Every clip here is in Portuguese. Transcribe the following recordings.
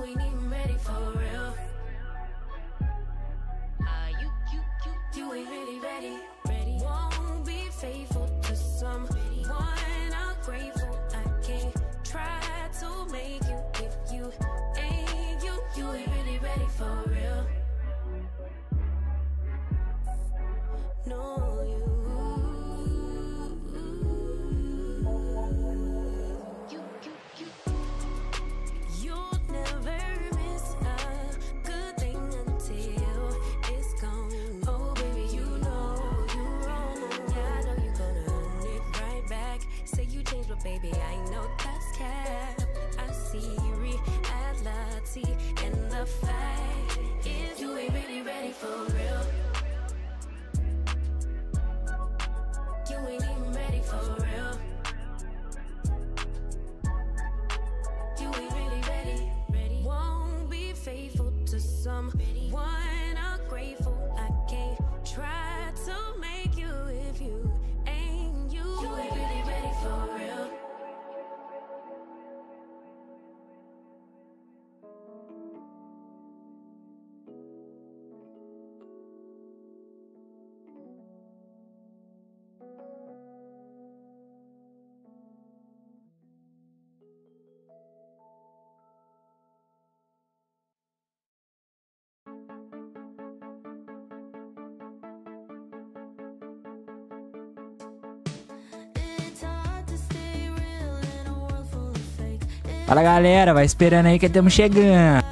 we need ready for real. Oh. Fala galera, vai esperando aí que estamos chegando.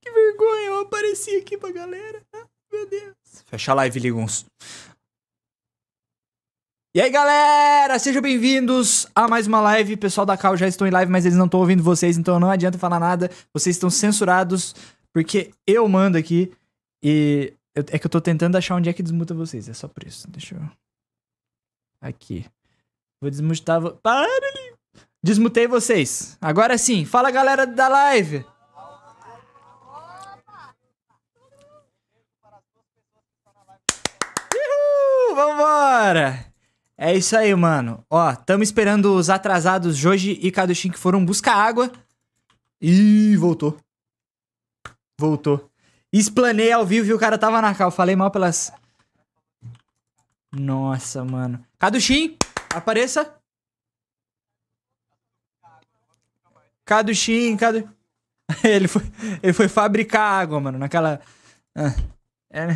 Que vergonha, eu apareci aqui pra galera. Né? meu Deus. Fecha a live, Ligons. E aí, galera! Sejam bem-vindos a mais uma live. pessoal da Cal já estão em live, mas eles não estão ouvindo vocês, então não adianta falar nada. Vocês estão censurados, porque eu mando aqui e... Eu, é que eu tô tentando achar onde é que desmuta vocês, é só por isso. Deixa eu... Aqui. Vou desmutar... Vo... Para, Desmutei vocês. Agora sim. Fala, galera da live! vambora! É isso aí, mano. Ó, tamo esperando os atrasados Joji e Kadoshin que foram buscar água. E voltou. Voltou. Explanei ao vivo e o cara tava na cal. Falei mal pelas... Nossa, mano. Kadoshin, apareça. Kadoshin, Kadoshin... ele, foi, ele foi fabricar água, mano, naquela... Ah. É,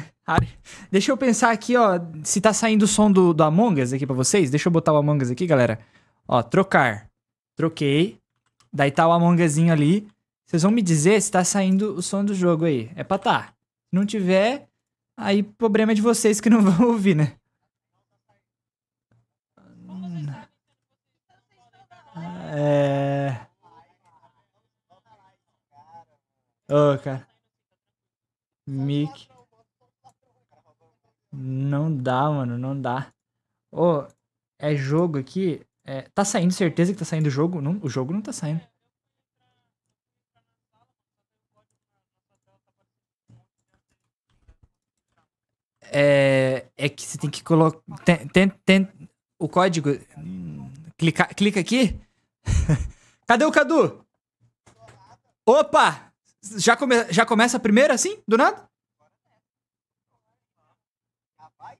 deixa eu pensar aqui, ó, se tá saindo o som do, do Among Us aqui pra vocês. Deixa eu botar o Among Us aqui, galera. Ó, trocar. Troquei. Daí tá o Among ali. Vocês vão me dizer se tá saindo o som do jogo aí. É pra tá. Se não tiver, aí problema é de vocês que não vão ouvir, né? É... Ô, oh, cara. Mic. Não dá, mano, não dá. Ô, oh, é jogo aqui. É, tá saindo, certeza que tá saindo o jogo? Não, o jogo não tá saindo. É, é que você tem que colocar. Tem, tem, tem, o código. Clica, clica aqui. Cadê o Cadu? Opa! Já, come, já começa a primeira assim? Do nada?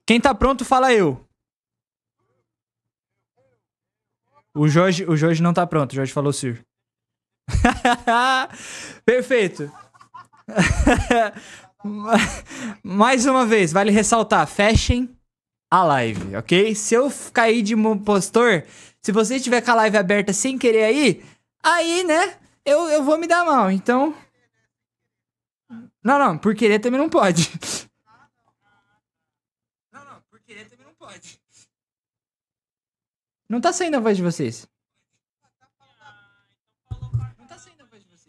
Quem tá pronto, fala eu. O Jorge, o Jorge não tá pronto, o Jorge falou Sir. Perfeito. Mais uma vez, vale ressaltar: fechem a live, ok? Se eu cair de um postor, se você estiver com a live aberta sem querer aí, aí, né? Eu, eu vou me dar mal, então. Não, não, por querer também não pode. Não tá saindo a voz de vocês.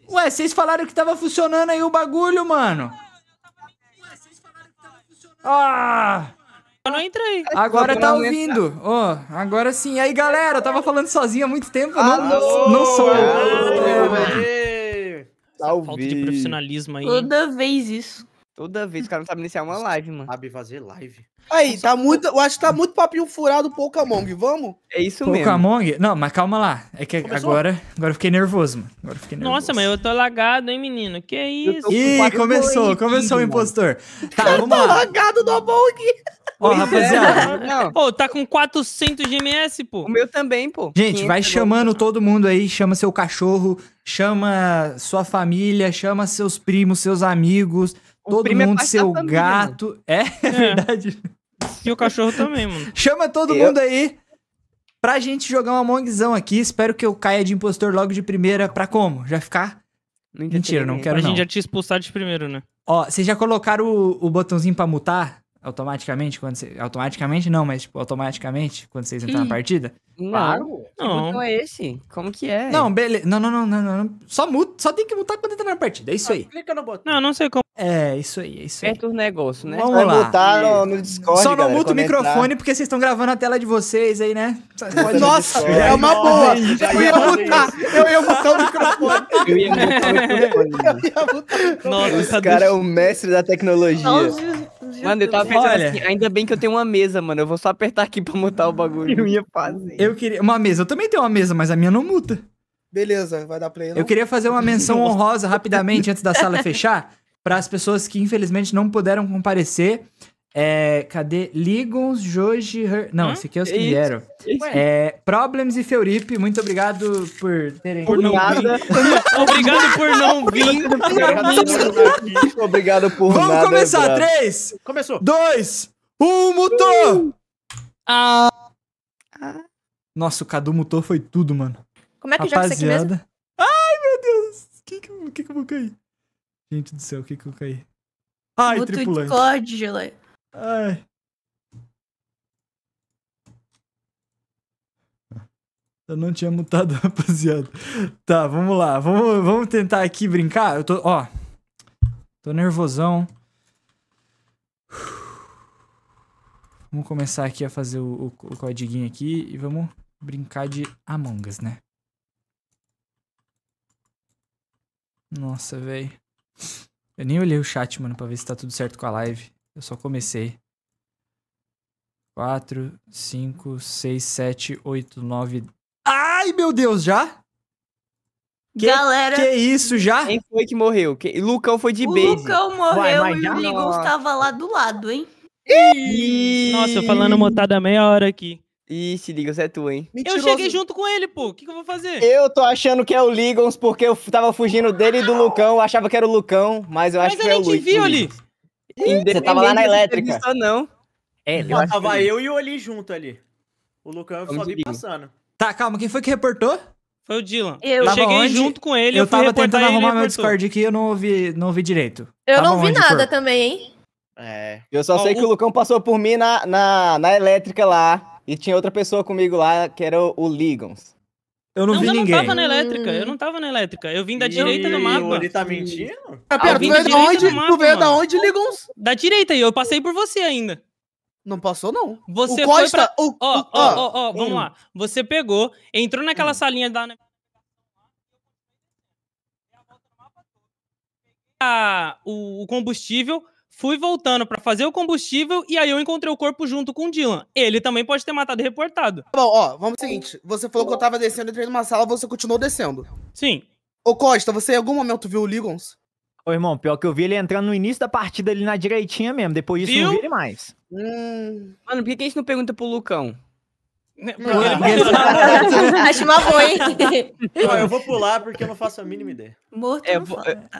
Ué, vocês falaram que tava funcionando aí o bagulho, mano. Ah! Eu não entrei. Ah, agora tá ouvindo. Oh, agora sim. Aí, galera, eu tava falando sozinho há muito tempo. Não, Alô! não sou eu. Falta de profissionalismo aí. Toda vez isso. Toda vez, o cara não sabe iniciar uma live, mano. Sabe fazer live. Aí, tá muito. Eu acho que tá muito papinho furado Pokémon, vamos? É isso mesmo. Pokémon? Não, mas calma lá. É que Começou? agora, agora eu fiquei nervoso, mano. Agora fiquei nervoso. Nossa, mas eu tô lagado, hein, menino? Que isso? Ih, começou, aí, começou o impostor. Tá, eu vamos tô lá. lagado do bug. Ó, rapaziada. É. Pô, tá com 400 ms, pô. O meu também, pô. Gente, vai chamando todo mundo aí. Chama seu cachorro, chama sua família, chama seus primos, seus amigos. O todo é mundo, seu gato. É, é, é. verdade. E o cachorro também, mano. Chama todo eu... mundo aí pra gente jogar uma mongzão aqui. Espero que eu caia de impostor logo de primeira. Pra como? Já ficar? Não Mentira, não quero A gente já te expulsar de primeiro, né? Ó, vocês já colocaram o, o botãozinho pra mutar automaticamente? quando cê... Automaticamente não, mas tipo, automaticamente quando vocês entram na partida? Não, não. não é esse? Como que é? Não, beleza. Não, não, não, não, não. Só muta, só tem que mutar quando entrar na partida. É isso aí. Clica no botão. Não, não sei como. É, isso aí, é isso aí. Aperta os negócios, né? Vamos lá. Mutar no, no Discord, Só não muta o microfone porque vocês estão gravando a tela de vocês aí, né? Nossa, é uma boa. Eu ia mutar, eu ia mutar o microfone. Eu ia mutar o microfone. Nossa, tá cara é o mestre da tecnologia. Mano, eu tava pensando Olha, assim, ainda bem que eu tenho uma mesa, mano. Eu vou só apertar aqui pra mutar o bagulho. Eu ia fazer. Eu queria. Uma mesa. Eu também tenho uma mesa, mas a minha não muda. Beleza, vai dar play. Não? Eu queria fazer uma menção honrosa rapidamente antes da sala fechar para as pessoas que infelizmente não puderam comparecer. É, cadê? Ligons, Jorge, Her... Não, hum? esse aqui é os que vieram. É, Problems e Feuripe, muito obrigado por terem... Por não nada. obrigado por não vir. obrigado por Vamos nada. Vamos começar. três. Começou. Dois. Um. mutou! Uh. Ah... ah. Nossa, o Cadu mutou foi tudo, mano. Como é que Rapaziada... joga isso aqui mesmo? Ai, meu Deus! O que, que, que, que eu vou cair? Gente do céu, o que que eu caí? Ai, Muto tripulante. Córdula. Ai. Eu não tinha mutado, rapaziada. Tá, vamos lá. Vamos, vamos tentar aqui brincar. Eu tô, ó. Tô nervosão. Vamos começar aqui a fazer o, o, o codiguinho aqui e vamos brincar de Among Us, né? Nossa, velho. Eu nem olhei o chat, mano, pra ver se tá tudo certo com a live. Eu só comecei. 4, 5, 6, 7, 8, 9. Ai, meu Deus, já? Que, Galera. Que é isso já? Quem foi que morreu? Que... Lucão foi de o base. Lucão morreu vai, vai, e o Ligon estava lá do lado, hein? Ih! Nossa, falando motada meia hora aqui. Ih, se você é tu, hein? Mentiroso. Eu cheguei junto com ele, pô. O que, que, eu vou fazer? Eu tô achando que é o Ligons porque eu tava fugindo dele e do Lucão. Eu achava que era o Lucão, mas eu mas acho que é o Lucão. Mas a gente viu ali. Você tava lá na elétrica. Não. É, eu ah, tava é eu e o Oli junto ali. O Lucão eu só vi passando. Tá, calma. Quem foi que reportou? Foi o Dylan. Eu, eu cheguei onde? junto com ele. Eu, eu tava tentando arrumar meu Discord aqui eu não ouvi, não ouvi direito. Eu tava não vi nada por... também, hein? É. Eu só Ó, sei o... que o Lucão passou por mim na, na, na elétrica lá. E tinha outra pessoa comigo lá, que era o Ligons. Eu não, vi eu ninguém. Eu não tava na elétrica, eu não tava na elétrica. Eu vim da e... direita no mapa. Ele tá mentindo? Ah, pera, tu é veio da onde? Mapa, tu veio da onde, Ligons? Da direita, e eu passei por você ainda. Não passou, não. Você o Costa, foi pra... Ó, ó, ó, vamos lá. Você pegou, entrou naquela hum. salinha da... Ah, o, o combustível, Fui voltando para fazer o combustível e aí eu encontrei o corpo junto com o Dylan. Ele também pode ter matado e reportado. Tá bom, ó, vamos pro seguinte. Você falou que eu tava descendo, entrei numa sala, você continuou descendo. Sim. Ô Costa, você em algum momento viu o Ligons? Ô, irmão, pior que eu vi ele entrando no início da partida ali na direitinha mesmo. Depois disso, Viu? não vi ele mais. Hum... Mano, por que a gente não pergunta pro Lucão? Né, tá Acho uma boa, hein? Não, eu vou pular porque eu não faço a mínima ideia. Morto. É,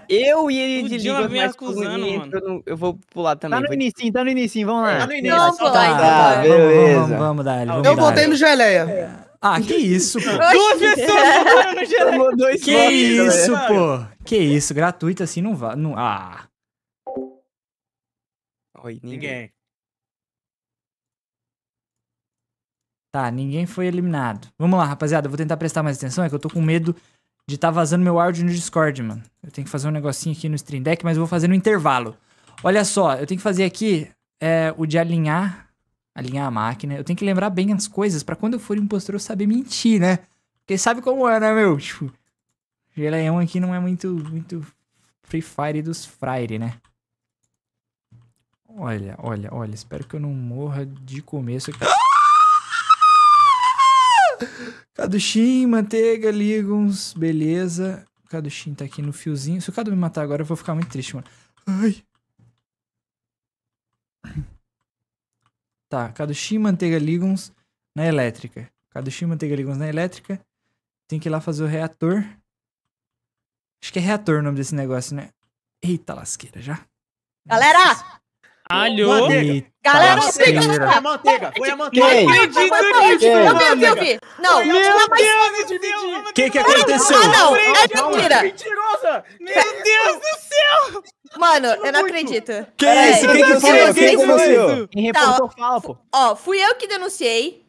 eu e ele de liga mais acusando, mano. Eu, vou pular também. Tá no início, tá no início, vamos lá. Tá no início. Não, Tá, tá, beleza. Vamos, vamos, vamos dar. eu voltei no geleia. É. Ah, que isso, pô. Duas pessoas voltaram no geleia. Dois que votos, isso, galera. pô. Que isso, gratuito assim não vai. Não... Ah. Oi, ninguém. ninguém. Tá, ninguém foi eliminado. Vamos lá, rapaziada. Eu vou tentar prestar mais atenção, é que eu tô com medo de estar tá vazando meu áudio no Discord, mano. Eu tenho que fazer um negocinho aqui no Stream Deck, mas eu vou fazer no intervalo. Olha só, eu tenho que fazer aqui é, o de alinhar, alinhar a máquina. Eu tenho que lembrar bem as coisas para quando eu for impostor eu saber mentir, né? Porque sabe como é, né, meu? Tipo, geleão aqui não é muito, muito Free Fire dos Frire, né? Olha, olha, olha. Espero que eu não morra de começo aqui. Caduchim, manteiga, ligons, beleza. O Caduchim tá aqui no fiozinho. Se o Cadu me matar agora, eu vou ficar muito triste, mano. Ai. Tá, Caduchim, manteiga, ligons na elétrica. Caduchim, manteiga, ligons na elétrica. Tem que ir lá fazer o reator. Acho que é reator o nome desse negócio, né? Eita lasqueira, já. Galera! Nossa. Alho. Galera, manteiga. Foi a manteiga. Foi a manteiga. Não acredito nisso, mano. Não, meu Deus. O que que aconteceu? Ah, não. É mentira. Mentirosa. Meu Deus do céu. Mano, eu não acredito. Que isso? É quem que foi? Quem aconteceu? É quem é tá, reportou fala, pô. Ó, fui eu que denunciei,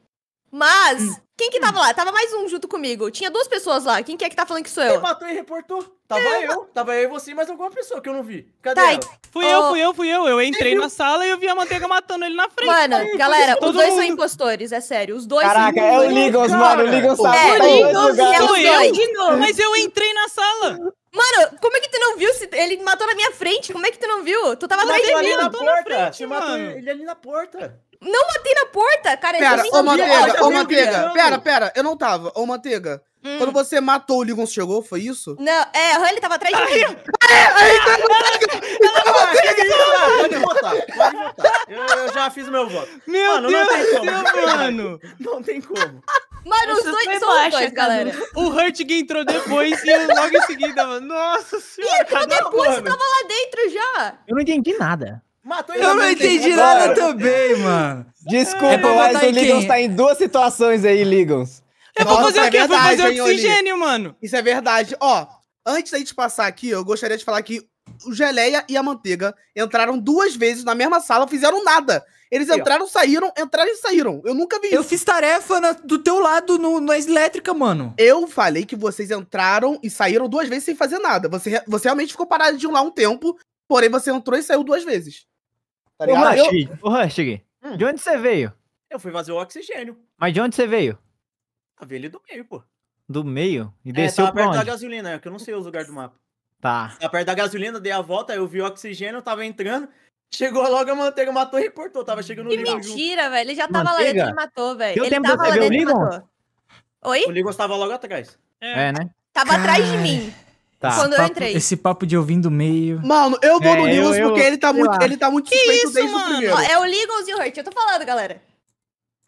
mas... Quem que tava lá? Tava mais um junto comigo. Tinha duas pessoas lá. Quem que é que tá falando que sou eu? Quem matou e reportou? Tava é. eu, tava eu e você, mas alguma pessoa que eu não vi. Cadê tá, ela? Fui oh. eu, fui eu, fui eu. Eu entrei na sala e eu vi a manteiga matando ele na frente. Mano, aí, galera, os dois mundo. são impostores, é sério. Os dois Caraca, é o Ligos, mano. O Ligos tá É, Ligos e é os dois. De novo. Mas eu entrei na sala. Mano, como é que tu não viu? Se ele matou na minha frente, como é que tu não viu? Tu tava atrás de mim. Ele na frente, Ele ali na porta. Não matei na porta, cara. Pera, ô Manteiga, ô Manteiga. Pera, pera, eu não tava. Ô Manteiga. Hum. Quando você matou o Ligon chegou, foi isso? Não, é, o Honey tava atrás de mim. Aí, aí, tá Pode votar, pode votar. Eu, eu já fiz meu voto. Meu mano, Deus não tem como. mano. Não tem como. Mano, os dois são os dois, galera. O Hurtgen entrou depois e eu logo em seguida, mano. Nossa senhora. E entrou depois, você tava lá dentro já. Eu não entendi nada. Matou eu não entendi nada também, mano. Desculpa, é mas o Ligons tá em duas situações aí, Ligons. Eu é vou fazer é o quê? Verdade, vou fazer oxigênio, mano. Isso é verdade. Ó, antes da gente passar aqui, eu gostaria de falar que o Geleia e a Manteiga entraram duas vezes na mesma sala, fizeram nada. Eles entraram, saíram, entraram e saíram. Eu nunca vi eu isso. Eu fiz tarefa na, do teu lado no, na elétrica, mano. Eu falei que vocês entraram e saíram duas vezes sem fazer nada. Você, você realmente ficou parado de um lá um tempo, porém você entrou e saiu duas vezes. Tá ligado? Ô, rush. eu... Ô, hum. de onde você veio? Eu fui fazer o oxigênio. Mas de onde você veio? veio ele do meio, pô. Do meio? E é, desceu tava perto da gasolina, é que eu não sei os lugares do mapa. Tá. Tava perto da gasolina, dei a volta, eu vi o oxigênio, tava entrando. Chegou logo a manteiga, matou e reportou. Tava chegando no Que Ligon. mentira, velho. Ele já tava manteiga? lá dentro e matou, velho. Ele tava lá dentro e matou. Oi? O Ligon estava logo atrás. É, é né? Tava Ai. atrás de mim. Tá. Quando papo, eu entrei. Esse papo de eu do meio. Mano, eu vou é, no Ligons porque ele tá muito, lá. ele tá muito que isso, desde mano? o primeiro. É o Ligons e o Hurt. Eu tô falando, galera.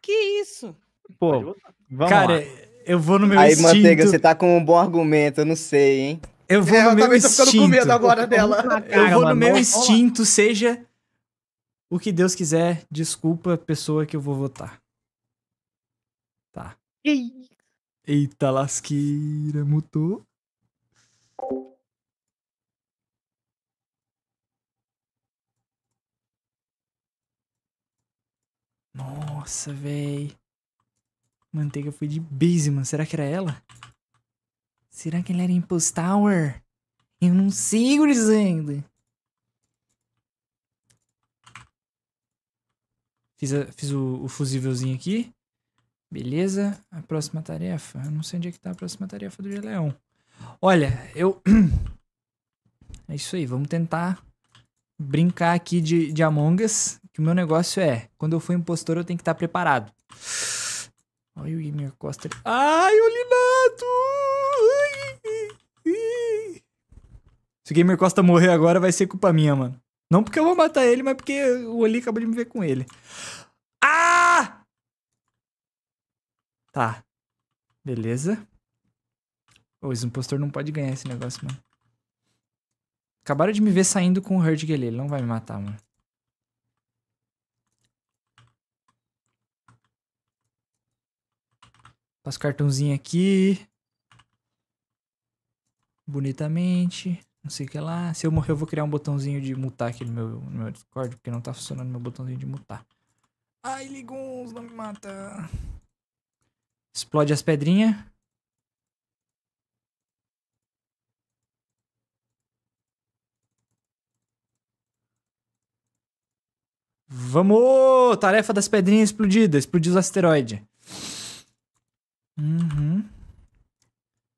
Que isso? Pô. Vamos Cara, lá. eu vou no meu Aí, instinto. Aí, Manteiga, você tá com um bom argumento, eu não sei, hein? Eu vou é, no eu meu instinto. Eu tô ficando com medo agora dela. eu vou no meu instinto, seja o que Deus quiser, desculpa pessoa que eu vou votar. Tá. Eita lasqueira, mutou. Nossa, véi. Manteiga foi de base, mano. Será que era ela? Será que ele era Impulse Tower? Eu não sigo dizendo. Fiz, a, fiz o, o fusívelzinho aqui. Beleza. A próxima tarefa. Eu não sei onde é que tá a próxima tarefa do Geleão. Olha, eu... É isso aí. Vamos tentar brincar aqui de, de Among Us. Que o meu negócio é... Quando eu for impostor, eu tenho que estar preparado. Olha o gamer Costa. Ai, o Linato! Se o Gamer Costa morrer agora, vai ser culpa minha, mano. Não porque eu vou matar ele, mas porque o Oli acabou de me ver com ele. Ah! Tá. Beleza. Ô, esse impostor não pode ganhar esse negócio, mano. Acabaram de me ver saindo com o Herd Ele não vai me matar, mano. Faz cartãozinho aqui. Bonitamente. Não sei o que lá. Se eu morrer, eu vou criar um botãozinho de mutar aqui no meu, no meu Discord, porque não tá funcionando meu botãozinho de mutar. Ai, Liguns, não me mata. Explode as pedrinhas. Vamos! Tarefa das pedrinhas explodidas. Explodiu os asteroides. Uhum.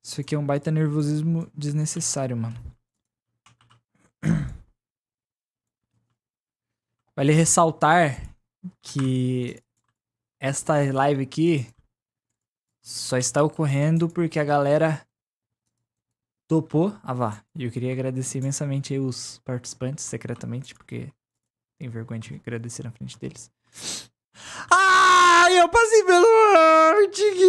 Isso aqui é um baita nervosismo desnecessário, mano. Vale ressaltar que esta live aqui só está ocorrendo porque a galera topou a vá. E eu queria agradecer imensamente os participantes secretamente, porque tem vergonha de agradecer na frente deles. Ah, eu passei pelo Artig!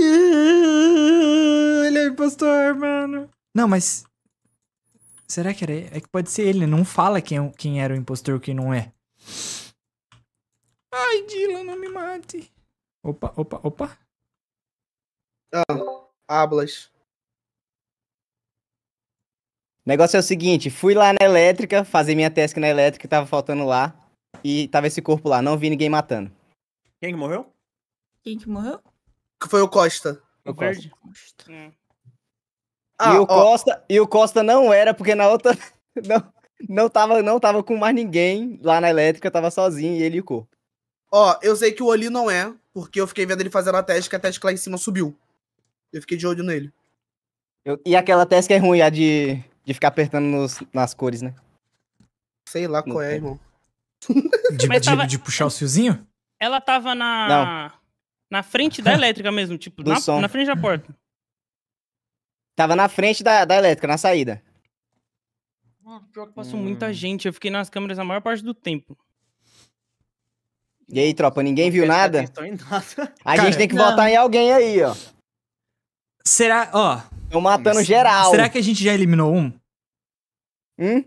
Ele é impostor, mano. Não, mas. Será que era ele? É que pode ser ele, né? Não fala quem, é quem era o impostor e quem não é. Ai, Dila, não me mate. Opa, opa, opa. Ah, hablas. O negócio é o seguinte, fui lá na elétrica, fazer minha task na elétrica, tava faltando lá, e tava esse corpo lá, não vi ninguém matando. Quem que morreu? Quem que morreu? Que foi o Costa. O Verde. Costa. É. Ah, e, o Costa, e o Costa não era, porque na outra. Não, não, tava, não tava com mais ninguém lá na elétrica, tava sozinho e ele e o corpo. Ó, eu sei que o Oli não é, porque eu fiquei vendo ele fazendo a teste, que a teste lá em cima subiu. Eu fiquei de olho nele. Eu, e aquela teste que é ruim, a de, de ficar apertando nos, nas cores, né? Sei lá qual é, irmão. De, de, de puxar o fiozinho? Ela tava na. Não. Na frente da elétrica mesmo, tipo, na, na, frente da porta. Tava na frente da, da elétrica, na saída. Mano, ah, pior que passou hum. muita gente. Eu fiquei nas câmeras a maior parte do tempo. E aí, tropa, ninguém viu nada? nada? A Cara, gente tem que não. votar em alguém aí, ó. Será, ó. Tô matando mas, geral. Será que a gente já eliminou um? Hum?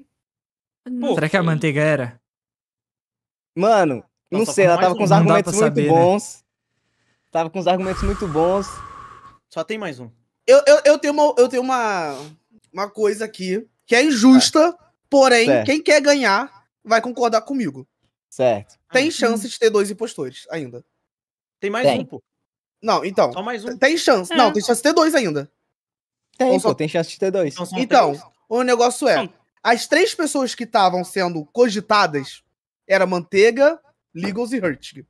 Pô, será que é a manteiga era? Mano, não, sei, ela tava um. com uns argumentos muito né? bons. Né? Tava com uns argumentos muito bons. Só tem mais um. Eu, eu, eu tenho, uma, eu tenho uma, uma coisa aqui que é injusta, porém, certo. quem quer ganhar vai concordar comigo. Certo. Tem ah, chance sim. de ter dois impostores ainda. Tem mais tem. um, pô. Não, então. Só mais um. Tem chance. É. Não, ah. tem chance de ter dois ainda. Tem, só... Pô, tem chance de ter dois. Então, então o negócio é: as três pessoas que estavam sendo cogitadas era Manteiga, Legals e Hurtig.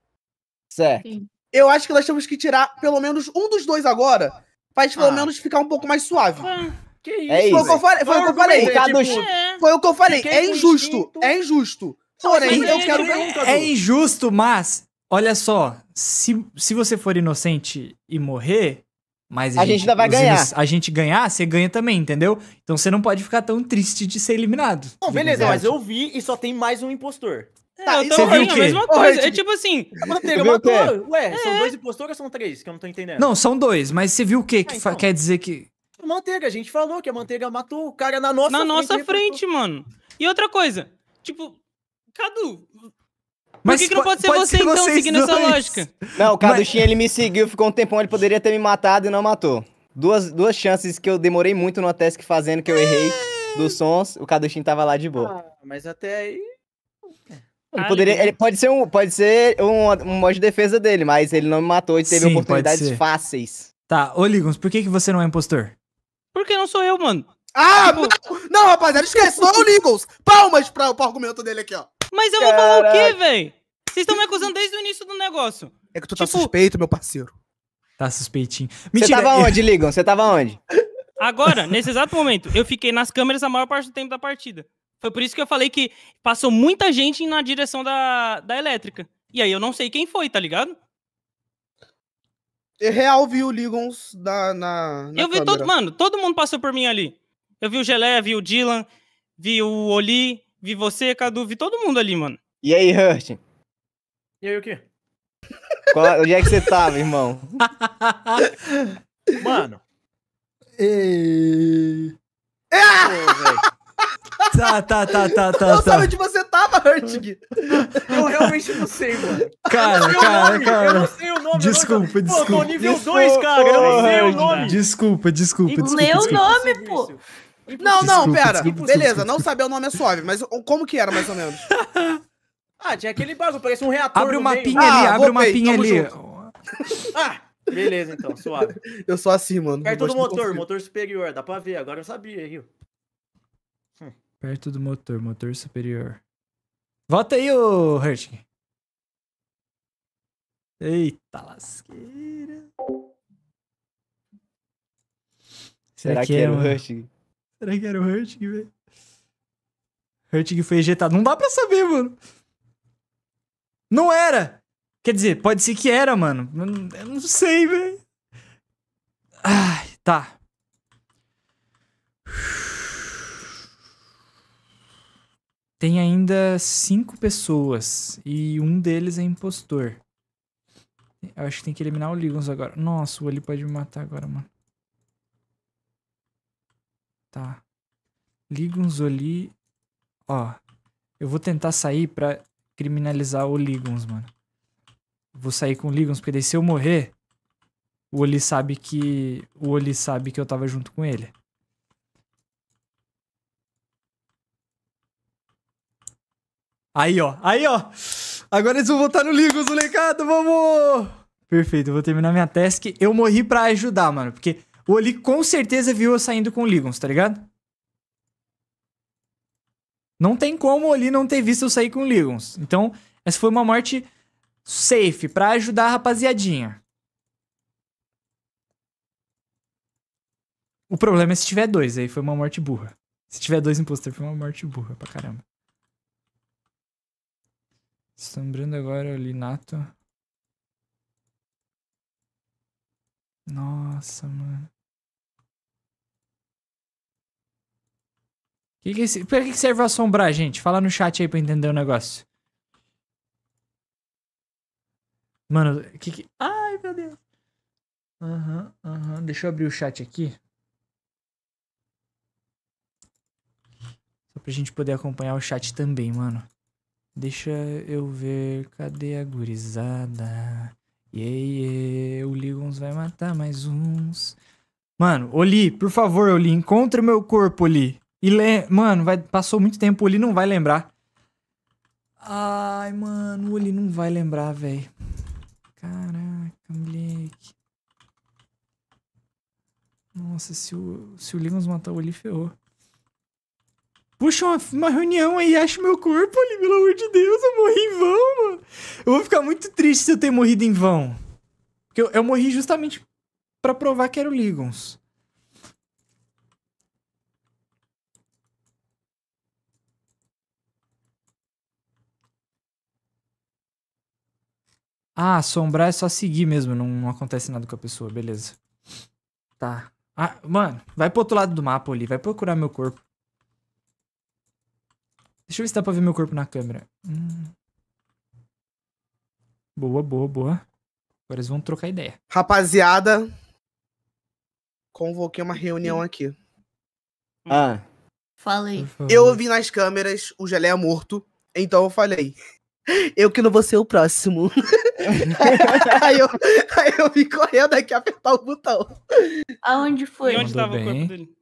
Certo. Sim. Eu acho que nós temos que tirar pelo menos um dos dois agora, pra gente pelo ah. menos ficar um pouco mais suave. Ah, que isso? É isso. Tipo, é. Foi, o que, eu falei. Foi o que eu falei. É injusto. É injusto. Porém, eu quero ver um É injusto, mas, olha só. Se, se você for inocente e morrer, mas a, a gente, gente ainda vai ganhar. A gente ganhar, você ganha também, entendeu? Então você não pode ficar tão triste de ser eliminado. Não, beleza, mas eu vi e só tem mais um impostor. Tá, é, eu então tô rindo, é a mesma coisa. é tipo assim. A tá manteiga é matou. Ué, é. são dois impostores ou são três? Que eu não tô entendendo. Não, são dois, mas você viu o quê? Ah, que então. quer dizer que. manteiga, a gente falou que a manteiga matou o cara na nossa na frente. Na nossa frente, mano. E outra coisa, tipo, Cadu. Mas Por que, que não pode, pode ser você, ser então, seguindo dois. essa lógica? Não, o Caduchinho, mas... ele me seguiu, ficou um tempão, ele poderia ter me matado e não matou. Duas, duas chances que eu demorei muito no Atesc fazendo, que eu errei, é. dos sons, o Caduchinho tava lá de boa. Ah, mas até aí... Ele, poderia, ele pode ser, um, pode ser um, um mod de defesa dele, mas ele não me matou e teve Sim, oportunidades fáceis. Tá, ô Ligons, por que, que você não é impostor? Porque não sou eu, mano. Ah, tipo... não, rapaziada, esquece, não o Ligons. Palmas pra, pro argumento dele aqui, ó. Mas eu Caraca. vou falar o quê, velho? Vocês estão me acusando desde o início do negócio. É que tu tá tipo, suspeito, meu parceiro. Tá suspeitinho. Você tava onde, Ligons? Você tava onde? Agora, nesse exato momento, eu fiquei nas câmeras a maior parte do tempo da partida. Foi por isso que eu falei que passou muita gente na direção da, da elétrica. E aí eu não sei quem foi, tá ligado? É real vi o Ligons na, na, Eu vi todo, mano, todo mundo passou por mim ali. Eu vi o Gelé, vi o Dylan, vi o Oli, vi você, Cadu, vi todo mundo ali, mano. E aí, Hurt? E aí, o quê? Qual, onde é que você tava, irmão? mano. E... Ah! Pô, Tá, tá, tá, tá, tá. Eu não tá. onde você tava, Hurtig. Eu realmente não sei, mano. Cara, cara, nome, cara. Eu não sei o nome. Desculpa, não... desculpa. Pô, tô nível 2, cara. eu não sei o nome. Desculpa, desculpa, desculpa. Lê o nome, pô. Não, não, pera. Beleza, não saber o nome é suave, mas como que era, mais ou menos? ah, tinha aquele barulho, parece um reator. Abre o mapinha ali, ah, abre o mapinha ali. ah, beleza, então, suave. Eu sou assim, mano. Perto do motor, motor superior, dá pra ver, agora eu sabia, Rio. Perto do motor, motor superior. Volta aí, ô Hurtig. Eita lasqueira. Será, Será que, era, era o Hurtig? Será que era o Hurtig, velho? Hurtig foi ejetado. Não dá pra saber, mano. Não era! Quer dizer, pode ser que era, mano. Eu não sei, velho. Ai, tá. Tem ainda cinco pessoas e um deles é impostor. Eu acho que tem que eliminar o Ligons agora. Nossa, o Oli pode me matar agora, mano. Tá. Ligons, Oli... Ó, eu vou tentar sair pra criminalizar o Ligons, mano. Vou sair com o Ligons, porque daí se eu morrer, o Oli sabe que... O Oli sabe que eu tava junto com ele. Aí, ó. Aí, ó. Agora eles vão voltar no Ligos, molecada. Vamos! Perfeito, eu vou terminar minha task. Eu morri pra ajudar, mano. Porque o Oli com certeza viu eu saindo com o Ligons, tá ligado? Não tem como o Oli não ter visto eu sair com o Ligons. Então, essa foi uma morte safe pra ajudar a rapaziadinha. O problema é se tiver dois, aí foi uma morte burra. Se tiver dois impostores, foi uma morte burra pra caramba. Assombrando agora o Linato. Nossa, mano. Que que é esse... Pra que serve assombrar, gente? Fala no chat aí pra entender o negócio. Mano, que que... Ai, meu Deus. Aham, uhum, aham. Uhum. Deixa eu abrir o chat aqui. Só pra gente poder acompanhar o chat também, mano. Deixa eu ver, cadê a gurizada? E yeah, o Ligons vai matar mais uns. Mano, Oli, por favor, Oli, encontre meu corpo, Oli. E le... Mano, vai... passou muito tempo, Oli não vai lembrar. Ai, mano, o Oli não vai lembrar, velho. Caraca, moleque. Nossa, se o, se o Ligons matar o Oli, ferrou. Puxa uma, uma reunião aí, acha meu corpo ali, pelo amor de Deus, eu morri em vão, mano. Eu vou ficar muito triste se eu ter morrido em vão. Porque eu, eu morri justamente para provar que era o Ligons. Ah, assombrar é só seguir mesmo, não, não, acontece nada com a pessoa, beleza. Tá. Ah, mano, vai pro outro lado do mapa ali, vai procurar meu corpo. Deixa eu ver se dá pra ver meu corpo na câmera. Hum. Boa, boa, boa. Agora eles vão trocar ideia. Rapaziada, convoquei uma reunião aqui. Ah. Falei. Eu ouvi nas câmeras o geléia é morto, então eu falei. Eu que não vou ser o próximo. aí, eu, aí eu vim correndo aqui apertar o botão. Aonde foi? E onde Mandou tava bem. o corpo dele?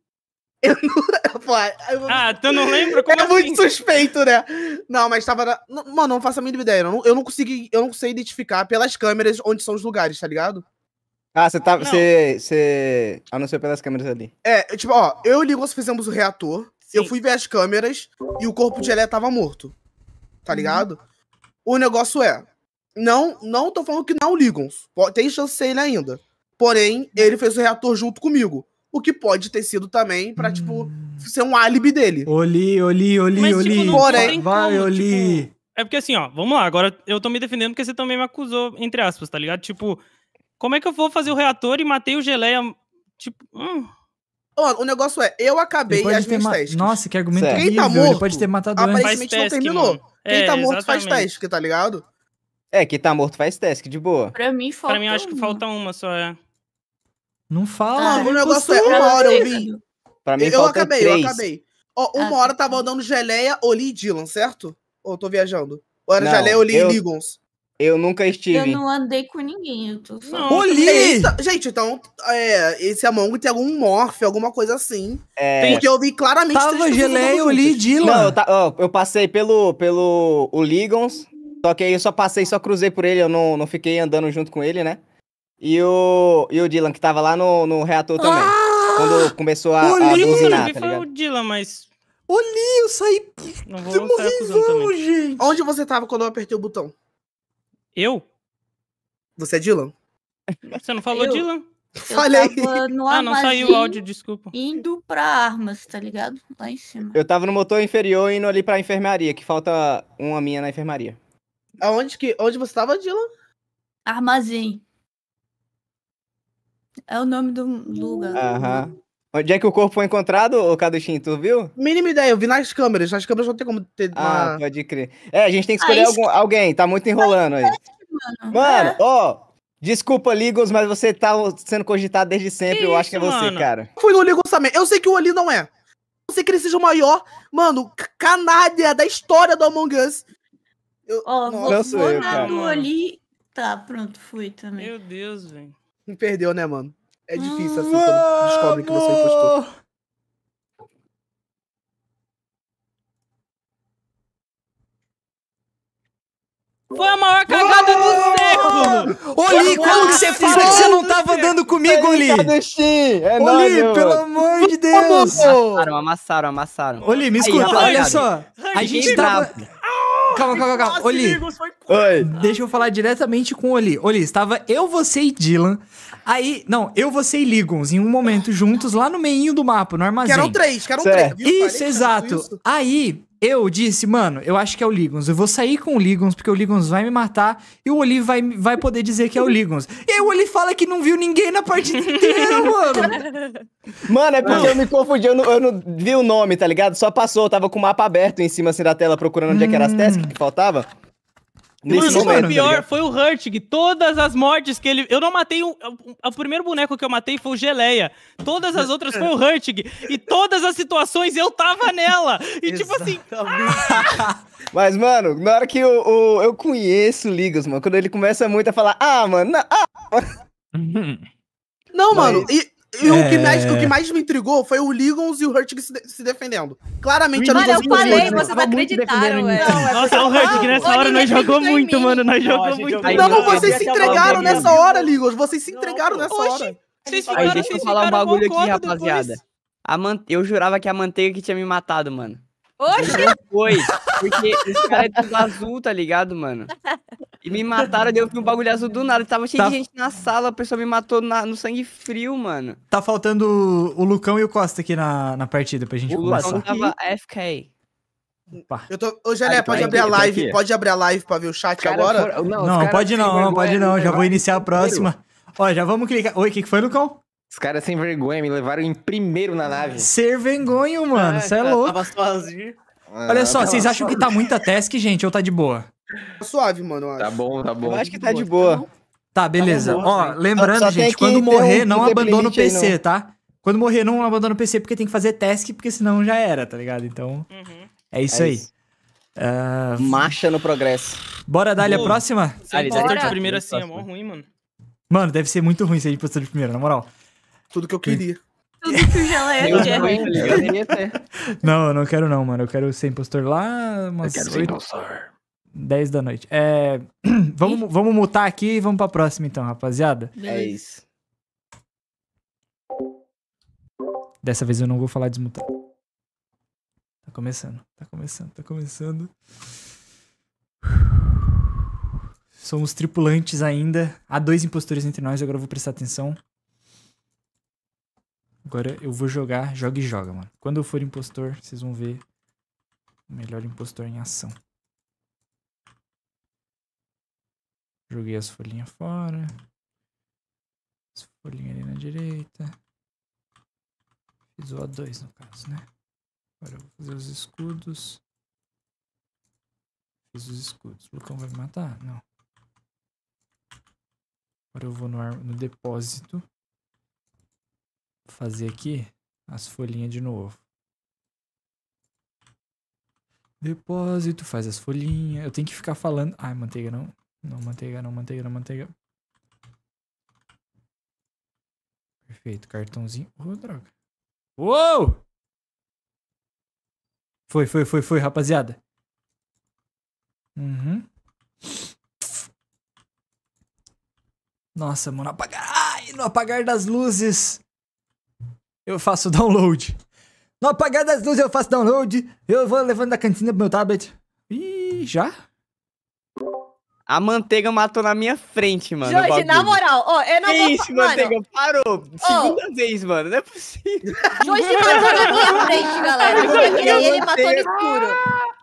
Eu não. eu... Ah, tu não lembra? Como é assim? muito suspeito, né? Não, mas tava. Na... Mano, não faço a mínima ideia. Eu não, eu não consegui. Eu não sei identificar pelas câmeras onde são os lugares, tá ligado? Ah, você tá. Você. Você. Anunciou pelas câmeras ali. É, tipo, ó, eu e Ligos fizemos o reator. Sim. Eu fui ver as câmeras e o corpo de Elé tava morto. Tá uhum. ligado? O negócio é. Não, não tô falando que não ligam. Tem chance de ser ele ainda. Porém, ele fez o reator junto comigo o que pode ter sido também pra, tipo, hum. tipo, ser um álibi dele. Oli, Oli, Oli, Mas, Oli. Tipo, Porém, vai, como, Oli. Tipo, é porque assim, ó, vamos lá, agora eu tô me defendendo porque você também me acusou, entre aspas, tá ligado? Tipo, como é que eu vou fazer o reator e matei o geleia? Tipo, hum. o negócio é, eu acabei Depois as minhas ma... testes. Nossa, que argumento Quem tá morto, ele pode ter matado aparentemente não terminou. Mano. Quem tá é, tá morto exatamente. faz teste, tá ligado? É, quem tá morto faz teste, de boa. Pra mim falta Pra mim acho que falta uma só, é. Não fala. Ah, é o negócio é uma hora eu vi. Pra mim, eu acabei, três. eu acabei. Ó, oh, uma ah. hora tá. tava andando Geleia, Oli e Dylan, certo? Ou tô viajando? Ou era não, Geleia, Oli eu... e Ligons? Eu nunca estive. Eu não andei com ninguém, eu tô falando. Oli! É, Eita, então, gente, então, é, esse Among tem algum morph, alguma coisa assim. É... Porque eu vi claramente... Tava Geleia, Oli e Dylan. Não, eu, ta... eu, passei pelo, pelo o Ligons, só que aí eu só passei, só cruzei por ele, eu não, não fiquei andando junto com ele, né? e o, e o Dylan, que tava lá no, no reator também. Ah! Quando começou a, a buzinar, tá foi o Dylan, mas... Olhei, eu saí... Não vou morri vão, gente. Onde você tava quando eu apertei o botão? Eu? Você é Dylan? Você não falou eu... Dylan? Eu Falei. ah, não saiu o áudio, desculpa. Indo pra armas, tá ligado? Lá em cima. Eu tava no motor inferior indo ali pra enfermaria, que falta uma minha na enfermaria. Aonde que, onde você tava, Dylan? Armazém. É o nome do lugar. Aham. Uhum. Onde é que o corpo foi encontrado, ô tu viu? Mínima ideia, eu vi nas câmeras. As câmeras não tem como ter. Ah, uma... Ah, pode crer. É, a gente tem que escolher ah, algum, alguém, tá muito enrolando aí. Mano, é. ó, oh, desculpa, Ligos, mas você tá sendo cogitado desde sempre. eu acho que é você, mano? cara. Eu fui no Ligos também. Eu sei que o Ali não é. Eu sei que ele seja o maior, mano, canalha da história do Among Us. Eu... Oh, vou, vou eu, cara. do ali. Tá, pronto, fui também. Meu Deus, velho. Não perdeu, né, mano? É difícil assim quando descobrem que você impostou. Foi a maior cagada oh! do século! Oli, como que você fala que você não tava andando comigo, Oli? É Oli, pelo amor de Deus! Amassaram, amassaram, amassaram. Oli, me escuta, Aí, olha só. A gente tava... Calma, calma, calma. Oli, Oi. Deixa eu falar diretamente com o Oli. Oli, estava eu, você e Dylan. Aí, não, eu, você e Ligons, em um momento juntos, lá no meio do mapa, no armazém. Que eram três, que eram certo. três. Viu? Isso, Parei, exato. Isso. Aí, eu disse, mano, eu acho que é o Ligons. Eu vou sair com o Ligons, porque o Ligons vai me matar e o Oli vai, vai poder dizer que é o Ligons. E aí o Oli fala que não viu ninguém na partida inteira, mano. Mano, é porque não. eu me confundi, eu não, eu não, vi o nome, tá ligado? Só passou, eu tava com o mapa aberto em cima assim da tela, procurando onde hum. é que era as hum. tasks que faltava. Nesse o momento, tá pior tá foi o Hurtig. Todas as mortes que ele. Eu não matei um. O primeiro boneco que eu matei foi o Geleia. Todas as outras foi o Hurtig. E todas as situações eu tava nela. E tipo assim. Mas, mano, na hora que eu, eu, eu conheço o Ligas, mano, quando ele começa muito a falar, ah, mano, ah. Não, Mas... mano, e e é... o, que é. mais, o que mais me intrigou foi o Ligons e o Hurtig se, de, se, defendendo. Claramente era Mano, eu falei, vocês acreditaram. É. Não, é Nossa, o Hurtig nessa hora nós jogou muito, mano. Nós jogou muito. Não, vocês se entregaram nessa hora, Ligons. Vocês se entregaram nessa hora. Vocês ficaram, Aí, deixa eu falar um bagulho aqui, rapaziada. A man... Eu jurava que a manteiga que tinha me matado, mano. Oxi! Foi, porque esse cara é tudo azul, tá ligado, mano? E me mataram, deu um bagulho azul do nada. Tava cheio tá... de gente na sala, a pessoa me matou na, no sangue frio, mano. Tá faltando o, Lucão e o Costa aqui na, na partida pra gente o O Lucão tava FK. Opa. Eu tô... Ô, Jané, pode abrir a live, pode abrir a live pra ver o chat cara, agora? For... Não, não pode não, não pode não. Já vou iniciar a próxima. Ó, já vamos clicar. Oi, o que, que foi, Lucão? Os caras sem vergonha me levaram em primeiro na nave. Ser vergonho, mano. Você é, é louco. Olha só, ah, vocês acham que tá muita task, gente, ou tá de boa? Tá suave, mano. Tá acho. Tá bom, tá bom. Eu acho que tá de boa. Tá, tá beleza. Tá bom, Ó, lembrando, gente, quando morrer, um não abandona o PC, aí, tá? Quando morrer, não abandona o PC, porque tem que fazer task, porque senão já era, tá ligado? Então, uhum. é isso é aí. Isso. Uh... Marcha no progresso. Bora, Dália, a próxima? Ali, impostor de primeiro assim é mó ruim, mano. Mano, deve ser muito ruim ser impostor de primeiro, na moral. Tudo que eu queria. Tudo que o Geleia tá quer. Não, eu não quero não, mano. Eu quero ser impostor lá umas... Eu quero ser impostor. 10 da noite. É, vamos, vamos mutar aqui e vamos pra próxima então, rapaziada. É isso. Dessa vez eu não vou falar desmutar. Tá começando, tá começando, tá começando. Somos tripulantes ainda. Há dois impostores entre nós, agora eu vou prestar atenção. Agora eu vou jogar, joga e joga, mano. Quando eu for impostor, vocês vão ver o melhor impostor em ação. Joguei as folhinhas fora. As folhinhas ali na direita. Fiz o A2 no caso, né? Agora eu vou fazer os escudos. Fiz os escudos. O Lucão vai me matar? Não. Agora eu vou no, ar, no depósito. Fazer aqui as folhinhas de novo. Depósito, faz as folhinhas. Eu tenho que ficar falando. Ai, manteiga não. Não manteiga, não manteiga, não manteiga. Perfeito, cartãozinho. Ô, oh, droga. Uou! Foi, foi, foi, foi, rapaziada. Uhum. Nossa, mano, apagar. Ai, no apagar das luzes. Eu faço download. No apagar das luzes eu faço download. Eu vou levando da cantina pro meu tablet. Ih, já? A manteiga matou na minha frente, mano. Jorge, na moral, ó, eu não que vou... isso, manteiga, parou. Segunda oh. vez, mano, não é possível. Jorge matou na minha frente, galera. Ele, ele matou no escuro.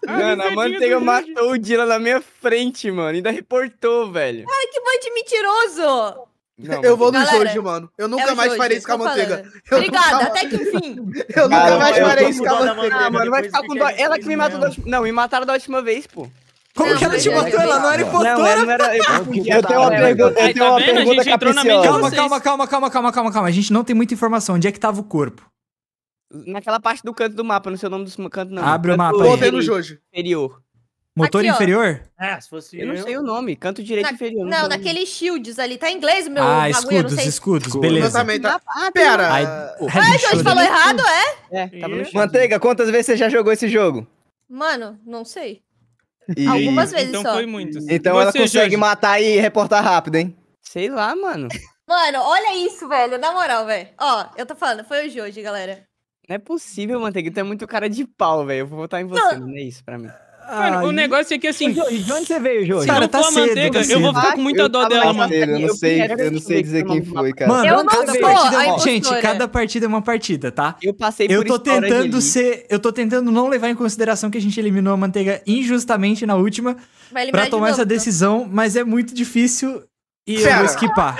Ah, mano, a manteiga matou o Dila na minha frente, mano. Ainda reportou, velho. Cara, que bando mentiroso. Não, eu vou no galera, Jorge, mano. Eu nunca é mais farei isso com a manteiga. Obrigada, nunca... até que enfim. Eu nunca Cara, mais farei isso com a manteiga. Ah, mano, vai ficar com dó. Ela que me matou da última... Não, me mataram da última vez, pô. Como não, que ela te botou? Ela não era impostora. era. Eu, tenho uma tá pergunta, eu tenho uma pergunta Calma, calma, calma, calma, calma, calma, calma. A gente não tem muita informação. Onde é que tava o corpo? Naquela parte do canto do mapa, não sei o nome do canto, não. Abre o mapa Motor inferior. Motor Aqui, inferior? É, se fosse. Eu, eu não sei o nome. Canto direito Na... inferior. Não, não naqueles shields ali. Tá em inglês, meu. Ah, escudos, sei... escudos, beleza. Tá... Ah, pera. Aí, ah, a gente falou errado, é? É, tava no Manteiga, quantas vezes você já jogou esse jogo? Mano, não sei. E... Algumas vezes então só. Foi muito. Então Você, ela consegue Jorge? matar e reportar rápido, hein? Sei lá, mano. Mano, olha isso, velho. Na moral, velho. Ó, eu tô falando, foi o Jojo, galera. Não é possível, tu É muito cara de pau, velho. Eu vou votar em você. Não, não é isso pra mim. Mano, o negócio é que assim. Ô, de onde você veio, Jorge? Cara, tá cedo, manteiga, tá cedo. Eu vou ficar com muita eu dó dela, mano. Eu não sei, eu não sei dizer quem foi, cara. Mano, eu cada sei partida é uma... Gente, cada partida é uma partida, tá? Eu passei eu por Eu tô tentando ser. Eu tô tentando não levar em consideração que a gente eliminou a manteiga injustamente na última pra tomar novo, essa então. decisão, mas é muito difícil e Pera. eu vou esquipar.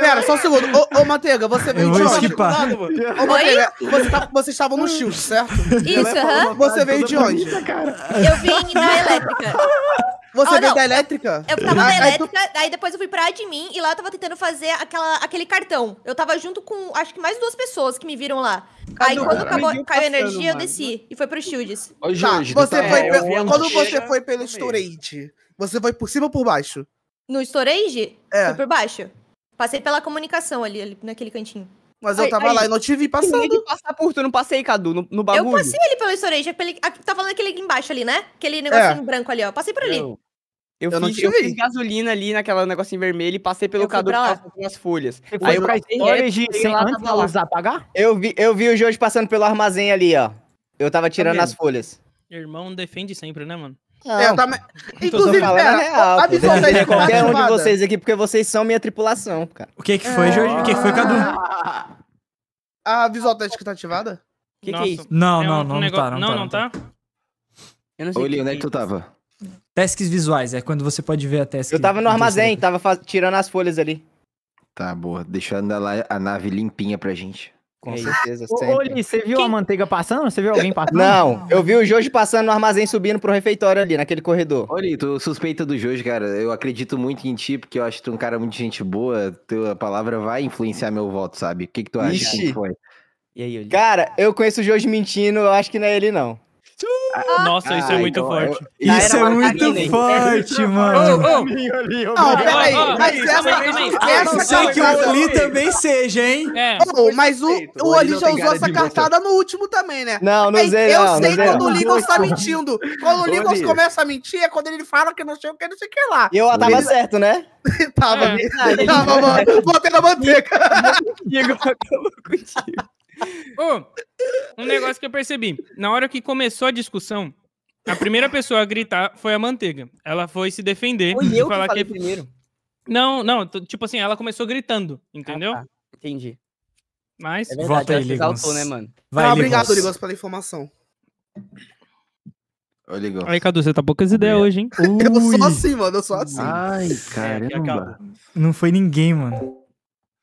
Pera, só um segundo. Ô, ô Manteiga, você veio de onde? Lado, ô, Manteiga, você tá, vocês estavam no Shield, certo? Isso, é aham. Você veio de onde? Eu vim da elétrica. Você oh, veio da elétrica? Eu tava na elétrica, ah, aí, tu... aí depois eu fui pra admin e lá eu tava tentando fazer aquela, aquele cartão. Eu tava junto com, acho que mais duas pessoas que me viram lá. Cadu, ah, aí quando acabou, tá caiu a energia, mano. eu desci né? e foi pro Shield. tá, você tá, foi é, quando você foi pelo Storage, você foi por cima ou por baixo? No storage? É. Foi por baixo. Passei pela comunicação ali, ali naquele cantinho. Mas eu tava aí, lá e não tive passando. Eu passar por tu, não passei, Cadu, no, no bagulho. Eu passei ali pelo storage, é pelo, tá falando aquele embaixo ali, né? Aquele negocinho é. branco ali, ó. Passei por ali. Eu, eu, eu fiz, não eu fiz gasolina ali naquela negocinho vermelho e passei pelo eu Cadu que com as folhas. aí eu passei storage sem lá, antes lá. usar, pagar? Eu vi, eu vi o Jorge passando pelo armazém ali, ó. Eu tava tirando as folhas. Irmão defende sempre, né, mano? É, não, eu também. Inclusive, pera, real, absolutamente é qualquer um de vocês aqui, porque vocês são minha tripulação, cara. O que que foi, é... Jorge? O que, foi, ah. Cadu? A visual teste que tá ativada? O que, que, é isso? Não, é não, um não, negócio... tá, não, não, tá, não, tá. tá. Eu não sei. Ô, Lio, onde é que tu tava? Tasks visuais, é quando você pode ver a task. Eu tava no armazém, tava tirando as folhas ali. Tá, boa. Deixando lá a nave limpinha pra gente. Com é certeza. Ô, Oli, você viu Quem... a manteiga passando? Você viu alguém passando? Não, eu vi o Jorge passando no armazém subindo pro refeitório ali, naquele corredor. Oli, tu é suspeita do Jorge, cara. Eu acredito muito em ti, porque eu acho que tu é um cara muito gente boa. Tua palavra vai influenciar meu voto, sabe? O que, que tu acha Ixi. que foi? E aí, Cara, eu conheço o Jorge mentindo, eu acho que não é ele, não. Nossa, ah, isso é ah, muito então, forte. Eu... Isso é muito forte, é. mano. Oh, peraí. Mas essa, sei que o Oli também seja, hein? É. mas o, o Oli já usou essa cartada no último também, né? Não, não sei. Eu sei quando o Ligos tá mentindo. Quando o Ligos começa a mentir, é quando ele fala que não sei o que, não sei o que lá. Eu ah, tava certo, né? tava, é. tava, mano. Botei na manteiga. Diego acabou contigo oh, um negócio que eu percebi. Na hora que começou a discussão, a primeira pessoa a gritar foi a manteiga. Ela foi se defender. Foi eu falar que, que... É primeiro. Não, não, tipo assim, ela começou gritando, entendeu? Ah, tá. Entendi. Mas. É verdade, Volta aí, exaltou, né, mano? Vai, ah, obrigado, Ligos, pela informação. Ô, Ligos. Aí, Cadu, você tá poucas ideias é. hoje, hein? eu sou assim, mano, eu sou assim. Ai, é, caramba. Não foi ninguém, mano.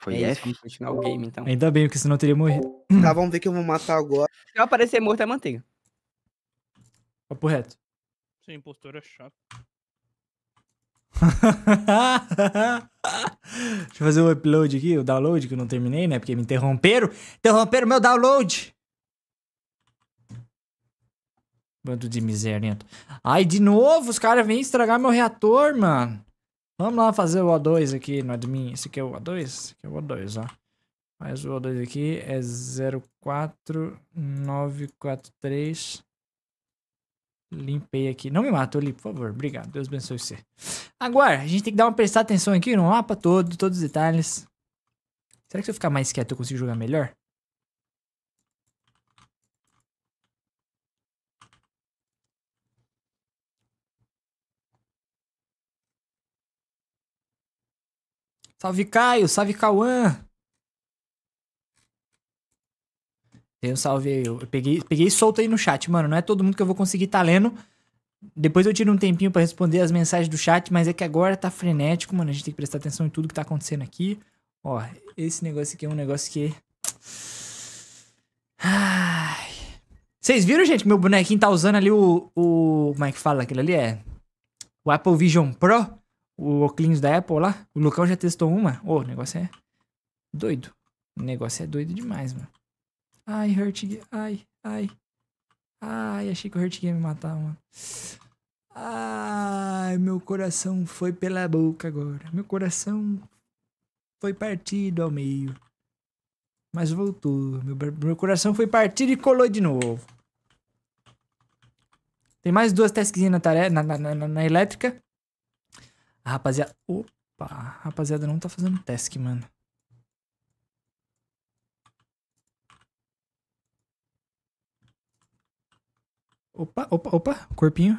Foi é F. Vamos continuar o game, então. Ainda bem, porque senão eu teria morrido. Tá, vamos ver que eu vou matar agora. Se eu aparecer morto, é manteiga. Papo reto. Sim, impostor é chato. Deixa eu fazer o upload aqui, o download, que eu não terminei, né? Porque me interromperam. Interromperam meu download! Bando de miséria. Ai, de novo, os caras vêm estragar meu reator, mano. Vamos lá fazer o O2 aqui no admin. Esse aqui é o O2? Esse aqui é o O2, ó. Mas o O2 aqui é 04943. Limpei aqui. Não me mata, ali, por favor. Obrigado. Deus abençoe você. Agora, a gente tem que dar uma prestar atenção aqui no mapa todo, todos os detalhes. Será que se eu ficar mais quieto eu consigo jogar melhor? Salve Caio, salve Cauã. Tem um salve aí. Eu peguei, peguei solto aí no chat, mano. Não é todo mundo que eu vou conseguir tá lendo. Depois eu tiro um tempinho para responder as mensagens do chat, mas é que agora tá frenético, mano. A gente tem que prestar atenção em tudo que tá acontecendo aqui. Ó, esse negócio aqui é um negócio que. Ai. Vocês viram, gente, que meu bonequinho tá usando ali o. o como é que fala aquilo ali? É. O Apple Vision Pro? o Oclins da Apple lá. O Lucão já testou uma. Ô, oh, o negócio é doido. O negócio é doido demais, mano. Ai, Hurt Ai, ai. Ai, achei que o Hurt ia me matar, mano. Ai, meu coração foi pela boca agora. Meu coração foi partido ao meio. Mas voltou. Meu, meu coração foi partido e colou de novo. Tem mais duas tasquinhas na, na, na, na, elétrica. A rapaziada. Opa, a rapaziada não tá fazendo task, mano. Opa, opa, opa, corpinho.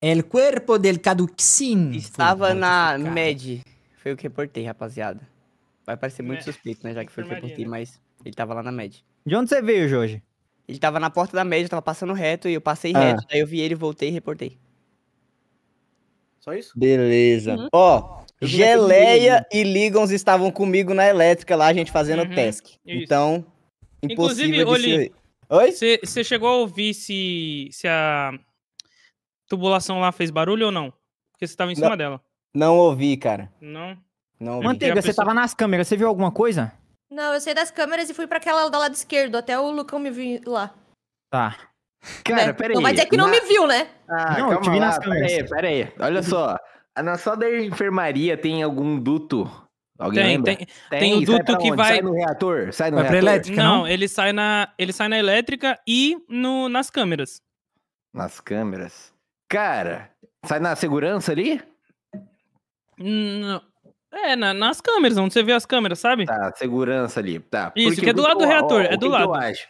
El cuerpo del caduxin. Estava Foi, na cara. med. Foi o que reportei, rapaziada. Vai parecer muito é. suspeito, né? Já que foi o que reportei, mas ele tava lá na med. De onde você veio, Jorge? Ele tava na porta da med, eu tava passando reto e eu passei ah. reto. Daí eu vi ele, voltei e reportei. Só isso? Beleza. Uhum. Ó, Geleia e Ligons estavam comigo na elétrica lá, a gente fazendo uhum. task. Isso. Então, impossível Inclusive, de Oli, se... Oi? Você chegou a ouvir se, se a tubulação lá fez barulho ou não? Porque você tava em cima não, dela. Não ouvi, cara. Não? Não ouvi. Manteiga, você tava nas câmeras, você viu alguma coisa? Não, eu saí das câmeras e fui para aquela do lado esquerdo, até o Lucão me viu lá. Tá. Cara, né? peraí. Não vai dizer que não na... me viu, né? Ah, não, calma eu te vi lá, nas câmeras. Peraí, peraí. Olha só. Na sala da enfermaria tem algum duto? Alguém tem, tem, tem, tem, o duto que vai. Sai no reator? Sai no vai reator? elétrica? Não, não, Ele, sai na, ele sai na elétrica e no, nas câmeras. Nas câmeras? Cara, sai na segurança ali? Não. É, na, nas câmeras, onde você vê as câmeras, sabe? Tá, segurança ali. Tá. Isso, Porque que é do lado do reator. Ó, é do lado. eu acho?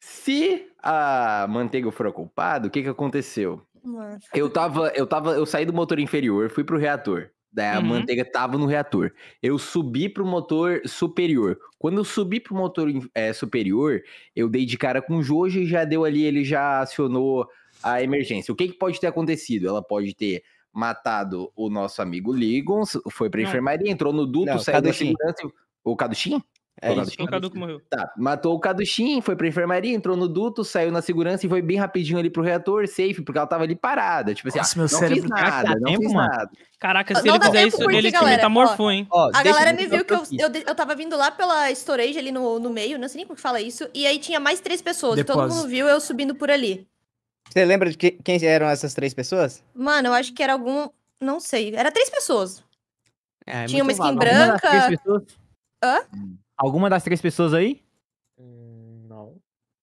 Se a manteiga foi ocupada, o que que aconteceu? Nossa. Eu tava, eu tava, eu saí do motor inferior, fui pro reator. Daí a uhum. manteiga tava no reator. Eu subi pro motor superior. Quando eu subi pro motor é, superior, eu dei de cara com o Jojo e já deu ali, ele já acionou a emergência. O que, que pode ter acontecido? Ela pode ter matado o nosso amigo Ligons, foi pra enfermaria, entrou no duto, Não, saiu da segurança. O Caduchim? É, isso. o morreu. Tá, matou o Caduchim, foi pra enfermaria, entrou no duto, saiu na segurança e foi bem rapidinho ali pro reator, safe, porque ela tava ali parada. Tipo assim, Nossa, ah, meu não cérebro fiz tá nada, não tempo, fiz nada. Caraca, se não ele fizer isso, ele tá metamorfou, hein? Ó, a galera me viu que eu, eu, eu tava vindo lá pela storage ali no, no meio, não sei nem como que fala isso, e aí tinha mais três pessoas, e todo mundo viu eu subindo por ali. Você lembra de que, quem eram essas três pessoas? Mano, eu acho que era algum... Não sei, era três pessoas. É, é tinha uma skin branca... Hã? Hum. Alguma das três pessoas aí? Hum, não.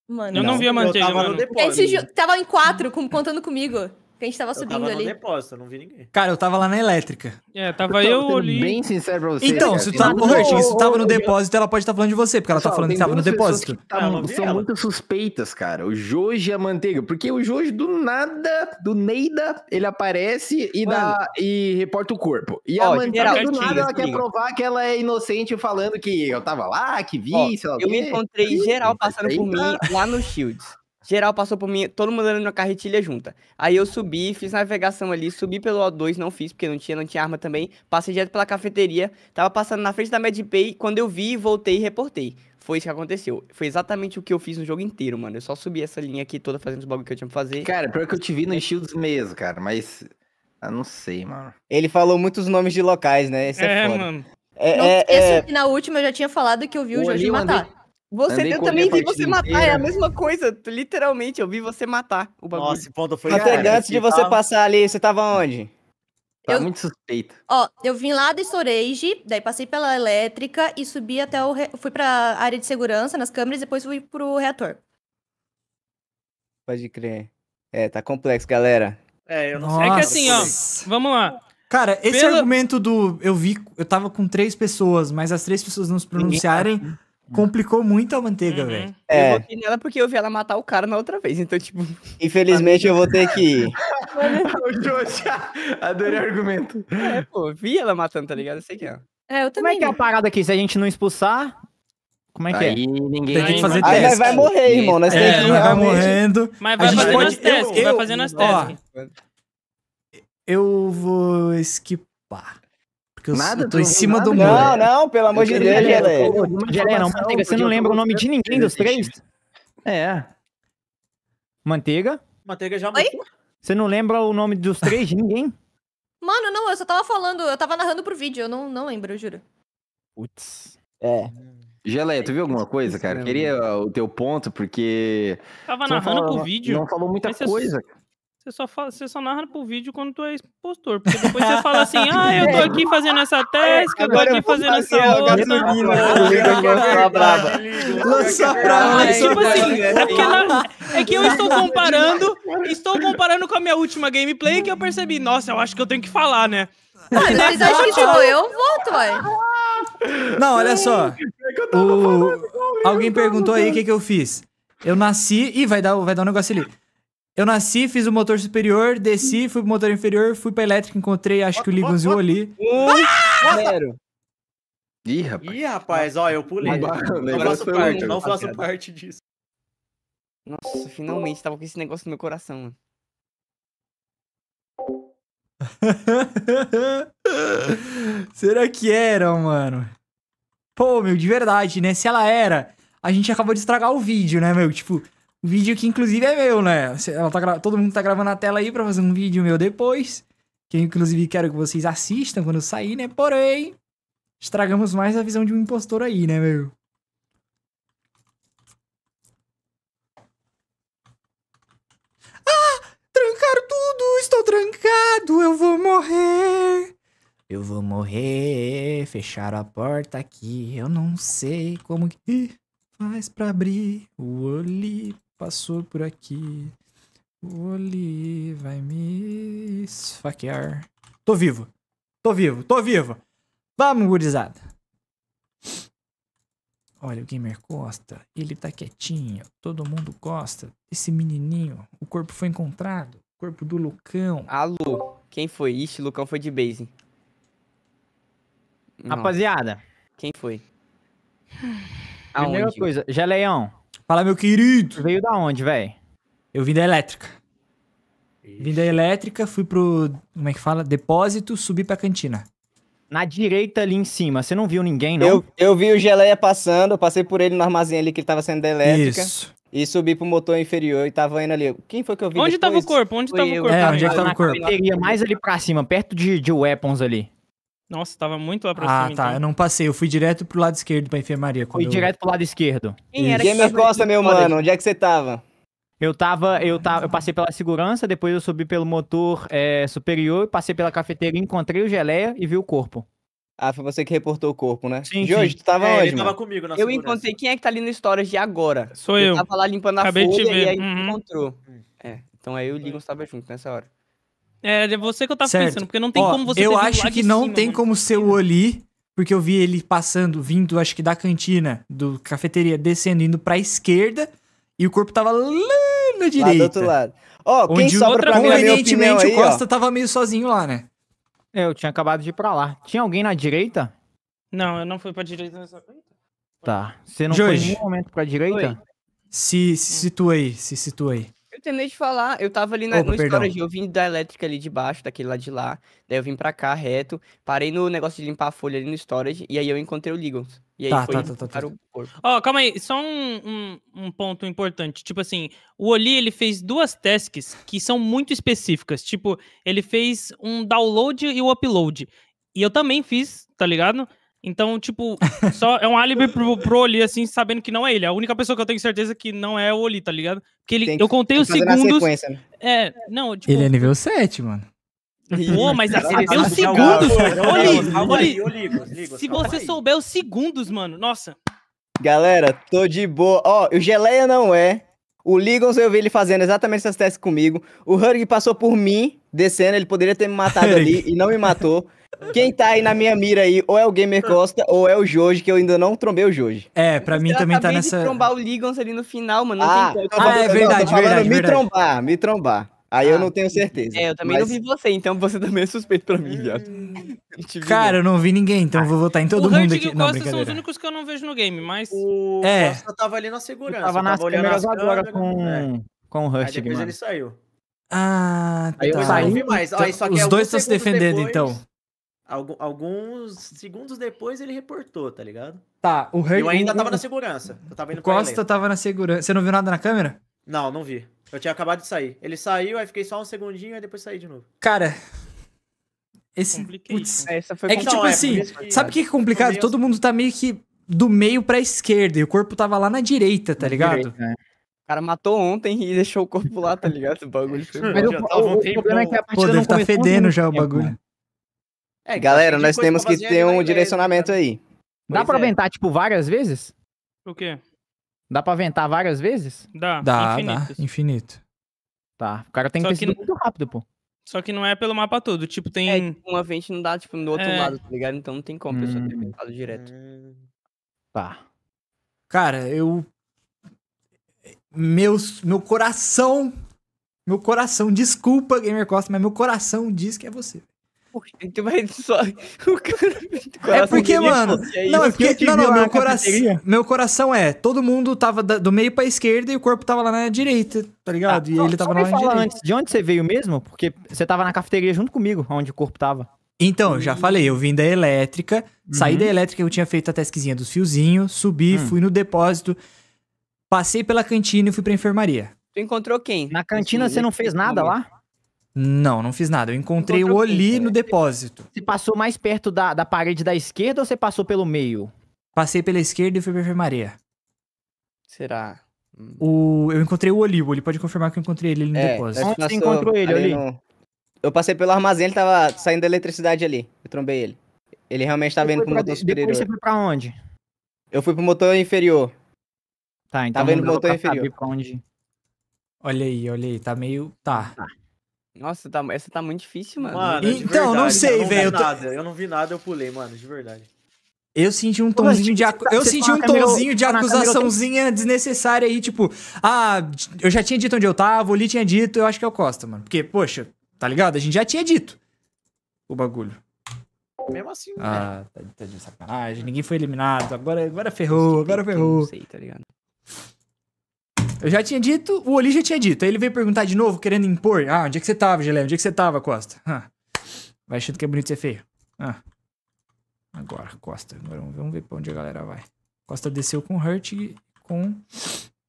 Mano, eu não, não vi a manteiga, tava mano. Esse tava em quatro, contando comigo a gente tava eu tava ali. No depósito, não vi ninguém. Cara, eu tava lá na elétrica. É, tava eu, eu olhei. Bem sincero pra você. Então, cara, se tu tá tava, se tu tava no depósito, ela pode estar tá falando de você, porque ela tá Pessoal, tá falando que tava no depósito. Ah, são ela. muito suspeitas, cara. O Jojo e a Manteiga. Porque o Jojo, do nada, do Neida, ele aparece e, dá, e reporta o corpo. E ó, a Manteiga, do nada, ela quer assim. provar que ela é inocente falando que eu tava lá, que vi, ó, sei lá Eu me encontrei geral passando por mim lá no Shields. Geral passou por mim, todo mundo andando na carretilha junta. Aí eu subi, fiz navegação ali, subi pelo O2, não fiz, porque não tinha, não tinha arma também. Passei direto pela cafeteria, tava passando na frente da MedPay, quando eu vi, voltei e reportei. Foi isso que aconteceu. Foi exatamente o que eu fiz no jogo inteiro, mano. Eu só subi essa linha aqui toda fazendo os bagulho que eu tinha pra fazer. Cara, pior que eu te vi no Shields mesmo, cara, mas. Eu ah, não sei, mano. Ele falou muitos nomes de locais, né? Esse é, é foda. mano. É, é, é... na última eu já tinha falado que eu vi o, o Jorginho matar. Você, eu também vi você matar, inteira. é a mesma coisa. Literalmente, eu vi você matar o bagulho. Nossa, esse ponto foi... Até cara, antes de você tava... passar ali, você tava onde? Tá eu... muito suspeito. Ó, eu vim lá da storage, daí passei pela elétrica e subi até o... Re... Fui pra área de segurança, nas câmeras, e depois fui pro reator. Pode crer. É, tá complexo, galera. É, eu não Nossa. sei. É que assim, ó, vamos lá. Cara, esse Pela... argumento do eu vi, eu tava com três pessoas, mas as três pessoas não se pronunciarem, Ninguém complicou muito a manteiga, uhum. velho. É. Eu botei nela porque eu vi ela matar o cara na outra vez, então, tipo. Infelizmente eu vou ter que ir. Adorei o argumento. É, pô, vi ela matando, tá ligado? Eu sei que é. É, eu também. Como é que é a parada aqui? Se a gente não expulsar, como é que é? aí, é? Ninguém tem que fazer aí teste. vai morrer, irmão. Nós é, vai morrendo. Mas vai fazendo pode... as testes, vai fazendo as testes. Eu vou esquipar que eu, nada, eu tô em cima do muro. Não, não, pelo amor de Deus, Geleia. Manteiga, você não lembra o nome de ninguém dos três? É. Manteiga? Manteiga já morreu. Você não lembra o nome dos três de ninguém? Mano, não, eu só tava falando, eu tava narrando pro vídeo, eu não, não lembro, eu juro. Putz. É. Geleia, tu viu alguma coisa, cara? É queria o teu ponto, porque. Tava narrando falou, pro vídeo. Não falou muita é coisa. cara. Você só, fala, você só narra pro vídeo quando tu é impostor. Porque depois você fala assim, ah, eu tô aqui fazendo essa tese, eu tô aqui fazendo essa outra. Lançou brava. Tipo assim, é porque na, é que eu estou comparando, estou comparando com a minha última gameplay que eu percebi, nossa, eu acho que eu tenho que falar, né? Ah, mas né? acho que tipo, eu volto, ué. Não, olha só. É o... Alguém perguntou aí o que, que eu fiz. Eu nasci... Ih, vai dar, vai dar um negócio ali. Eu nasci, fiz o motor superior, desci, fui pro motor inferior, fui pra elétrica, encontrei, acho que o Ligonzinho ali. Ah! Zero. Ih, rapaz. Ih, rapaz, ó, eu pulei. Não, não faço, parte, não faço parte disso. Nossa, finalmente tava com esse negócio no meu coração, mano. Será que era, mano? Pô, meu, de verdade, né? Se ela era, a gente acabou de estragar o vídeo, né, meu? Tipo, Vídeo que inclusive é meu, né? Tá, todo mundo tá gravando a tela aí pra fazer um vídeo meu depois. Que eu, inclusive quero que vocês assistam quando eu sair, né? Porém, estragamos mais a visão de um impostor aí, né, meu? Ah! Trancaram tudo! Estou trancado! Eu vou morrer! Eu vou morrer! Fecharam a porta aqui. Eu não sei como que faz pra abrir o olho passou por aqui. O Ali vai me esfaquear. Tô vivo. Tô vivo, tô vivo. Vamos, gurizada. Olha, o gamer Costa, ele tá quietinho, todo mundo gosta. Esse menininho, o corpo foi encontrado, o corpo do Lucão. Alô, quem foi? Ixi, Lucão foi de base. Rapaziada. Quem foi? a Primeira coisa, geleão Fala, meu querido. Veio da onde, velho? Eu vim da elétrica. Ixi. Vim da elétrica, fui pro. Como é que fala? Depósito, subi pra cantina. Na direita ali em cima, você não viu ninguém, não? Eu, eu vi o Geleia passando, eu passei por ele no armazém ali que ele tava sendo da elétrica. Isso. E subi pro motor inferior e tava indo ali. Quem foi que eu vi? Onde depois? tava o corpo? Onde foi tava eu. o corpo? É, onde é que tava o corpo? Na mais ali pra cima, perto de, de Weapons ali. Nossa, tava muito lá pra ah, cima. Ah, tá. Então. Eu não passei. Eu fui direto pro lado esquerdo pra enfermaria. Fui eu... direto pro lado esquerdo. Quem era Gamer Costa, meu mano. Onde é que você tava? Eu tava, eu tava, eu passei pela segurança, depois eu subi pelo motor é, superior, passei pela cafeteira, encontrei o geleia e vi o corpo. Ah, foi você que reportou o corpo, né? Sim. Hoje tu tava é, onde? Ele tava comigo na Eu segurança. encontrei quem é que tá ali no Stories de agora. Sou eu. Eu tava lá limpando a Acabei folha e aí uhum. encontrou. É, então aí eu e o Ligon hum. tava junto nessa hora. É, é, você que eu tava certo. pensando, porque não tem Ó, como você Eu acho que não cima, tem mano. como ser o Oli, porque eu vi ele passando, vindo, acho que da cantina, do cafeteria, descendo, indo pra esquerda, e o corpo tava lá na direita. Lá do outro lado. Ó, oh, quem sobra pra mim, Convenientemente, o Costa tava meio sozinho lá, né? É, eu tinha acabado de ir pra lá. Tinha alguém na direita? Não, eu não fui pra direita nessa... Tá. Você não Jorge. foi em nenhum momento pra direita? Se, se situa aí, se situa aí terminei de falar. Eu tava ali na, Opa, no storage, eu vim da elétrica ali de baixo, daquele lá de lá. Daí eu vim pra cá reto, parei no negócio de limpar a folha ali no storage, e aí eu encontrei o Ligons. E aí tá, foi tá, tá, tá, o corpo. Tá, tá. Ó, oh, calma aí, só um, um, um, ponto importante. Tipo assim, o Oli, ele fez duas tasks que são muito específicas. Tipo, ele fez um download e o um upload. E eu também fiz, tá ligado? Então, tipo, só é um álibi pro, pro Oli, assim, sabendo que não é ele. A única pessoa que eu tenho certeza que não é o Oli, tá ligado? Porque ele, que, eu contei os segundos. Né? É, não, tipo, Ele é nível 7, mano. Pô, mas assim, até os segundos. Oli, Oli, se você souber os segundos, mano, nossa. Galera, tô de boa. Ó, oh, o Geleia não é. O Ligons eu vi ele fazendo exatamente essas testes comigo. O Hurg passou por mim descendo, ele poderia ter me matado ali e não me matou. Quem tá aí na minha mira aí, ou é o Gamer Costa, ou é o Jorge, que eu ainda não trombei o Jorge. É, pra mim eu também tá nessa. Eu trombar o Ligons ali no final, mano. ah, tem... ah é, verdade, não, verdade, Me verdade. trombar, me trombar. Aí ah, eu não tenho certeza. É, eu também mas... não vi você, então você também é suspeito pra mim, viado. Cara, eu não vi ninguém, então ah. vou votar em todo o mundo Hurt aqui. O Costa são os únicos que eu não vejo no game, mas... O é. Costa tava ali na segurança. Eu tava nas tava câmeras agora com, é. com o Rush, Aí depois ele saiu. Ah, tá. Aí eu tá. não vi mais. Então, ah, os é dois estão se defendendo, depois... então. Alguns segundos depois ele reportou, tá ligado? Tá, o Herc... Eu ainda tava na segurança. Eu tava indo Costa tava na segurança. Você não viu nada na câmera? Não, não vi. Eu tinha acabado de sair. Ele saiu, aí fiquei só um segundinho, aí depois saí de novo. Cara. Esse. Putz, é, é que, tipo é, assim, que... sabe o que é complicado? Todo mundo tá meio que do meio pra esquerda e o corpo tava lá na direita, tá ligado? Direita, né? O cara matou ontem e deixou o corpo lá, tá ligado? O bagulho é, foi. Mas o, o, o, problema é que a partida Pô, deve tá fedendo já o bagulho. É, então, galera, assim, nós temos que ter um direcionamento né? aí. Dá pra é. aventar, ventar, tipo, várias vezes? O quê? Dá pra ventar várias vezes? Dá, Dá, dá. Infinito. Tá. O cara tem que ser muito rápido, pô. Só que não é pelo mapa todo. Tipo, é, tem. É, avente uma não dá, tipo, no outro É. lado, tá ligado? Então não tem como Pessoal, pessoa ter hum. direto. Tá. Cara, eu. Meus, meu coração. Meu coração, desculpa, Gamer Costa, mas meu coração diz que é você. Tu vai só. O cara. É porque, mano. Não, é porque. Não, não, meu, cora... meu coração é. Todo mundo tava do meio pra esquerda e o corpo tava lá na direita, tá ligado? Ah, e não, ele tava na direita. Antes, de onde você veio mesmo? Porque você tava na cafeteria junto comigo, onde o corpo tava. Então, eu já hum. falei, eu vim da elétrica, uhum. saí da uhum. elétrica, eu tinha feito a tesquezinha dos fiozinhos, subi, hum. fui no depósito, passei pela cantina e fui pra enfermaria. Tu encontrou quem? Na cantina você não fez nada momento. lá? Não, não fiz nada. Eu encontrei Encontrou o Oli quem? É. no depósito. Você passou mais perto da, da parede da esquerda ou você passou pelo meio? Passei pela esquerda e fui pra enfermaria. Será? O, eu encontrei o Oli. O Oli pode confirmar que eu encontrei ele, no É, depósito. Onde ah, você encontrou ele, ali? no- Eu passei pelo armazém, ele tava saindo da eletricidade ali. Eu trombei ele. Ele realmente tava indo Você foi pro pra- motor superior. Depois você foi pra onde? Eu fui pro motor inferior. Tá, então Tava indo pro motor inferior. saber pra onde. Olha aí, olha aí. Tá meio. Tá. Tá. Nossa, tá, essa tá muito difícil, mano. mano então, verdade, não sei, velho. Eu, tô... eu não vi nada, eu pulei, mano, de verdade. Eu senti um tomzinho tipo, de acu... Tá- eu tá senti um tomzinho de tá acusaçãozinha desnecessária aí, tipo, ah, eu já tinha dito onde eu tava, o Lee tinha dito, eu acho que é o Costa, mano. Porque, poxa, tá ligado? A gente já tinha dito o bagulho. Mesmo assim, Ah, né? tá, tá de sacanagem, ninguém foi eliminado. Agora, agora ferrou, agora ferrou. Não sei, tá ligado? Eu já tinha dito, o Oli já tinha dito. Aí ele veio perguntar de novo, querendo impor. Ah, onde é que você tava, Geleia? Onde é que você tava, Costa? Ah. Vai achando que é bonito ser feio. Ah. Agora, Costa. Agora vamos ver pra onde a galera vai. Costa desceu com Hurt com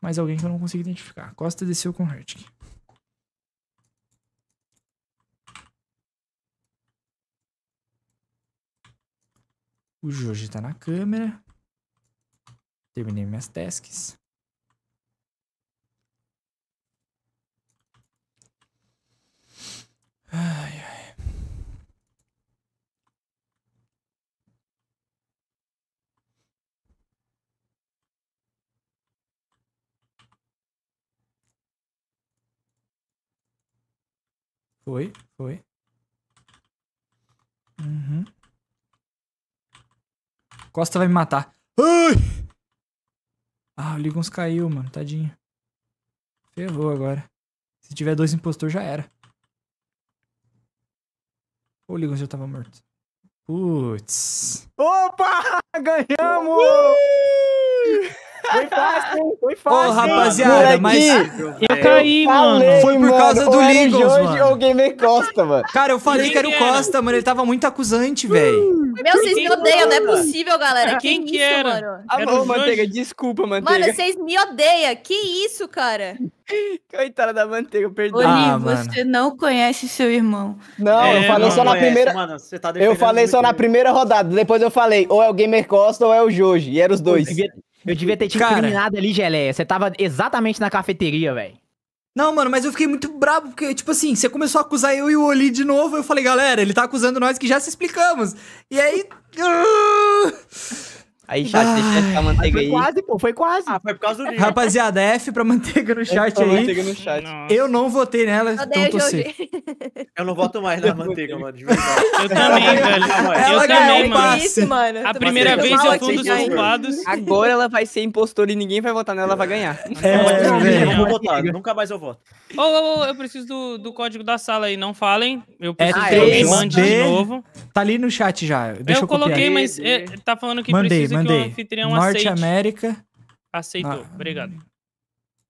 mais alguém que eu não consigo identificar. Costa desceu com Hurt. O Jorge tá na câmera. Terminei minhas tasks. Ai, ai. Foi, foi. Uhum. Costa vai me matar. Ai! Ah, o Ligons caiu, mano. Tadinho. Ferrou agora. Se tiver dois impostores, já era. O Ligon já tava morto. Putz. Opa! Ganhamos! Foi fácil, hein? Foi fácil. Ô, rapaziada, mas. Eu caí, eu falei, mano. Foi por mano, causa do Ligos, mano. É o Gamer Costa, mano. Cara, eu falei que era o Costa, mano. Ele tava muito acusante, velho. Meu, vocês me odeiam, não é possível, galera. Quem que, que isso, era? mano? Amor, manteiga, desculpa, manteiga. Mano, vocês me odeiam. Que isso, cara? Coitada da manteiga, perdão. Ah, você não conhece seu irmão. Não, é, eu falei não só não na conhece, primeira. Mano, tá eu falei só na primeira rodada. Depois eu falei, ou é o Gamer Costa ou é o Joji. E eram os dois. Eu devia, eu devia ter te Cara... incriminado ali, Geleia. Você tava exatamente na cafeteria, velho. Não, mano, mas eu fiquei muito brabo, porque, tipo assim, você começou a acusar eu e o Oli de novo. Eu falei, galera, ele tá acusando nós que já se explicamos. E aí. Ah, Aí, chat, ah, deixa a manteiga aí. Foi quase, pô, foi quase. Ah, foi por causa do Rio. Rapaziada, F pra manteiga no chat aí. Manteiga no chat. Eu não votei nela, então tô Eu não voto mais na manteiga, mano, de verdade. Eu também, velho. Ela eu também, mano. Isso, mano. A primeira vez eu fui um dos culpados. Agora ela vai ser impostora e ninguém vai votar nela, ela vai ganhar. É, é, eu vou votar, nunca mais eu voto. Ô, oh, oh, oh, eu preciso do, do código da sala aí, não falem. Eu é preciso é, que eu mande de novo. Tá ali no chat já. Deixa eu, eu coloquei, mas é, tá falando que mandei, precisa Mandei. que o anfitrião Norte aceite. América. Aceitou, ah. obrigado.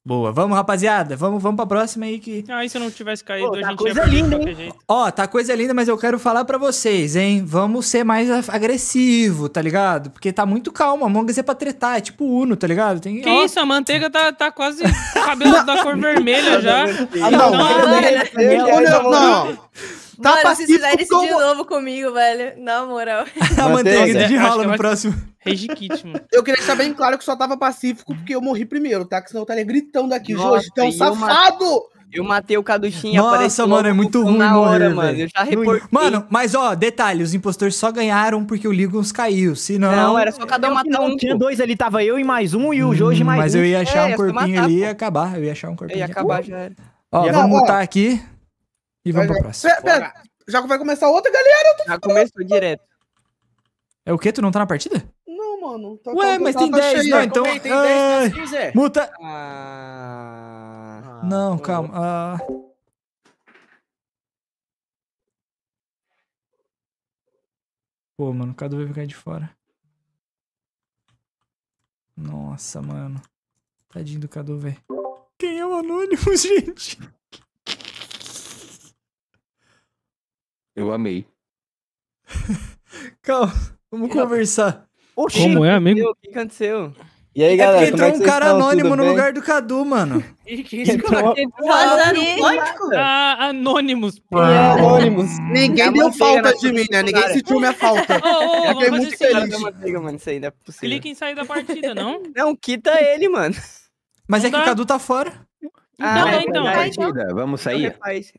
Boa, vamos rapaziada, vamos, vamos pra próxima aí que... Ah, e se não tivesse caído, Pô, tá a gente coisa ia linda, hein? Ó, tá coisa linda, mas eu quero falar para vocês, hein? Vamos ser mais agressivo, tá ligado? Porque tá muito calmo, Among Us é pra tretar, é tipo Uno, tá ligado? Tem... Que Ó. isso, a manteiga tá, tá quase cabelo da cor vermelha já. Ah, não, não, não, não Tá Mano, se isso como... de novo comigo, velho, na moral. a tá manteiga de rola no próximo. Rage mano. Eu queria deixar bem claro que só tava pacífico porque eu morri primeiro, tá? Que senão eu estaria gritando aqui, Jorge, tão safado! Eu matei o Caduchinha, Nossa, mano, é muito ruim na hora, morrer, mano. Eu já reportei. Mano, mas ó, detalhe, os impostores só ganharam porque o Ligons caiu, senão... Não, era só cada um matar um. Tinha dois ali, tava eu e mais um e o Jorge hum, mais mas um. Mas eu ia achar é, um corpinho matar, ali e acabar, eu ia achar um corpinho. ia acabar, já era. Ó, vamos mutar aqui. E vamos vai, pra próxima. Pera, pera, já vai começar outra, galera. já começou direto. É o quê? Tu não tá na partida? Não, mano. Tá Ué, mas tem 10, não, então. Aí, tem 10, ah, quiser. Muta. Ah, não, ah, calma. Ah. Pô, mano, o Cadu vai ficar de fora. Nossa, mano. Tadinho do Cadu, velho. Quem é o Anônimo, gente? Eu amei. Calma, vamos conversar. Oxi, como é, amigo? O que aconteceu? E aí, é galera, é entrou um cara estão? anônimo no lugar do Cadu, mano. que isso, cara? É anônimos. Ah, anônimos. Ah, é. Ninguém deu falta de mim, né? Ninguém sentiu minha falta. Oh, oh, Eu muito feliz. é em sair da partida, não? não, quita ele, mano. Mas não é dá. que o Cadu tá fora. Ah, não, então. Vamos então sair?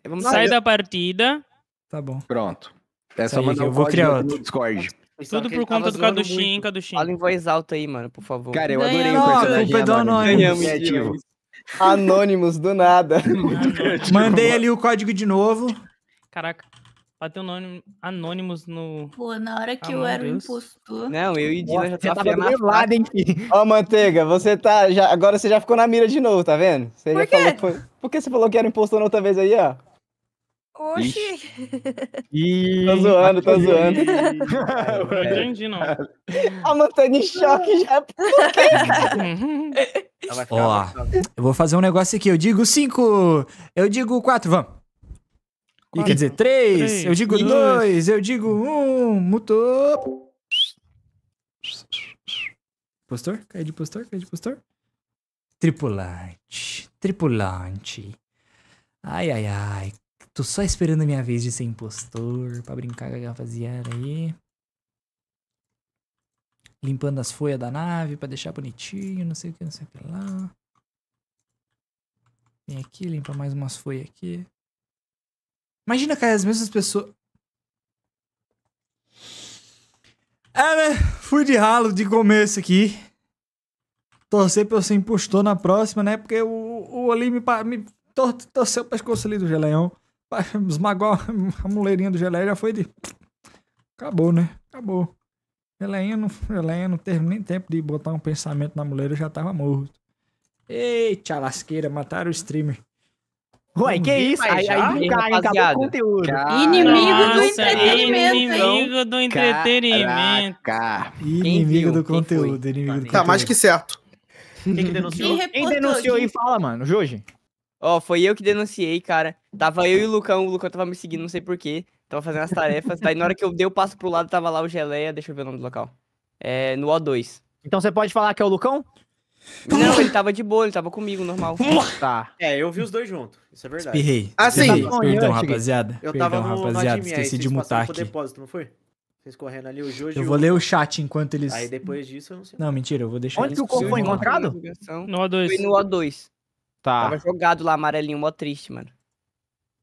Vamos sair da partida. Tá bom. Pronto. É só mandar eu vou criar outro. Discord. Tudo por conta do Caduchim, Caduchim. Fala em voz alta aí, mano, por favor. Cara, eu adorei Ganhou, é o personagem. Culpa é do Anonymous. É anônimos, do nada. Mandei ali o código de novo. Caraca. Bateu um anônimos no. Pô, na hora que eu era o impostor. Não, eu e Dina já tá afiando hein, filho? Ó, Manteiga, você tá. Já, agora você já ficou na mira de novo, tá vendo? Você Por já quê? Falou, que... por que você falou que era impostor na outra vez aí, ó? Oxi! Tá zoando, tá zoando. Não entendi, não. A Montana tá em choque já. Ó, eu vou fazer um negócio aqui. Eu digo cinco, eu digo quatro, vamos. Quatro. E quer dizer, três, três eu digo dois. dois, eu digo um, mutou. Postor? Cai de postor, cai de postor. Tripulante, tripulante. Ai, ai, ai. Tô só esperando a minha vez de ser impostor pra brincar com a rapaziada aí. Limpando as folhas da nave pra deixar bonitinho, não sei o que, não sei o que lá. Vem aqui, limpa mais umas folhas aqui. Imagina, que as mesmas pessoas... É, né? Fui de ralo de começo aqui. Torcer pra eu ser impostor na próxima, né? Porque o, o Ali me, me torceu o pescoço ali do Geleão. Esmagou a mulherinha do geleia, já foi de. Acabou, né? Acabou. Geleinha não, geleinha não teve nem tempo de botar um pensamento na mulher, já tava morto. Eita, lasqueira, mataram o streamer. Ué, que isso? Aí, aí não é, cai, acabou o conteúdo. Caraca, inimigo do entretenimento, Inimigo do entretenimento. Caraca. Inimigo do conteúdo, inimigo do conteúdo. Tá mais que certo. Quem, que denunciou? Quem, Quem denunciou e fala, mano? Jorge? Ó, oh, foi eu que denunciei, cara. Tava eu e o Lucão, o Lucão tava me seguindo, não sei porquê. Tava fazendo as tarefas. Daí na hora que eu dei o passo pro lado, tava lá o Geleia, deixa eu ver o nome do local. É, no O2. Então você pode falar que é o Lucão? Não, ele tava de boa, ele tava comigo, normal. Tá. tá. É, eu vi os dois juntos, isso é verdade. Espirrei. ah, tá perdão, rapaziada. Eu perdão, tava no, rapaziada, no esqueci de mutar aqui. Depósito, não foi? Vocês correndo ali, o Jojo. Eu vou ler o chat enquanto eles. Aí depois disso eu não sei. Não, mentira, eu vou deixar. Onde que o corpo foi encontrado? No O2. Foi no O2. Tá. Tava jogado lá amarelinho, mó triste, mano.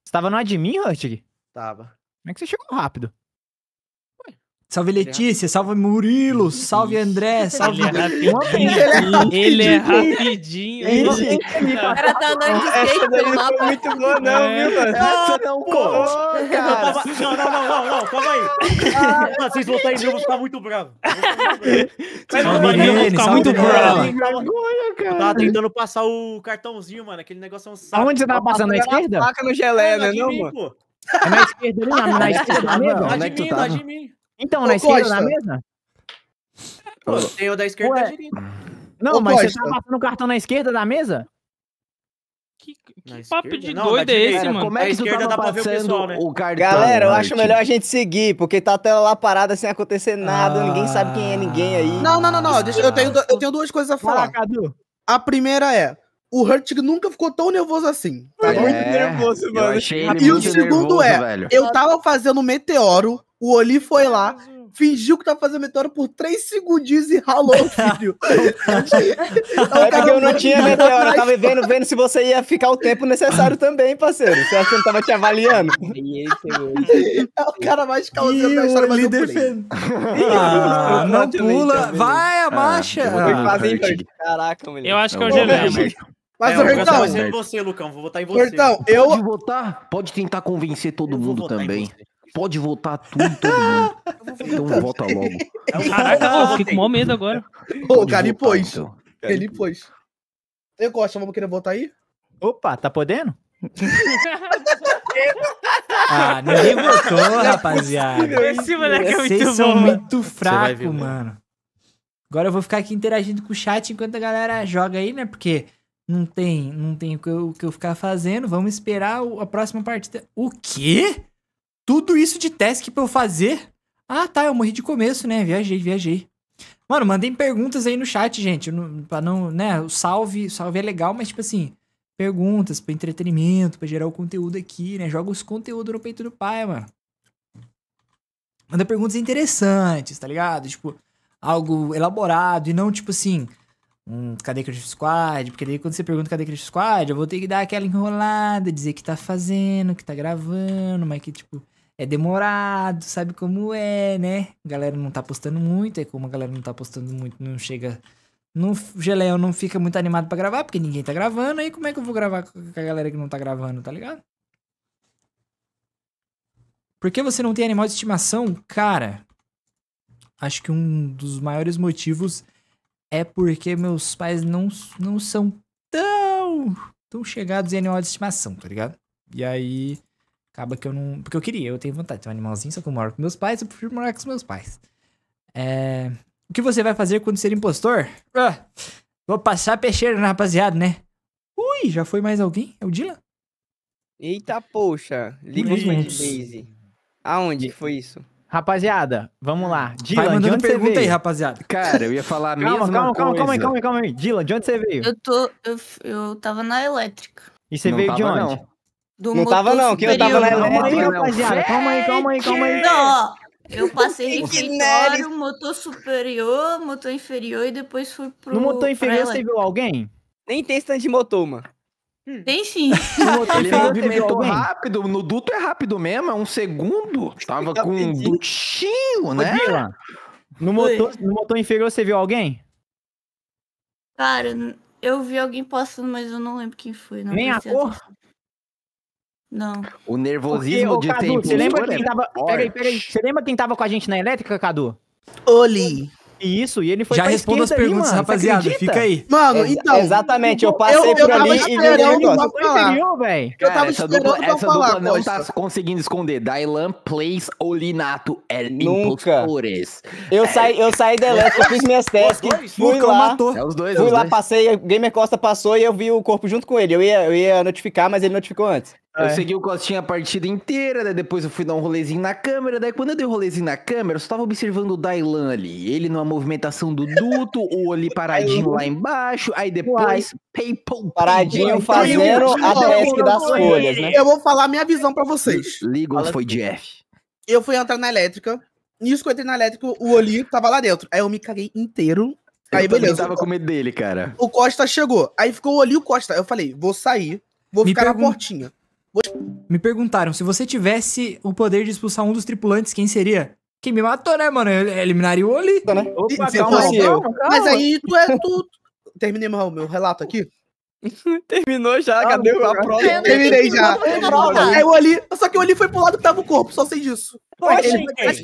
Você tava no admin, Hurtig? Tava. Como é que você chegou rápido? Salve é Letícia, salve Murilo, salve André, é salve. É Ele é rapidinho. Ele é rapidinho. O cara tá andando de skate pelo mapa. Não muito boa, não, é. viu, mano? Ah, não Tava... Não, não, não, não, não, calma aí. Ah, vocês voltarem de novo, eu vou ficar muito bravo. Mas, eu vou ficar muito bravo. Eu tava tentando passar o cartãozinho, mano. Aquele negócio é um saco. Aonde você tava passando? Na esquerda? Faca no gelé, né, não, mano? É na esquerda na esquerda da mesa? Tá de então, né, na esquerda da mesa? Eu tem o da esquerda Ué. direita. Não, Ô, mas Costa. você tá passando o cartão na esquerda da mesa? Que, que papo esquerda? de não, doido é esse, cara, mano? Como é que a esquerda tá dá pra ver o pessoal, né? O cartão, Galera, eu acho melhor a gente seguir, porque tá a tela lá parada sem acontecer nada, ah. ninguém sabe quem é ninguém aí. Ah. Não, não, não, não. Deixa, eu, tenho, eu tenho duas coisas a falar. Fala, Cadu. A primeira é, o Hurtig nunca ficou tão nervoso assim. Tá é, muito nervoso, mano. E o segundo nervoso, é, velho. eu tava fazendo meteoro, o Oli foi lá, uhum. fingiu que tava tá fazendo meteoro por três segundinhos e ralou o vídeo. é porque é eu não tinha meteoro, eu tava vendo, vendo se você ia ficar o tempo necessário também, parceiro. Você acha que eu não tava te avaliando? é o cara mais causando da história, mas eu defend... ah, não pula, vai a marcha. Ah, ah Caraca, moleque. Eu acho que é o Gelé, mas é, o Bertão. Vou votar em você, Lucão. Vou votar em você. Bertão, eu. Pode votar? Pode tentar convencer todo mundo também. Pode voltar tudo, todo mundo. Então volta logo. Caraca, eu fico com maior medo agora. o cara impôs. Então. Ele impôs. Eu gosto, vamos querer voltar aí? Opa, tá podendo? ah, ninguém votou, é rapaziada. Esse moleque é muito Vocês bom. são muito fracos, mano. mano. Agora eu vou ficar aqui interagindo com o chat enquanto a galera joga aí, né? Porque não tem, não tem o que eu, o que eu ficar fazendo. Vamos esperar o, a próxima partida. O quê? Tudo isso de teste pra eu fazer? Ah, tá, eu morri de começo, né? Viajei, viajei. Mano, mandem perguntas aí no chat, gente. para pra não, né? O salve, salve é legal, mas tipo assim, perguntas para entretenimento, pra gerar o conteúdo aqui, né? Joga os conteúdos no peito do pai, mano. Manda perguntas interessantes, tá ligado? Tipo, algo elaborado e não tipo assim, um, cadê Crash Squad? Porque daí quando você pergunta cadê Crash Squad, eu vou ter que dar aquela enrolada, dizer que tá fazendo, que tá gravando, mas que tipo é demorado, sabe como é, né? A galera não tá postando muito, é como a galera não tá postando muito, não chega. Não, o Geleão não fica muito animado para gravar, porque ninguém tá gravando, aí como é que eu vou gravar com a galera que não tá gravando, tá ligado? Por que você não tem animal de estimação? Cara, acho que um dos maiores motivos é porque meus pais não, não são tão, tão chegados em animal de estimação, tá ligado? E aí Acaba que eu não. Porque eu queria, eu tenho vontade de ter um animalzinho, só que eu moro com meus pais, eu prefiro morar com os meus pais. É... O que você vai fazer quando ser impostor? Ah, vou passar peixeira na rapaziada, né? Ui, já foi mais alguém? É o Dila? Eita, poxa. Liga os meus Aonde foi isso? Rapaziada, vamos lá. Dylan, de onde pergunta veio? aí, rapaziada. Cara, eu ia falar calma, calma, Calma, calma aí, calma aí, calma aí. Dylan, de onde você veio? Eu, tô, eu, eu tava na elétrica. E você não veio de onde? Não. Do não tava não, que eu tava na Calma aí, rapaziada, calma aí, calma aí, calma aí. Não, eu passei refeitório, motor superior, motor inferior e depois fui pro... No motor inferior você viu alguém? Nem tem stand de motor, mano. Hum. Tem sim. Ele movimentou é rápido, no duto é rápido mesmo, é um segundo. Tava tá com um dutinho, né? No motor, no motor inferior você viu alguém? Cara, eu vi alguém passando, mas eu não lembro quem foi. Nem a cor? Atenção. Não. O nervosismo Porque, de Cadu, tempo. Você é lembra, quem tava, peraí, peraí, você lembra quem tava com a gente na elétrica, Cadu? Oli. Isso, e ele foi Já respondo as perguntas, ali, rapaziada. Fica aí. Mano, então. É, exatamente, eu passei eu, por ali e vi o negócio. Interior, velho. Eu tava esperando dupla, pra essa falar. Dupla não Costa. tá conseguindo esconder. Dailan plays Olinato. É impostores. Eu, é. Saí, eu saí da elétrica, fiz minhas tasks. Fui Luca, lá. É os dois, fui os lá, dois. passei. Gamer Costa passou e eu vi o corpo junto com ele. Eu ia, eu ia notificar, mas ele notificou antes. É. Eu é. segui o Costinha a partida inteira, depois eu fui dar um rolezinho na câmera, daí quando eu dei um rolezinho na câmera, eu só tava observando o Dailan ali. Ele numa movimentação do duto, o ali paradinho lá embaixo, aí depois PayPal. Paradinho fazendo a desk das folhas, né? Eu vou falar minha visão para vocês. Ligou, foi Jeff. Eu fui entrar na elétrica, nisso que eu entrei na elétrica, o Oli tava lá dentro. Aí eu me caguei inteiro. Aí eu beleza. Eu tava com medo dele, cara. O Costa chegou. Aí ficou o Oli e o Costa. Eu falei, vou sair, vou me ficar pergun... na portinha. Me perguntaram, se você tivesse o poder de expulsar um dos tripulantes, quem seria? Quem me matou, né, mano? Eu eliminaria o Oli. Opa, calma, calma, calma, Mas aí tu é tudo. Terminei meu, meu relato aqui. Terminou já, ah, cadê a prova? Terminei já. Aí é, o Oli, só que o Oli foi pro lado que tava o corpo, só sei disso. que ele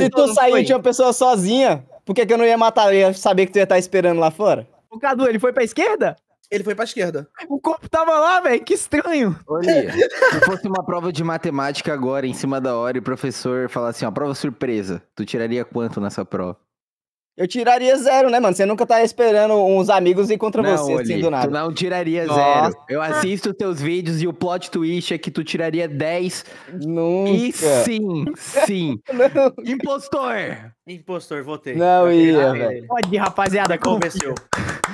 se tu saiu tinha uma pessoa sozinha, por que, que eu não ia matar? Eu ia saber que tu ia estar esperando lá fora? O Cadu, ele foi pra esquerda? Ele foi pra esquerda. O corpo tava lá, velho. Que estranho. Olha, se fosse uma prova de matemática agora, em cima da hora, e o professor falar assim, ó, prova surpresa. Tu tiraria quanto nessa prova? Eu tiraria zero, né, mano? Você nunca tá esperando uns amigos encontrar você, assim, Oli, assim, do nada. Tu não tiraria Nossa. zero. Eu assisto teus vídeos e o plot twist é que tu tiraria 10. Nunca. E sim, sim. Impostor! Impostor, votei. Não ia, ah, velho. Pode, rapaziada, convenceu.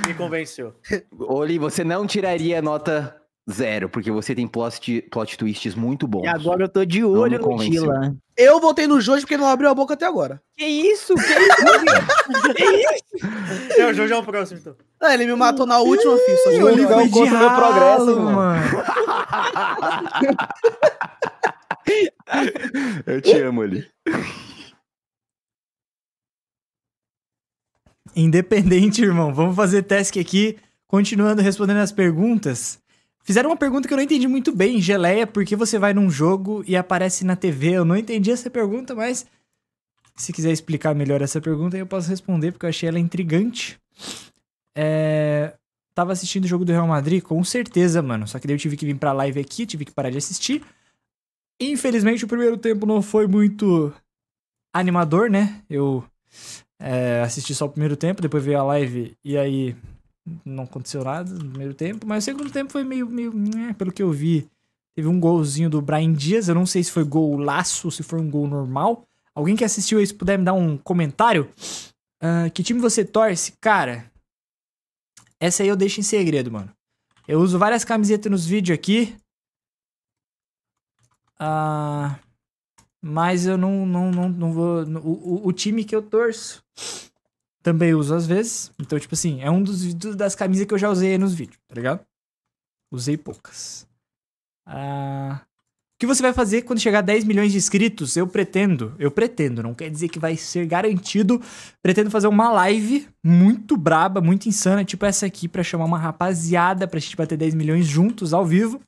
Me convenceu. Oli, você não tiraria nota zero, porque você tem plot, plot twists muito bons. E agora eu tô de olho no Chila. Eu votei no Jojo porque não abriu a boca até agora. Que isso? Que isso? que isso? É, o Jojo é o próximo, então. Ah, ele me matou na última, filho. Só jogou ele vai contra o meu progresso, mano. eu te amo, Oli. Independente, irmão. Vamos fazer task aqui, continuando respondendo as perguntas. Fizeram uma pergunta que eu não entendi muito bem, Geleia, por que você vai num jogo e aparece na TV? Eu não entendi essa pergunta, mas se quiser explicar melhor essa pergunta, eu posso responder, porque eu achei ela intrigante. É... Tava assistindo o jogo do Real Madrid? Com certeza, mano. Só que daí eu tive que vir pra live aqui, tive que parar de assistir. Infelizmente, o primeiro tempo não foi muito animador, né? Eu é, assisti só o primeiro tempo, depois veio a live e aí não aconteceu nada no primeiro tempo, mas o segundo tempo foi meio, meio né, pelo que eu vi. Teve um golzinho do Brian Dias, eu não sei se foi gol laço, se foi um gol normal. Alguém que assistiu isso puder me dar um comentário? Uh, que time você torce? Cara, essa aí eu deixo em segredo, mano. Eu uso várias camisetas nos vídeos aqui. Uh, mas eu não, não, não, não vou. O, o, time que eu torço também uso às vezes. Então, tipo assim, é um dos das camisas que eu já usei nos vídeos, tá ligado? Usei poucas. Ah, o que você vai fazer quando chegar a 10 milhões de inscritos? Eu pretendo, eu pretendo, não quer dizer que vai ser garantido. Pretendo fazer uma live muito braba, muito insana, tipo essa aqui, para chamar uma rapaziada pra gente bater 10 milhões juntos ao vivo.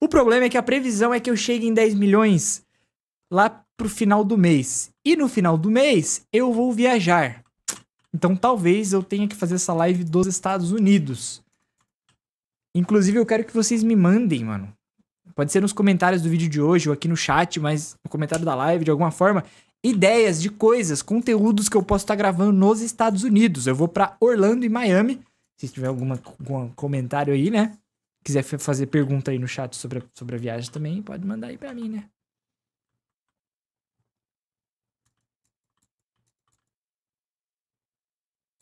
O problema é que a previsão é que eu chegue em 10 milhões lá pro final do mês. E no final do mês eu vou viajar. Então talvez eu tenha que fazer essa live dos Estados Unidos. Inclusive eu quero que vocês me mandem, mano. Pode ser nos comentários do vídeo de hoje ou aqui no chat, mas no comentário da live de alguma forma, ideias de coisas, conteúdos que eu posso estar tá gravando nos Estados Unidos. Eu vou para Orlando e Miami. Se tiver alguma, algum comentário aí, né? Quiser fazer pergunta aí no chat sobre a, sobre a viagem também, pode mandar aí para mim, né?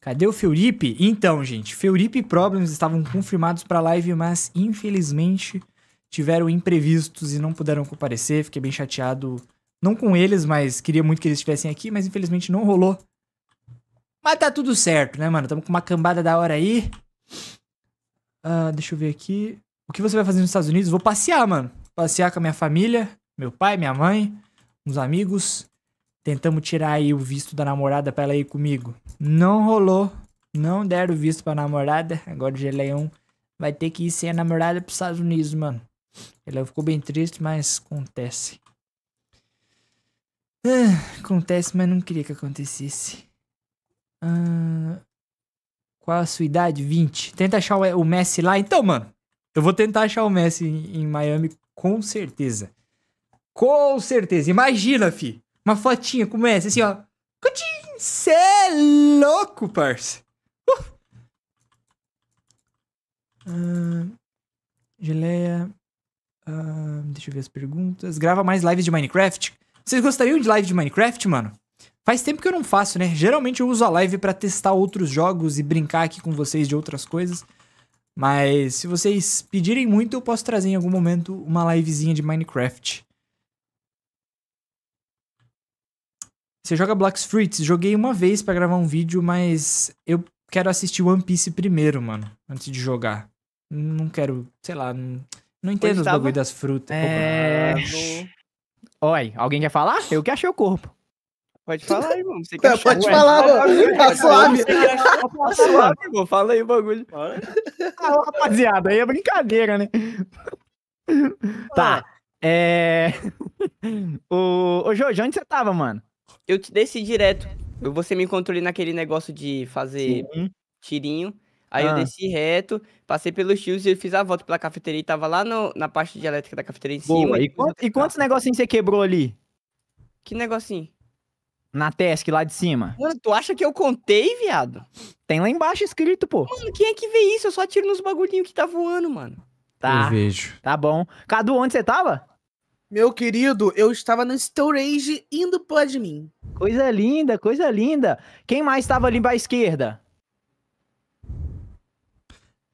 Cadê o Felipe? Então, gente, Felipe e Problems estavam confirmados para live, mas infelizmente tiveram imprevistos e não puderam comparecer. Fiquei bem chateado, não com eles, mas queria muito que eles estivessem aqui, mas infelizmente não rolou. Mas tá tudo certo, né, mano? Tamo com uma cambada da hora aí. Uh, deixa eu ver aqui. O que você vai fazer nos Estados Unidos? Vou passear, mano. Passear com a minha família, meu pai, minha mãe, uns amigos. Tentamos tirar aí o visto da namorada para ela ir comigo. Não rolou. Não deram o visto pra namorada. Agora o Geleão vai ter que ir sem a namorada pros Estados Unidos, mano. Ele ficou bem triste, mas acontece. Ah, acontece, mas não queria que acontecesse. Ah, qual a sua idade? 20. Tenta achar o Messi lá. Então, mano, eu vou tentar achar o Messi em Miami com certeza. Com certeza. Imagina, fi. Uma fotinha, como essa, assim, ó. Cutim, cê é louco, parça. Uh. Uh, geleia. Uh, deixa eu ver as perguntas. Grava mais lives de Minecraft. Vocês gostariam de live de Minecraft, mano? Faz tempo que eu não faço, né? Geralmente eu uso a live para testar outros jogos e brincar aqui com vocês de outras coisas. Mas se vocês pedirem muito, eu posso trazer em algum momento uma livezinha de Minecraft. Você joga Black Fruits? Joguei uma vez para gravar um vídeo, mas eu quero assistir One Piece primeiro, mano, antes de jogar. Não quero, sei lá, não, não entendo os bagulho das frutas. É... Ah, Oi, alguém quer falar? Eu que achei o corpo. Pode falar, irmão. Você que é, pode ué, falar, mano. Tá suave. Tá suave, irmão. Fala aí o bagulho. Ah, rapaziada, aí é brincadeira, né? Tá. É. o, ô, Jojo, onde você tava, mano? eu te desci direto. Você me encontrou ali naquele negócio de fazer Sim. tirinho. Aí ah. eu desci reto, passei pelos tios e fiz a volta pela cafeteria e tava lá no, na parte de elétrica da cafeteria em Boa. cima. E, quantos, e quantos tá. negocinhos você quebrou ali? Que negocinho? Na Tesc, lá de cima. Mano, tu acha que eu contei, viado? Tem lá embaixo escrito, pô. Mano, quem é que vê isso? Eu só tiro nos bagulhinhos que tá voando, mano. Tá. Eu vejo. Tá bom. Cadu, onde você tava? Meu querido, eu estava no storage indo pro admin. Coisa linda, coisa linda. Quem mais estava ali pra esquerda?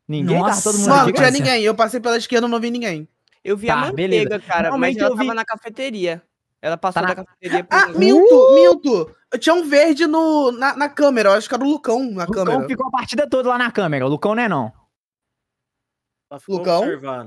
Ninguém Nossa, tava todo mundo Não, não tinha ninguém. Eu passei pela esquerda, não vi ninguém. Eu vi tá, a manteiga, beleza. cara, Normalmente mas ela eu vi... tava na cafeteria. Ela passou tá. da cafeteria Ah, Milton, uh! Milton! Tinha um verde no, na, na câmera. Eu acho que era o Lucão na Lucão câmera. Lucão ficou a partida toda lá na câmera. O Lucão não é não. Lucão?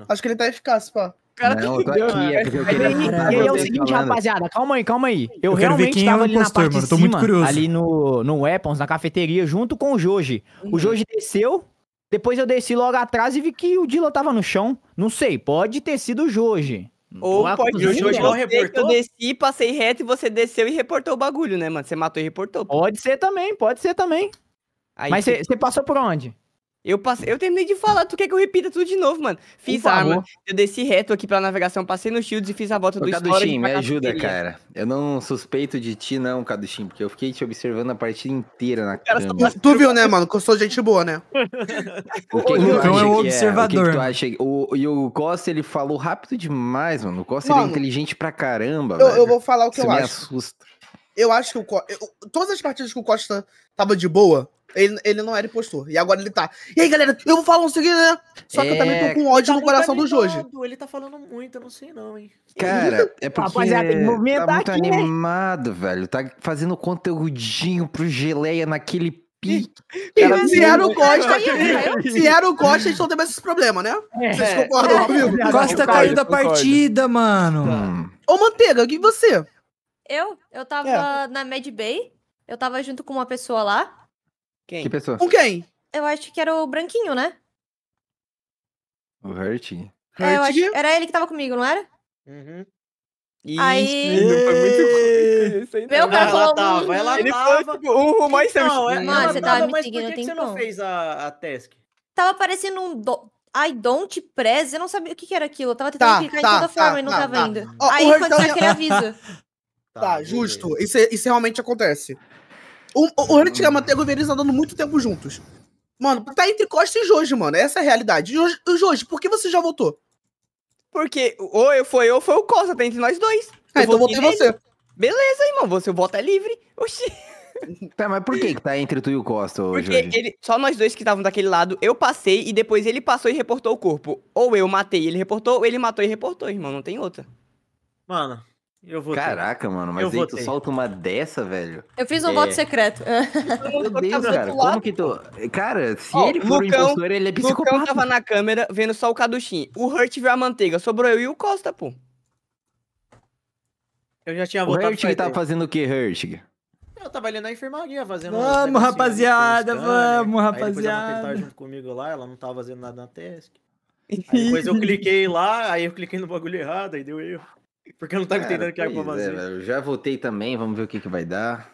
Acho que ele tá eficaz, pá cara não, tá ligando. Aqui, né? é eu e, aí é o seguinte, falando. rapaziada, calma aí, calma aí. Eu, eu realmente é tava é ali impostor, na parte mano, tô cima, muito curioso. ali no, no Weapons, na cafeteria, junto com o Joji. O uhum. Joji desceu, depois eu desci logo atrás e vi que o Dila tava no chão. Não sei, pode ter sido o Joji. Ou pode o Joji não reportou. Eu desci, passei reto e você desceu e reportou o bagulho, né, mano? Você matou e reportou. Pode ser também, pode ser também. Aí Mas você passou por onde? Eu, passei, eu terminei de falar, tu quer que eu repita tudo de novo, mano? Fiz a arma, eu desci reto aqui pra navegação, passei no shields e fiz a volta Ô, do Caduchim, me ajuda, cara. Eu não suspeito de ti não, Caduchim, porque eu fiquei te observando a partida inteira na cara. Cama. Tu viu, né, mano, que eu sou gente boa, né? o que, que então é um observador. É? O que, que tu acha? O, e o Costa, ele falou rápido demais, mano. O Costa, mano, ele é inteligente pra caramba, Eu, eu vou falar o que Isso eu me acho. assusta. Eu acho que o Costa... todas as partidas que o Costa tava de boa, ele, ele não era impostor. E agora ele tá. E aí, galera, eu vou falar um seguinte, né? Só que é, eu também tô é, com ódio tá no coração do Jorge. Ele tá falando muito, eu não sei não, hein. Cara, é porque Rapaziada, tem tá muito aqui, né? animado, né? velho. Tá fazendo conteúdinho pro Geleia naquele pique. Cara, se era o Costa, se era o Costa, gente não teriam esse problema, né? É. Vocês concordam é. comigo? Costa caiu da partida, mano. Hum. Ô, Manteiga, o que você? Eu? Eu tava é. na Mad Bay. Eu tava junto com uma pessoa lá. Quem? Que pessoa? Com quem? Eu acho que era o Branquinho, né? O Hurting? É, eu acho... Era ele que tava comigo, não era? Uhum. aí... Não foi muito Meu cara falou... Tava, tá, ela ele tava... Tá, foi, tipo, um rumo mais... Então, é, não, é, você tava, tava me seguindo, mas por que, você não fez a, a task? Tava parecendo um... Do... I don't press, eu não sabia o que, que era aquilo. Eu tava tentando tá, clicar tá, de toda tá, forma tá, e não tá, tava indo. aí foi então... aquele aviso. Tá, justo. Isso, é, isso realmente acontece. O, o e o e eles andando muito tempo juntos. Mano, tá entre Costa e Jojo, mano. Essa é a realidade. Jojo, Jorge, por que você já votou? Porque ou eu foi eu foi o Costa, tá entre nós dois. Ah, eu então votei você. Beleza, irmão. Você vota é livre. Oxi. Tá, mas por que, que tá entre tu e o Costa hoje? Porque ele, só nós dois que estavam daquele lado, eu passei e depois ele passou e reportou o corpo. Ou eu matei e ele reportou, ou ele matou e reportou, irmão. Não tem outra. Mano, eu vou Caraca, mano, mas eu aí votei. tu solta uma dessa, velho. Eu fiz um é... voto secreto. Meu Deus, cara, como que tu. É, cara, se oh, ele for Lucão, o impostor, ele é psicopata. Lucão tava na câmera vendo só o Caduchim. O Hurt viu a manteiga, sobrou eu e o Costa, pô. Eu já tinha o votado. O Hurt tava tá fazendo o que, Hurt? Eu tava ali na enfermaria fazendo. Vamos, assim, rapaziada, né? vamos, rapaziada. Aí depois junto comigo lá, ela não tava fazendo nada na tese. Aí depois eu cliquei lá, aí eu cliquei no bagulho errado, aí deu erro. Porque eu não tava Cara, entendendo o que a Aquaman é, Eu já voltei também, vamos ver o que, que vai dar.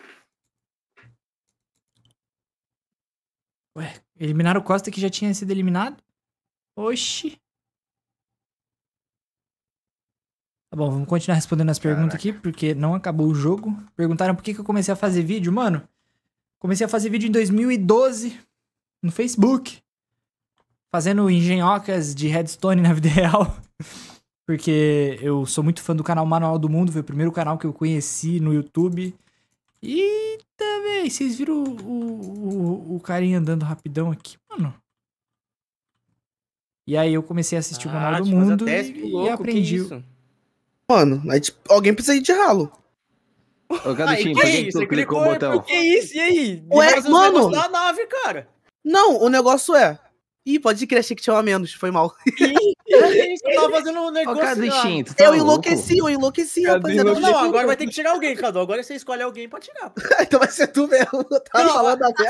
Ué, eliminaram o Costa que já tinha sido eliminado? Oxi. Tá bom, vamos continuar respondendo as perguntas Caraca. aqui, porque não acabou o jogo. Perguntaram por que, que eu comecei a fazer vídeo. Mano, comecei a fazer vídeo em 2012 no Facebook, fazendo engenhocas de redstone na vida real. porque eu sou muito fã do canal Manual do Mundo, foi o primeiro canal que eu conheci no YouTube. E também, vocês viram o, o, o, o carinha andando rapidão aqui, mano? E aí eu comecei a assistir ah, o Manual do Mundo e, louco, e, aprendi. Mano, tipo, alguém precisa ir de ralo. Ô, Gadutinho, por que, que tu clicou o é botão? Que é isso? E aí? Ué, e mano! Na nave, cara. Não, o negócio é... Ih, pode crer, achei que tinha uma menos, foi mal. É eu tava fazendo um negócio. Ó, tá eu louco. enlouqueci, eu enlouqueci, rapaziada. Não, agora vai ter que tirar alguém, Cadu. Agora você escolhe alguém pra tirar. então vai ser tu mesmo. Tá não, falando até.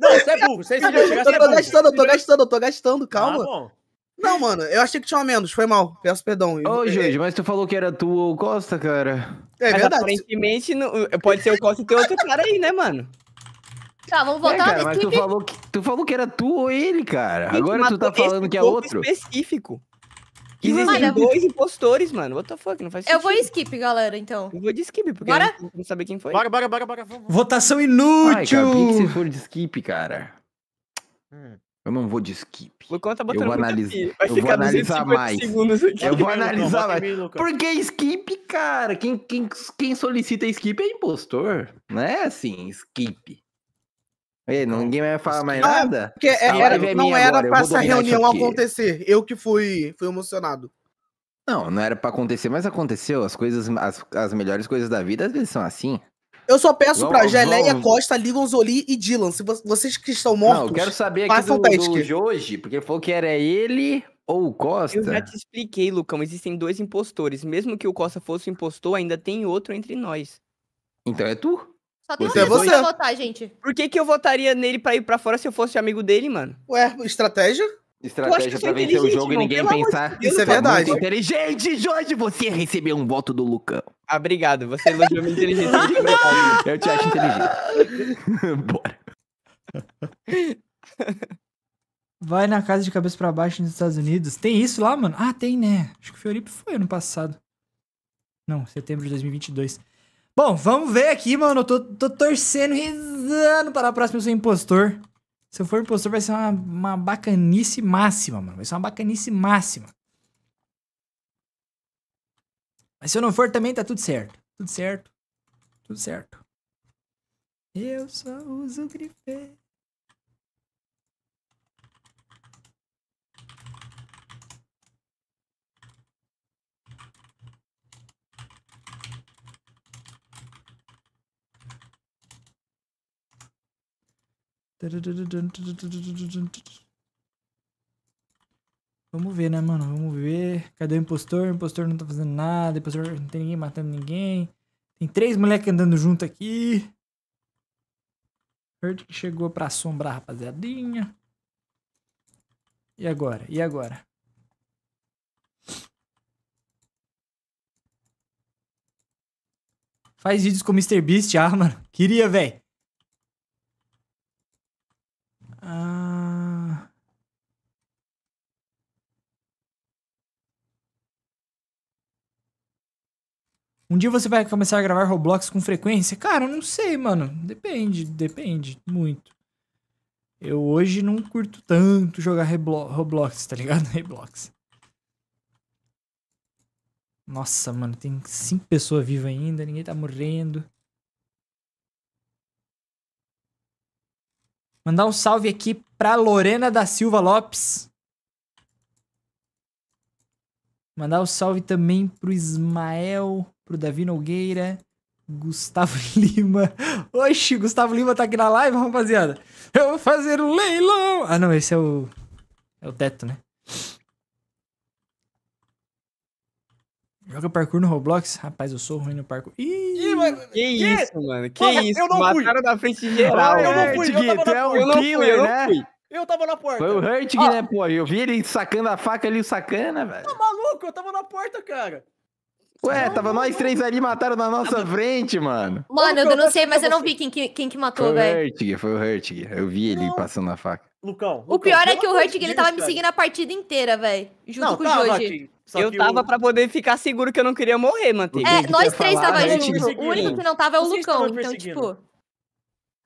Não, você é burro. Você é burro. Eu tô gastando, eu tô gastando, eu tô gastando, calma. Ah, bom. Não, mano, eu achei que tinha menos, foi mal. Peço perdão. Ô, é, gente, mas tu falou que era tu ou Costa, cara. É mas verdade. Aparentemente, não... pode ser o Costa e ter outro cara aí, né, mano? Tá, vamos é, voltar. É, cara, mas tu falou, que, tu falou que era tu ou ele, cara. Gente, Agora tu tá falando que é outro. específico. Que existem mano, dois impostores, mano. What the fuck, não faz sentido. Eu vou skip, galera, então. Eu vou de skip, porque bora? eu não saber quem foi. Bora, bora, bora, bora. Vamos, Votação inútil! Ai, cara, por que, você for de skip, cara? Hum. Eu não vou de skip. eu vou analisar, eu vou analisar mais. Eu vou analisar mais. Porque skip, cara, quem, quem, quem solicita skip é impostor. Não é assim, skip. E ninguém vai falar mais nada? Ah, porque era, é não era pra essa reunião acontecer. Eu que fui, fui emocionado. Não, não era pra acontecer, mas aconteceu. As coisas, as, as melhores coisas da vida às vezes são assim. Eu só peço vamos, pra Geleia Costa, Ligon Zoli e Dylan. Se vocês que estão mortos. Não, eu quero saber aqui do, do hoje, porque falou que era ele ou o Costa. Eu já te expliquei, Lucão. Existem dois impostores. Mesmo que o Costa fosse o impostor, ainda tem outro entre nós. Então é tu? Só tem uma pessoa é pra votar, gente. Por que, que eu votaria nele pra ir pra fora se eu fosse amigo dele, mano? Ué, estratégia? Estratégia pra vencer o jogo e ninguém Pelo pensar. Deus, isso é tá verdade. Muito inteligente, Jorge, você recebeu um voto do Lucão. Ah, obrigado, você elogiou minha inteligência. eu te acho inteligente. Bora. Vai na casa de cabeça para baixo nos Estados Unidos. Tem isso lá, mano? Ah, tem, né? Acho que o Floripa foi ano passado. Não, setembro de 2022. Bom, vamos ver aqui, mano. Eu tô, tô torcendo, rezando para a próxima ser impostor. Se eu for impostor, vai ser uma, uma bacanice máxima, mano. Vai ser uma bacanice máxima. Mas se eu não for também, tá tudo certo. Tudo certo. Tudo certo. Eu só uso grifeiro. Vamos ver, né, mano? Vamos ver. Cadê o impostor? O impostor não tá fazendo nada. O impostor não tem ninguém matando ninguém. Tem três moleques andando junto aqui. Hurt que chegou pra assombrar a rapaziadinha. E agora? E agora? Faz vídeos com o MrBeast, Beast, ah, mano. Queria, velho. Ah. Um dia você vai começar a gravar Roblox com frequência? Cara, eu não sei, mano. Depende, depende muito. Eu hoje não curto tanto jogar Roblox, tá ligado? Roblox. Nossa, mano, tem cinco pessoas vivas ainda, ninguém tá morrendo. Mandar um salve aqui pra Lorena da Silva Lopes. Mandar um salve também pro Ismael, pro Davi Nogueira, Gustavo Lima. Oxi, Gustavo Lima tá aqui na live, rapaziada. Eu vou fazer um leilão. Ah, não, esse é o. É o teto, né? Joga parkour no Roblox? Rapaz, eu sou ruim no parkour. Ih, Ih mano, que, que, isso, mano? Que Porra, isso? Eu não Mataram da frente geral. eu não fui, eu tava na porta. Eu não né? fui, eu tava na porta. Foi o Hurtig, né, ah. né, pô? Eu vi ele sacando a faca ali, o sacana, velho. Tá maluco? Eu tava na porta, cara. Ué, não, tá tava não, nós não, três ali, mataram na nossa frente, mano. Mano, eu não sei, mas eu não vi quem que, quem que matou, velho. Foi o Hurtig, foi o Hurtig. Eu vi ele passando a faca. Lucão, Lucão, O pior é que o Hurtig, ele tava me seguindo a partida inteira, velho. Junto com o Jorge. Só eu tava o... pra poder ficar seguro que eu não queria morrer, Manteiga. É, nós três tava né? junto. É o único que não tava é o Vocês Lucão. Então, tipo.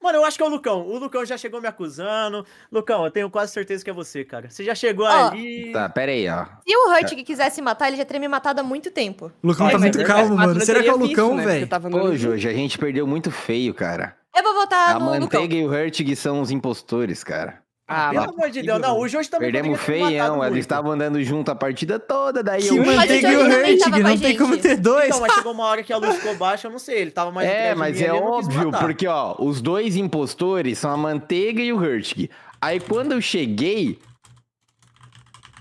Mano, eu acho que é o Lucão. O Lucão já chegou me acusando. Lucão, eu tenho quase certeza que é você, cara. Você já chegou oh. ali. Tá, pera aí, ó. Se o Hurt que quisesse matar, ele já teria me matado há muito tempo. Lucão tá é, tá muito calmo, mano. Será que é o Lucão, né? velho? Tava... Pô, Jorge, a gente perdeu muito feio, cara. Eu vou votar a no Manteiga Lucão. e o Hurtig são os impostores, cara. Ah, Pelo é amor de Deus, não, o Jojo também Perdemos feião, eles estavam andando junto a partida toda, daí que eu... manteiga e o Hurtig, não tem como ter dois. Então, mas chegou uma hora que a luz ficou baixa, eu não sei, ele tava mais... É, mas é óbvio, porque, ó, os dois impostores são a manteiga e o Hurtig. Aí, quando eu cheguei,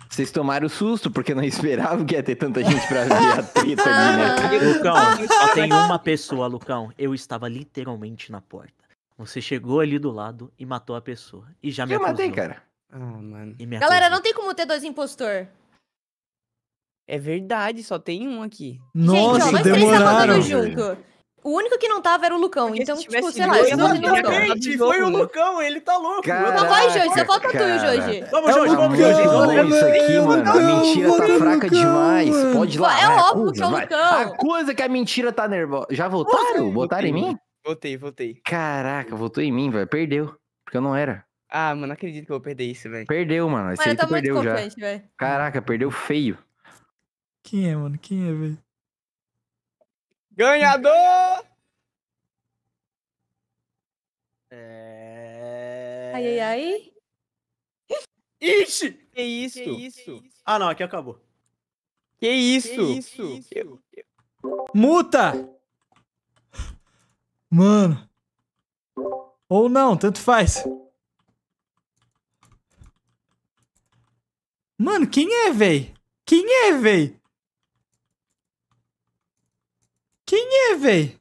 vocês tomaram susto, porque não esperavam que ia ter tanta gente pra ver a treta ali, né? Lucão, só tem uma pessoa, Lucão. Eu estava literalmente na porta. Você chegou ali do lado e matou a pessoa. E já me Eu matei, cara. Ah, mano. E me Galera, não tem como ter dois impostor. É verdade, só tem um aqui. Nossa, Gente, ó, nós demoraram. três junto. O único que não tava era o Lucão. Porque então, se tipo, sei lá, Eu não, não, não, foi o Lucão, ele tá louco. Cara, não vai, Jorge, só falta tu, Jorge. Vamos, Jorge, vamos, Jorge. Vamos isso aqui, mano. A mentira tá fraca demais. Pode ir lá. É óbvio que é o Lucão. A coisa que a mentira tá nervosa. Já voltaram? Botaram em mim? Voltei, voltei. Caraca, voltou em mim, velho. Perdeu. Porque eu não era. Ah, mano, não acredito que eu vou perder isso, velho. Perdeu, mano. Esse mano, aí tu perdeu já. Véio. Caraca, perdeu feio. Quem é, mano? Quem é, velho? Ganhador! É... Ai, ai, é. ai. Ixi! Que isso? Que isso? Ah, não, aqui acabou. Que isso? Que isso? Que isso? Muta! Mano. Ou não, tanto faz. Mano, quem é, véi? Quem é, véi? Quem é, véi?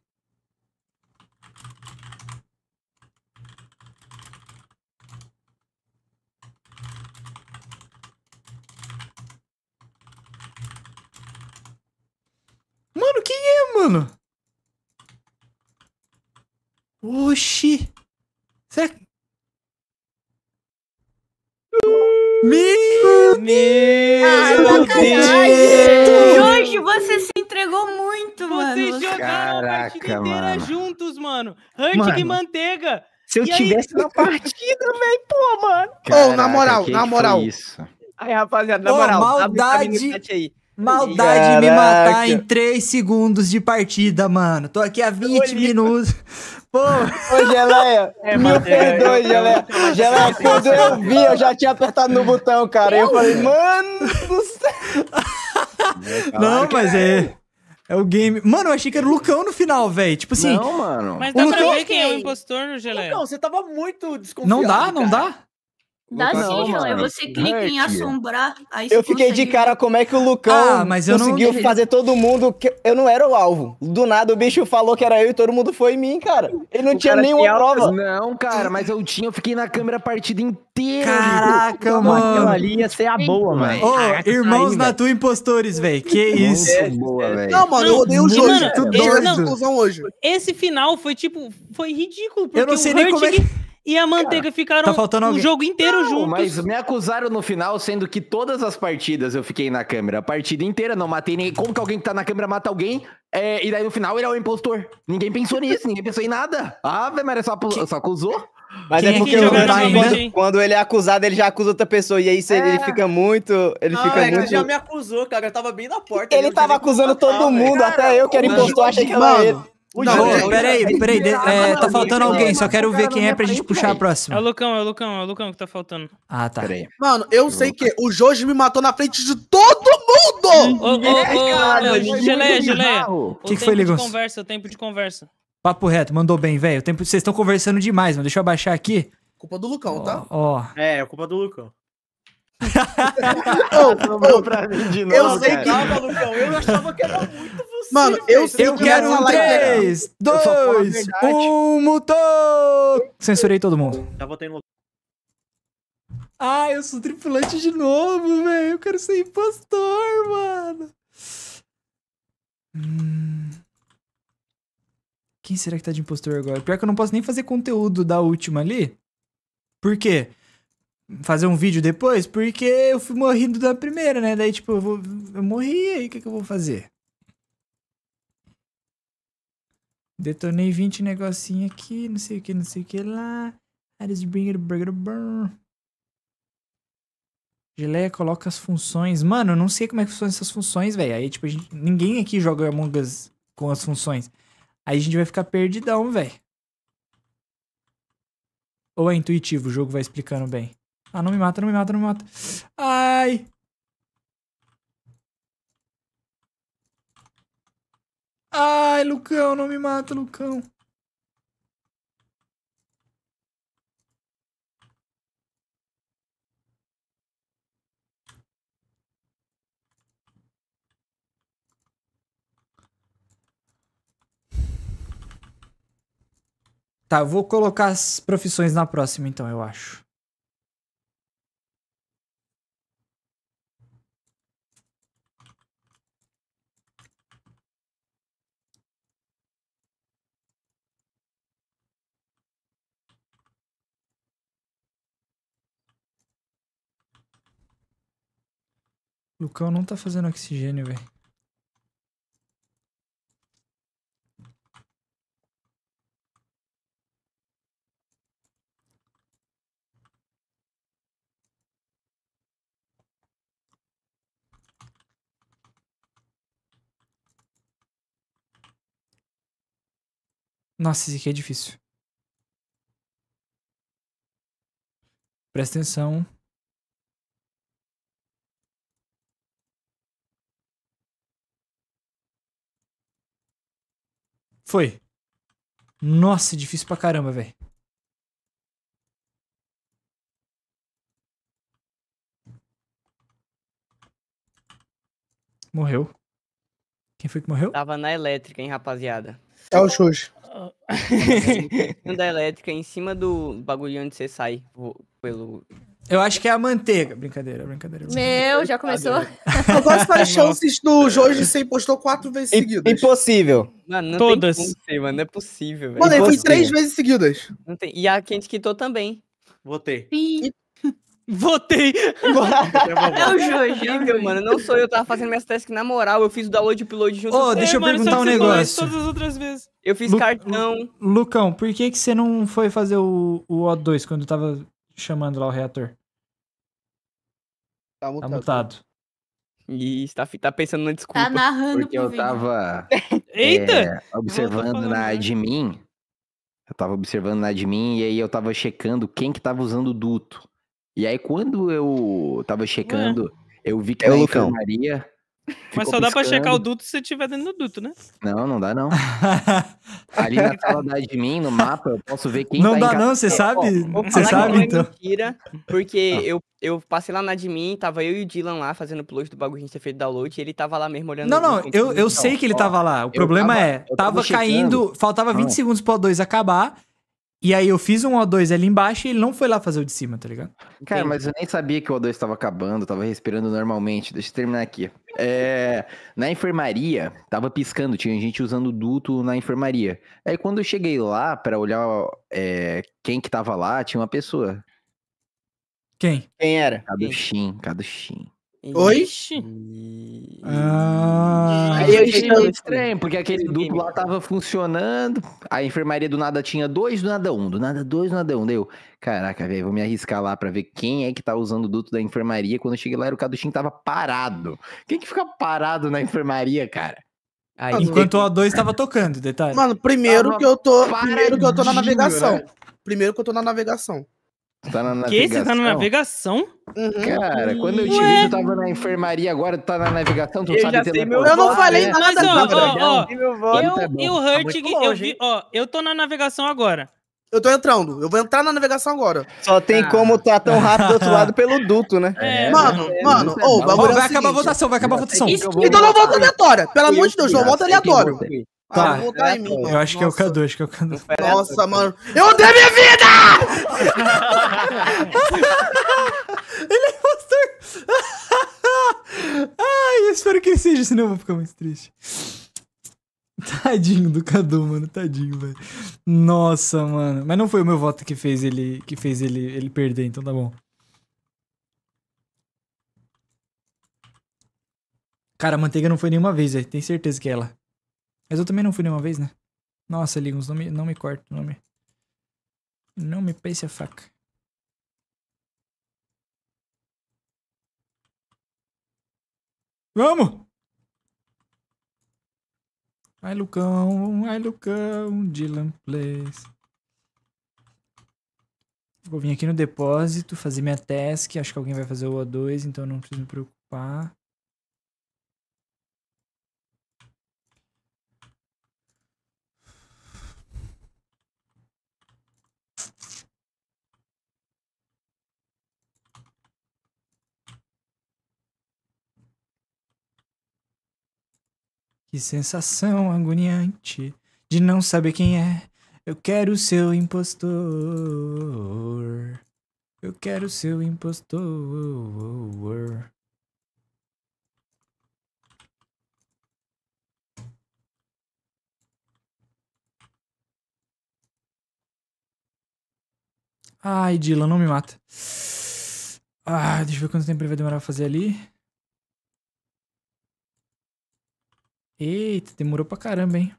Mano, quem é, mano? Oxi! Será que. Meu, Meu Deus! Deus. hoje você se entregou muito, mano. Vocês jogaram a partida inteira mano. juntos, mano. Hunting e manteiga. Se eu e tivesse aí... na partida, velho, pô, mano. Caraca, oh, na moral, que na que moral. isso? Aí, rapaziada, na oh, moral. Maldade. Aí. Maldade Caraca. me matar em 3 segundos de partida, mano. Tô aqui há 20 minutos. Pô, ô Geleia, é, me é, perdoe, é Geleia. Geleia, quando eu vi, eu já tinha apertado no botão, cara. Eu, eu falei, mano do céu. Não, mas é, é. É o game. Mano, eu achei que era o Lucão no final, velho. Tipo assim. Não, mano. Mas dá o Lucão... pra ver quem é o impostor no Geleia. Lucão, então, você tava muito desconfiado. Não dá, não cara. dá? Dá sim, João. É você clica em assombrar. Aí eu fiquei consegue... de cara como é que o Lucão ah, mas eu conseguiu não... fazer todo mundo. Que... Eu não era o alvo. Do nada o bicho falou que era eu e todo mundo foi em mim, cara. Ele não o tinha nenhuma prova. Não, cara, mas eu tinha, eu fiquei na câmera a partida inteira. Caraca, então, mano. Aquela ali ia ser a boa, mano. Ô, oh, irmãos na tua impostores, velho. Que isso. É, boa, não, mano, eu odeio o jogo. Mano, tu hoje. Esse final foi tipo. Foi ridículo. Eu não sei nem como é que e a manteiga Cara, ficaram tá o jogo inteiro não, juntos. Mas me acusaram no final, sendo que todas as partidas eu fiquei na câmera. A partida inteira não matei ninguém. Como que alguém que tá na câmera mata alguém? É, e daí no final ele é o impostor. Ninguém pensou nisso, ninguém pensou em nada. Ah, Maria só, só acusou. Mas Quem é porque o tá né? quando ele é acusado, ele já acusa outra pessoa. E aí é. ele fica muito. Ele ah, fica é, muito. Ele já me acusou, cara. Eu tava bem na porta. Ele né? tava acusando todo mundo, cara, até eu que era impostor, achei que era ele. Não, peraí, tá peraí. É, tá faltando tá alguém, só quero ver quem é tá pra gente puxar a próxima. É o Lucão, é o Lucão, é o Lucão que tá faltando. Ah, tá. Peraí. Mano, eu sei que o Jorge me matou na frente de todo mundo! Ô, ô, ô, é, é geleia, geleia. O que, que foi, Ligon? Tempo de conversa, tempo de conversa. Papo reto, mandou bem, velho. Vocês estão conversando demais, mano. Deixa eu abaixar aqui. Culpa do Lucão, tá? Ó. É, é culpa do Lucão pra mim de novo, eu sei cara. que. Calma, Lucão, eu achava que era muito você. Mano, eu sei eu que quero um 3, 2, 1, mutou! Censurei todo mundo. Já votei no. Ah, eu sou tripulante de novo, velho. Eu quero ser impostor, mano. Hum. Quem será que tá de impostor agora? Pior que eu não posso nem fazer conteúdo da última ali. Por quê? fazer um vídeo depois, porque eu fui morrendo da primeira, né? Daí, tipo, eu, vou, eu morri, aí o que, que eu vou fazer? Detonei 20 negocinho aqui, não sei o que, não sei o que lá. aris bringer bring it, burn. Geleia coloca as funções. Mano, eu não sei como é que funcionam essas funções, velho. Aí, tipo, gente, ninguém aqui joga Among Us com as funções. Aí a gente vai ficar perdidão, velho. Ou é intuitivo, o jogo vai explicando bem. Ah, não me mata, não me mata, não me mata. Ai! Ai, Lucão, não me mata, Lucão. Tá, vou colocar as profissões na próxima, então, eu acho. Lucão não tá fazendo oxigênio, velho. Nossa, isso aqui é difícil. Presta atenção. Foi. Nossa, difícil pra caramba, velho. Morreu. Quem foi que morreu? Tava na elétrica, hein, rapaziada. É o Xuxa. da elétrica, em cima do bagulho onde você sai pelo... Eu acho que é a manteiga. Brincadeira, brincadeira. brincadeira. Meu, já começou? Quais foram as chances do Jorge sem postou quatro vezes seguidas? Impossível. Mano, não Todas. tem como ser, mano. Não é possível, velho. Mano, ele foi três vezes seguidas. Não tem... E a Kent quitou também. Votei. Votei! É o Jorginho, mano. Não sou eu, eu tava fazendo minhas testes na moral. Eu fiz o download upload junto. Ô, oh, deixa é, eu mano, um negócio. Todas as outras vezes. Eu fiz Lu cartão. Lucão, por que que você não foi fazer o, o O2 quando tava chamando lá o reator? Tá mutado. Tá mutado. E está, está pensando na tá desculpa. Tá narrando Porque eu tava. Eh, Eita! É, observando na admin. Eu tava observando na admin e aí eu tava checando quem que tava usando o duto. E aí quando eu tava ah. checando, eu vi que é na enfermaria. Mas só dá pra checar o duto se você estiver dentro do duto, né? Não, não dá não. Ali na sala da admin, no mapa, eu posso ver quem Não tá dá não, você sabe? Você sabe, então. mentira, porque ah. eu, eu passei lá na admin, tava eu e o Dylan lá fazendo upload do bagulho que a gente tinha feito download, e ele tava lá mesmo olhando. Não, não, eu, eu sei que ele tava lá. O problema tava, é, tava, tava caindo, faltava 20 ah. segundos pro O2 acabar, e aí eu fiz um O2 ali embaixo e ele não foi lá fazer o de cima, tá ligado? Cara, mas eu nem sabia que o O2 estava acabando, tava respirando normalmente. Deixa eu terminar aqui. É, na enfermaria, tava piscando, tinha gente usando duto na enfermaria. Aí quando eu cheguei lá para olhar é, quem que tava lá, tinha uma pessoa. Quem? Quem era? Caduchim, Caduchim. Oi? Ah, aí eu achei meio estranho, porque aquele duto lá tava funcionando, a enfermaria do nada tinha dois, do nada um, do nada dois, do nada um. Deu, caraca, velho, vou me arriscar lá pra ver quem é que tá usando o duto da enfermaria. Quando eu cheguei lá, era o Caduchinho tava parado. Quem que fica parado na enfermaria, cara? Aí, enquanto o A 2 tava tocando, detalhe. Mano, primeiro tava que eu tô, primeiro que eu tô na navegação. Né? Primeiro que eu tô na navegação. Tá, tá na navegação. Que? Você tá na navegação? Uhum. Cara, quando eu te Ué? vi, tu tava na enfermaria, agora tu tá na navegação, tu eu sabe ter meu... Eu não falei é. nada, mas, ó, ó, ó, eu, eu, tá, tá eu vi, ó, eu tô na navegação agora. Eu tô entrando, eu vou entrar na navegação agora. Só tem ah. como tá tão rápido do outro lado pelo duto, né? É, é. mano, é, mano, é, oh, vai acabar a votação, vai acabar a votação. então não volta aleatória, pelo amor de Deus, não volta aleatório. Tá, ah, eu, mim, eu acho que é o Cadu, acho que é o Cadu. Nossa, mano. Eu odeio minha vida! ele é impostor! Ai, eu espero que ele seja, senão eu vou ficar muito triste. Tadinho do Cadu, mano, tadinho, velho. Nossa, mano. Mas não foi o meu voto que fez ele que fez ele, ele perder, então tá bom. Cara, a manteiga não foi nenhuma vez, velho. Tenho certeza que é ela. Mas eu também não fui nenhuma vez, né? Nossa, Ligons, não me, não me corta o nome. Não me pense a faca. Vamos! Ai, Lucão, ai, Lucão, Dylan Place. Vou vir aqui no depósito, fazer minha task. Acho que alguém vai fazer o O2, então não preciso me preocupar. E sensação agoniante de não saber quem é. Eu quero seu impostor. Eu quero seu impostor. Ai, Dylan, não me mata. Ah, deixa eu ver quanto tempo ele vai demorar pra fazer ali. Eita, demorou pra caramba, hein?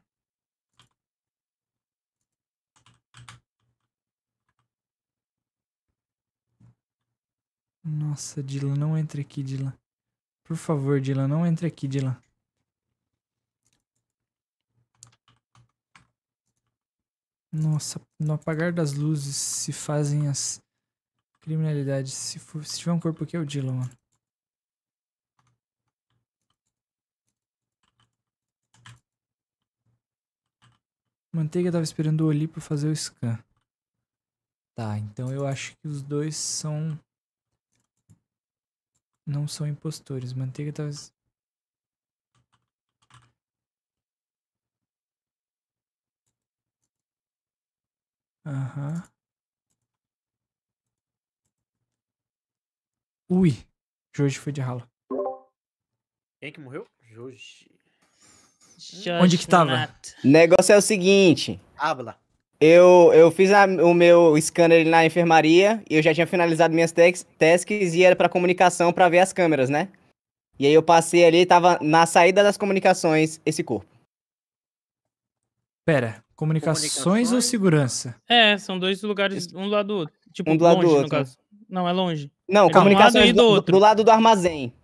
Nossa, Dylan, não entre aqui, Dylan. Por favor, Dylan, não entre aqui, Dylan. Nossa, no apagar das luzes se fazem as criminalidades. Se, for, se tiver um corpo aqui, é o Dylan, mano. Manteiga estava esperando o Oli para fazer o scan. Tá, então eu acho que os dois são... Não são impostores. Manteiga estava... Aham. Uhum. Ui, Jorge foi de ralo. Quem que morreu? Jorge. Onde que tava? O negócio é o seguinte. Habla. Eu, eu fiz a, o meu scanner na enfermaria e eu já tinha finalizado minhas tasks e era para comunicação para ver as câmeras, né? E aí eu passei ali, tava na saída das comunicações esse corpo. Pera, comunicações, comunicações? ou segurança? É, são dois lugares, um do lado do outro. Tipo, um do lado longe, do outro. Né? Não, é longe. Não, é comunicações um lado do, do, do, lado do armazém.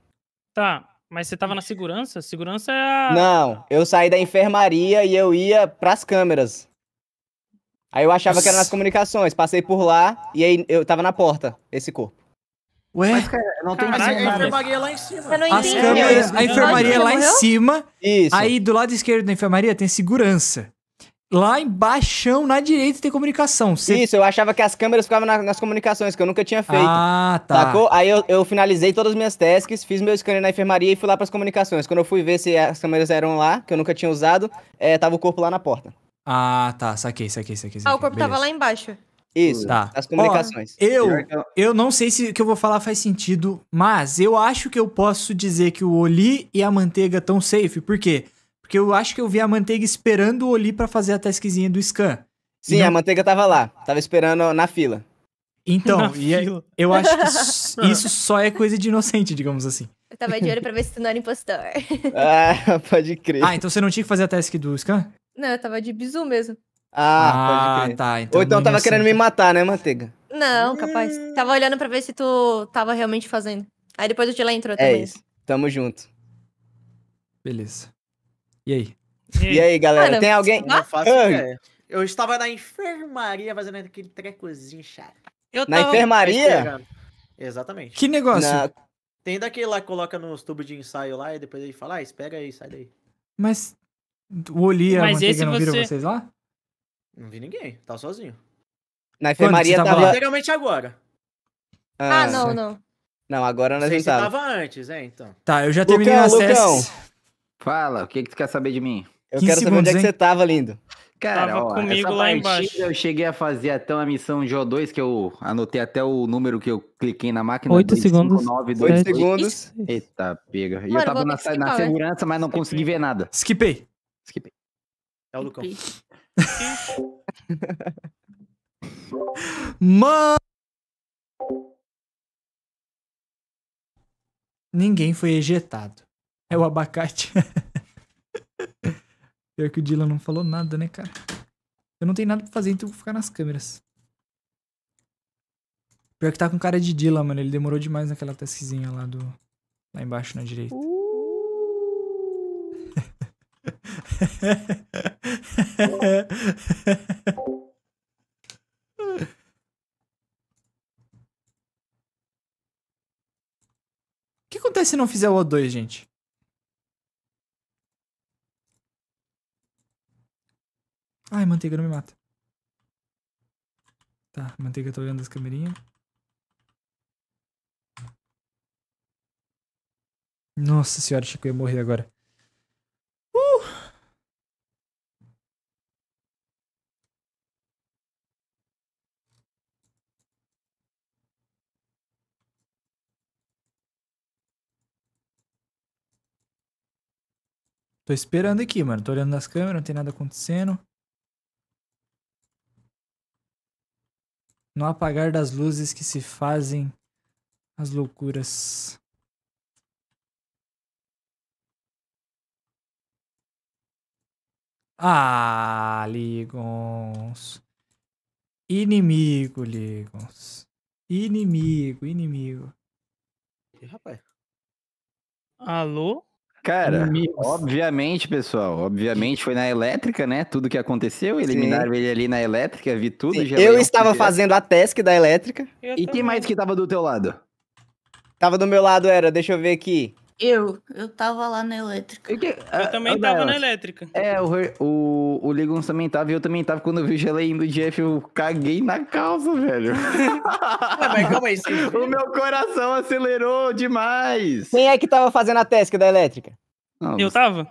Tá. Mas você tava na segurança? Segurança é Não, eu saí da enfermaria e eu ia pras câmeras. Aí eu achava que era nas comunicações, passei por lá e aí eu tava na porta, esse corpo. Ué? Mas, cara, não tem mais. a enfermaria lá em cima. Eu não entendi. As câmeras, a enfermaria lá em cima. Isso. Aí do lado esquerdo da enfermaria tem segurança. Lá embaixo, na direita, tem comunicação. Cê... Isso, eu achava que as câmeras ficavam na, nas comunicações, que eu nunca tinha feito. Ah, tá. Sacou? Aí eu, eu, finalizei todas as minhas tasks, fiz meu scanner na enfermaria e fui lá para as comunicações. Quando eu fui ver se as câmeras eram lá, que eu nunca tinha usado, é, tava o corpo lá na porta. Ah, tá. Saquei, saquei, saquei. saquei. Ah, o corpo Beleza. tava lá embaixo. Isso, tá. as comunicações. Ó, eu, eu não sei se o que eu vou falar faz sentido, mas eu acho que eu posso dizer que o Oli e a manteiga estão safe, por quê? Porque porque eu acho que eu vi a manteiga esperando o Oli para fazer a taskzinha do scan. Sim, não... a manteiga tava lá, tava esperando na fila. Então, na e é, fila. eu acho que isso só é coisa de inocente, digamos assim. Eu tava de olho pra ver se tu não era impostor. ah, pode crer. Ah, então você não tinha que fazer a task do scan? Não, eu tava de bizu mesmo. Ah, ah pode crer. tá. Então Ou então é tava querendo me matar, né, Manteiga? Não, capaz. Tava olhando pra ver se tu tava realmente fazendo. Aí depois o Tila entrou é também. É isso. Tamo junto. Beleza. E aí? E, aí, galera? tem alguém? Não faço ideia. Eu estava na enfermaria fazendo aquele trecozinho chato. Eu na enfermaria? Exatamente. Que negócio? Na... Tem daquele lá que coloca nos tubos de ensaio lá e depois ele fala, ah, espera aí, sai daí. Mas o Olia, Mas esse não você... viram vocês lá? Não vi ninguém, tava tá sozinho. Na enfermaria tava... tava... Literalmente agora. Ah, ah não, não. Não, agora não, não Você estava tava antes, é, então. Tá, eu já Lucão, terminei o acesso. Lucão. Fala, o que, que tu quer saber de mim? Eu quero saber onde é que você tava, lindo. Cara, tava ó, comigo lá embaixo. Eu cheguei a fazer até uma missão J2, que eu anotei até o número que eu cliquei na máquina. 8 segundos. 8 segundos. Eita, pega. E eu tava na, skipar, na, né? segurança, né? mas não Skipei. consegui ver nada. Skipei. Skipei. É o Lucão. Mano! Ninguém foi ejetado. É o abacate. Pior que o Dylan não falou nada, né, cara? Eu não tenho nada pra fazer, então eu vou ficar nas câmeras. Pior que tá com cara de Dylan, mano. Ele demorou demais naquela taskzinha lá do. Lá embaixo na direita. Uh... o que acontece se não fizer o O2, gente? Ai, manteiga, não me mata. Tá, manteiga tô olhando as câmerinhas. Nossa senhora, achei que eu ia morrer agora. Uh! Tô esperando aqui, mano. Tô olhando nas câmeras, não tem nada acontecendo. no apagar das luzes que se fazem as loucuras. Ah, Ligons. Inimigo, Ligons. Inimigo, inimigo. E, rapaz. Alô? Cara, obviamente, pessoal, obviamente foi na elétrica, né? Tudo que aconteceu, eliminaram Sim. ele ali na elétrica, vi tudo. eu estava direto. fazendo a task da elétrica. Eu e também. quem mais que estava do teu lado? Tava do meu lado, era, deixa eu ver aqui. Eu, eu tava lá na elétrica. Eu, eu também tava na elétrica. É, o, o, o Legons também tava e eu também tava. Quando eu vi ela indo de F, eu caguei na calça, velho. mas calma aí, O meu coração acelerou demais. Quem é que tava fazendo a tesca da elétrica? Não, eu tava.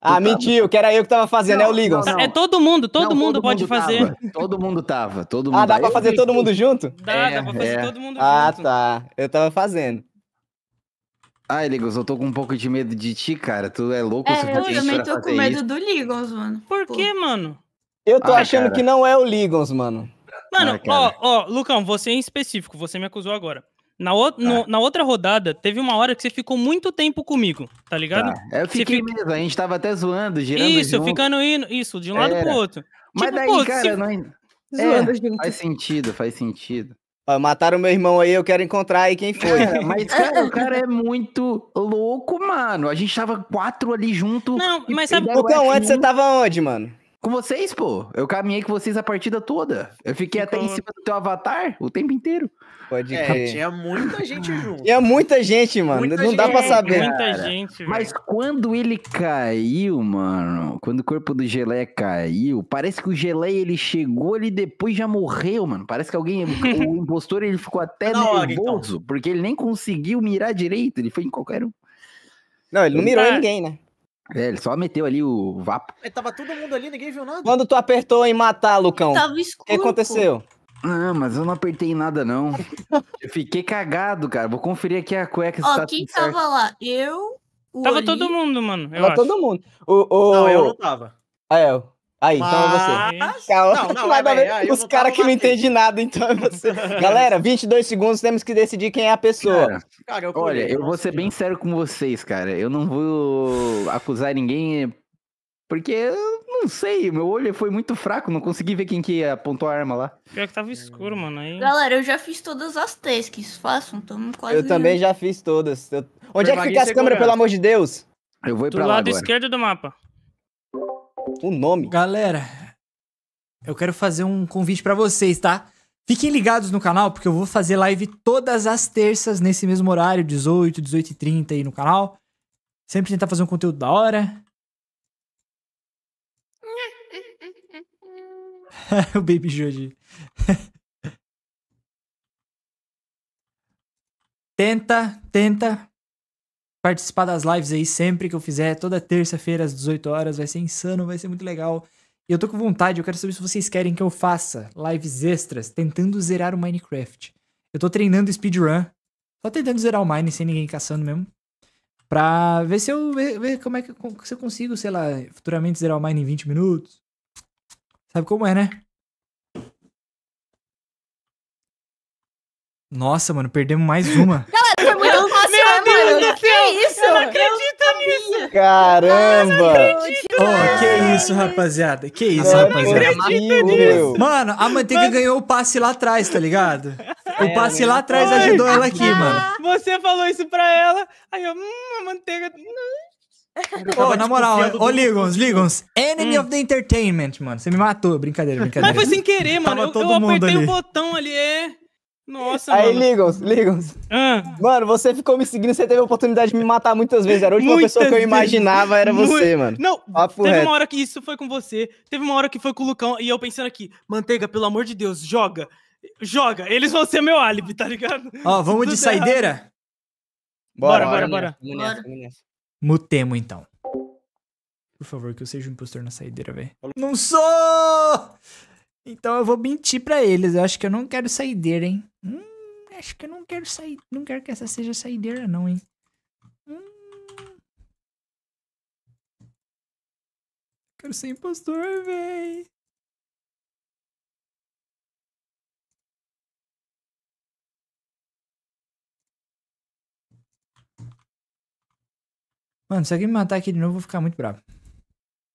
Ah, mentiu, que era eu que tava fazendo, é não, é o Ligon. É todo mundo, todo não, mundo pode mundo fazer. Tava, todo mundo tava, todo ah, mundo. Ah, dá pra fazer todo mundo junto? Dá, é, dá pra fazer é. todo mundo ah, junto. Ah, tá. Eu tava fazendo. Ah, Ligos, eu tô com um pouco de medo de ti, cara. Tu é louco é, tá Eu também tô com medo isso. do Ligons, mano. Por quê, que, mano? Eu tô ah, achando cara. que não é o Ligons, mano. Mano, ah, ó, ó, Lucão, você em específico, você me acusou agora. Na, o, tá. no, na outra rodada, teve uma hora que você ficou muito tempo comigo, tá ligado? Tá. Eu fiquei mesmo, a gente tava até zoando, girando Isso, junto. ficando indo, isso, de um lado pro outro. Mas tipo, daí, pô, cara, se... não... É, faz sentido, faz sentido. Ó, mataram meu irmão aí, eu quero encontrar aí quem foi. É, mas, cara, o cara é muito louco, mano. A gente tava quatro ali junto. Não, mas sabe... Então, antes você tava onde, mano? Com vocês, pô. Eu caminhei com vocês a partida toda. Eu fiquei Ficou... até em cima do teu avatar o tempo inteiro. Pode é, crer. Tinha muita gente junto. Tinha muita gente, mano. Muita Não gente, dá pra é, saber. Muita gente, Mas quando ele caiu, mano, quando o corpo do Geleia caiu, parece que o Geleia ele chegou ali depois já morreu, mano. Parece que alguém, o impostor, ele ficou até tá Não, então. nervoso, então. porque ele nem conseguiu mirar direito. Ele foi em qualquer um. Não, ele não mirou em tá ninguém, né? É, ele só meteu ali o vapo. É, tava todo mundo ali, ninguém viu nada. Quando tu apertou em matar, Lucão, tava escuro, o que aconteceu? Ah, mas eu não apertei nada, não. eu fiquei cagado, cara. Vou conferir aqui a cueca. Ó, tá quem tava certo. lá? Eu, o Tava Oli... todo mundo, mano. tava acho. todo mundo. O, o... Não, eu não tava. Ah, é. Aí, Mas... então é você. Calma, não, não, vai, é, os caras que não entendem nada, então é você. Galera, 22 segundos, temos que decidir quem é a pessoa. Cara, cara, eu Olha, eu vou ser bem sério com vocês, cara. Eu não vou acusar ninguém, porque eu não sei, meu olho foi muito fraco, não consegui ver quem que apontou a arma lá. Pior que tava escuro, mano. Aí... Galera, eu já fiz todas as tasks, façam, tamo então quase... Eu também já fiz todas. Eu... Onde é que fica as câmeras, pelo amor de Deus? Eu vou ir do pra lá Do lado agora. esquerdo do mapa o nome. Galera, eu quero fazer um convite para vocês, tá? Fiquem ligados no canal, porque eu vou fazer live todas as terças nesse mesmo horário, 18, 18 e 30 aí no canal. Sempre tentar fazer um conteúdo da hora. o Baby Joji. tenta, tenta participar das lives aí sempre que eu fizer, toda terça-feira às 18 horas, vai ser insano, vai ser muito legal. E eu tô com vontade, eu quero saber se vocês querem que eu faça lives extras tentando zerar o Minecraft. Eu tô treinando speedrun, só tentando zerar o Mine sem ninguém caçando mesmo. Pra ver se eu ver, ver como é que se eu consigo, sei lá, futuramente zerar o Mine em 20 minutos. Sabe como é, né? Nossa, mano, perdemos mais uma. Que É isso? Eu não acredito eu nisso! Sabia. Caramba! oh, que isso, rapaziada? Que isso, eu rapaziada? Não acredito nisso! Mano, a manteiga Mas... ganhou o passe lá atrás, tá ligado? o é, passe lá né? atrás ajudou ela aqui, mano. Você falou isso pra ela, aí eu, hum, a manteiga. Ô, oh, na moral, ô do... oh, Ligons, Ligons, Enemy hum. of the Entertainment, mano. Você me matou, brincadeira, brincadeira. Mas foi sem querer, mano. eu, eu apertei ali. botão ali, é. Nossa, Aí mano. ligam, ligam. Ah. Mano, você ficou me seguindo, você teve a oportunidade de me matar muitas vezes. Era a última muitas pessoa que eu imaginava era você, mano. Não, Papo teve reto. uma hora que isso foi com você, teve uma hora que foi com o Lucão, e eu pensando aqui, Manteiga, pelo amor de Deus, joga. Joga, eles vão ser meu álibi, tá ligado? Ó, vamos de saideira? Bora, bora, bora. bora. bora. Mutemo, então. Por favor, que eu seja um impostor na saideira, velho. Não sou! Então eu vou mentir para eles. Eu acho que eu não quero saideira, hein? Hum, acho que eu não quero sair. Não quero que essa seja saideira, não, hein? Hum. Quero ser impostor, véi. Mano, se alguém me matar aqui de novo, eu vou ficar muito bravo.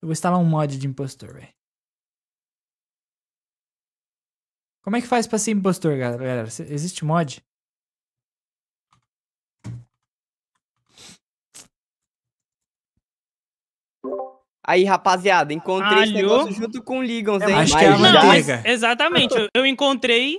Eu vou instalar um mod de impostor, velho. Como é que faz pra ser impostor, galera? Existe mod? Aí, rapaziada, encontrei Alho. esse negócio junto com o Ligons, é hein? Acho que é a manteiga. Tá exatamente, eu, encontrei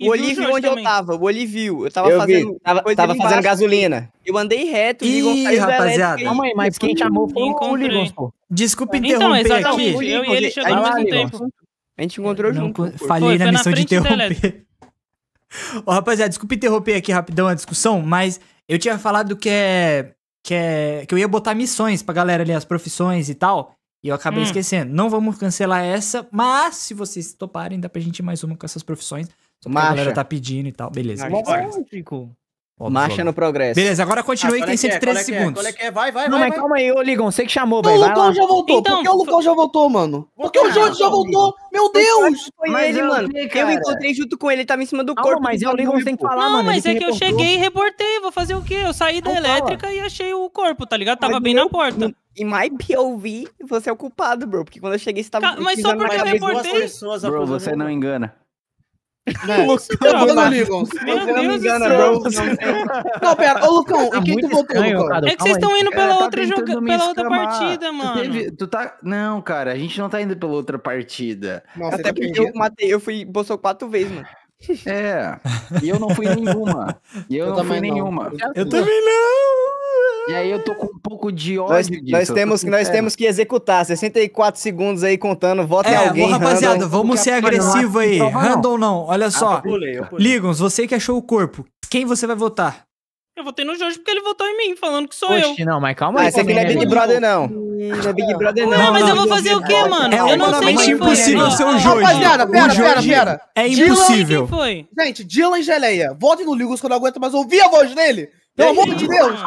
e o Olívio onde também. eu tava, o Olívio. Eu tava eu fazendo. tava, tava fazendo gasolina. Eu andei reto, Ih, saiu rapaziada. Calma aí, mas quem chamou foi o Ligons, pô. Desculpa então, interromper então, aqui. Eu e ele então, chegamos ao mesmo tempo. A gente encontrou não, junto. falhei na missão na de interromper. Ô, rapaziada, desculpa interromper aqui rapidão a discussão, mas eu tinha falado que é, que é. que eu ia botar missões pra galera ali, as profissões e tal. E eu acabei hum. esquecendo. Não vamos cancelar essa, mas se vocês toparem, dá pra gente ir mais uma com essas profissões. Só a galera tá pedindo e tal. Beleza. É lógico. Óbvio, Marcha óbvio. no progresso. Beleza, agora continue ah, aí, tem 113 é é? é segundos. vai, vai, Não, vai, Não calma aí, ô Ligon, sei que chamou, velho. O Lucão já voltou, então, por que o Lucão já voltou, mano? Por que o Jorge já voltou? Meu Deus! Foi mas ele, mano. Eu encontrei junto com ele, tava em cima do corpo. Mas então é o Ligon tem que falar, não, mano. Não, mas é que eu cheguei e reportei, vou fazer o quê? Eu saí da elétrica e achei o corpo, tá ligado? Tava bem na porta. Em my POV, você é o culpado, bro. Porque quando eu cheguei, você tava. Mas só porque eu reportei. Bro, você não engana. Né? Então, não, Lucão, não, Bruno Ligons. Não, pera, ô Lucão, tá e quem tu votou, Lucão? é que vocês estão indo é, pela é, outra, tá joga... pela outra partida, mano. Tu, teve... tu, tá. Não, cara, a gente não tá indo pela outra partida. Nossa, Até porque eu matei, eu fui Bolsonaro quatro vezes, mano. É, e eu não fui nenhuma. E eu, eu não fui nenhuma. Não. Eu também não. E aí eu tô com um pouco de ódio nós, disso. Nós temos, que, nós é. temos que executar. 64 segundos aí contando, vota é, em alguém. Bom, rapaziada, random. vamos ser agressivo aí. Então random não, olha ah, só. Ah, eu pulei, eu pulei. Ligons, você que achou o corpo, quem você vai votar? Eu votei no Jorge porque ele votou em mim, falando que sou Poxa, eu. não, mas calma ah, aí. Ah, esse aqui não é Big Brother, não. Não é Big Brother, não. Não, mas eu vou fazer o quê, mano? É eu não sei é quem impossível foi. ser o Jorge. Rapaziada, pera, pera, pera. É impossível. Dylan, quem foi? Gente, Dylan Geleia, vote no Ligos quando eu aguento mais ouvir a voz dele. Pelo amor de Deus!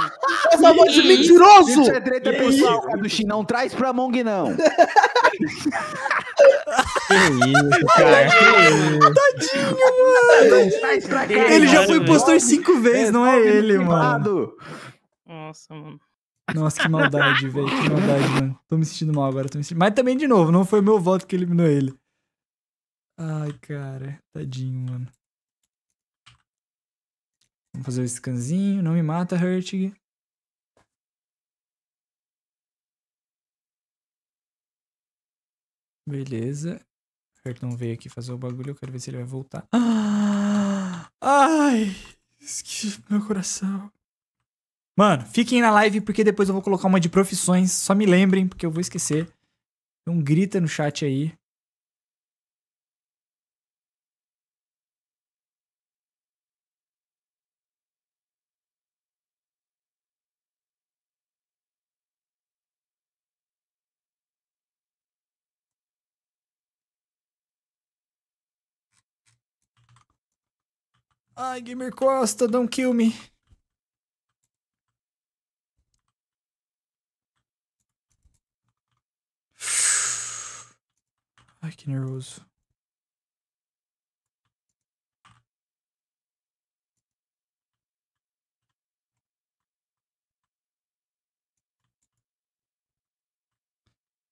Pelo amor de mentiroso! Isso é treta pessoal, Caduchim. Não traz pra Mong, não. que isso, cara. Tadinho, mano. traz pra Ele já foi impostor cinco é vezes, não é ele, mano. Nossa, mano. Nossa, que maldade, velho. Que maldade, mano. Tô me sentindo mal agora. Tô me sentindo... Mas também, de novo, não foi meu voto que eliminou ele. Ai, cara. Tadinho, mano. Vamos fazer o scanzinho. Não me mata, Hurtig. Beleza. Hurt não veio aqui fazer o bagulho. Eu quero ver se ele vai voltar. Ah! Ai! Meu coração. Mano, fiquem na live porque depois eu vou colocar uma de profissões. Só me lembrem, porque eu vou esquecer. Então grita no chat aí. Ai, Gamer Costa, don't kill me. Ai, que nervoso.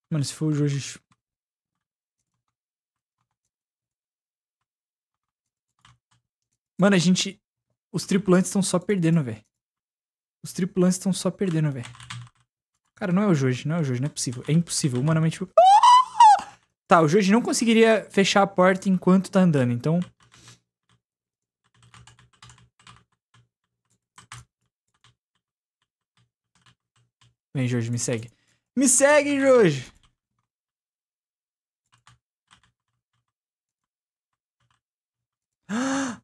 Mano, se for o Jorge Mano, a gente. Os tripulantes estão só perdendo, velho. Os tripulantes estão só perdendo, velho. Cara, não é o Jorge, não é o Jorge, não é possível. É impossível, humanamente. Ah! Tá, o Jorge não conseguiria fechar a porta enquanto tá andando, então. Vem, Jorge, me segue. Me segue, Jorge! Ah!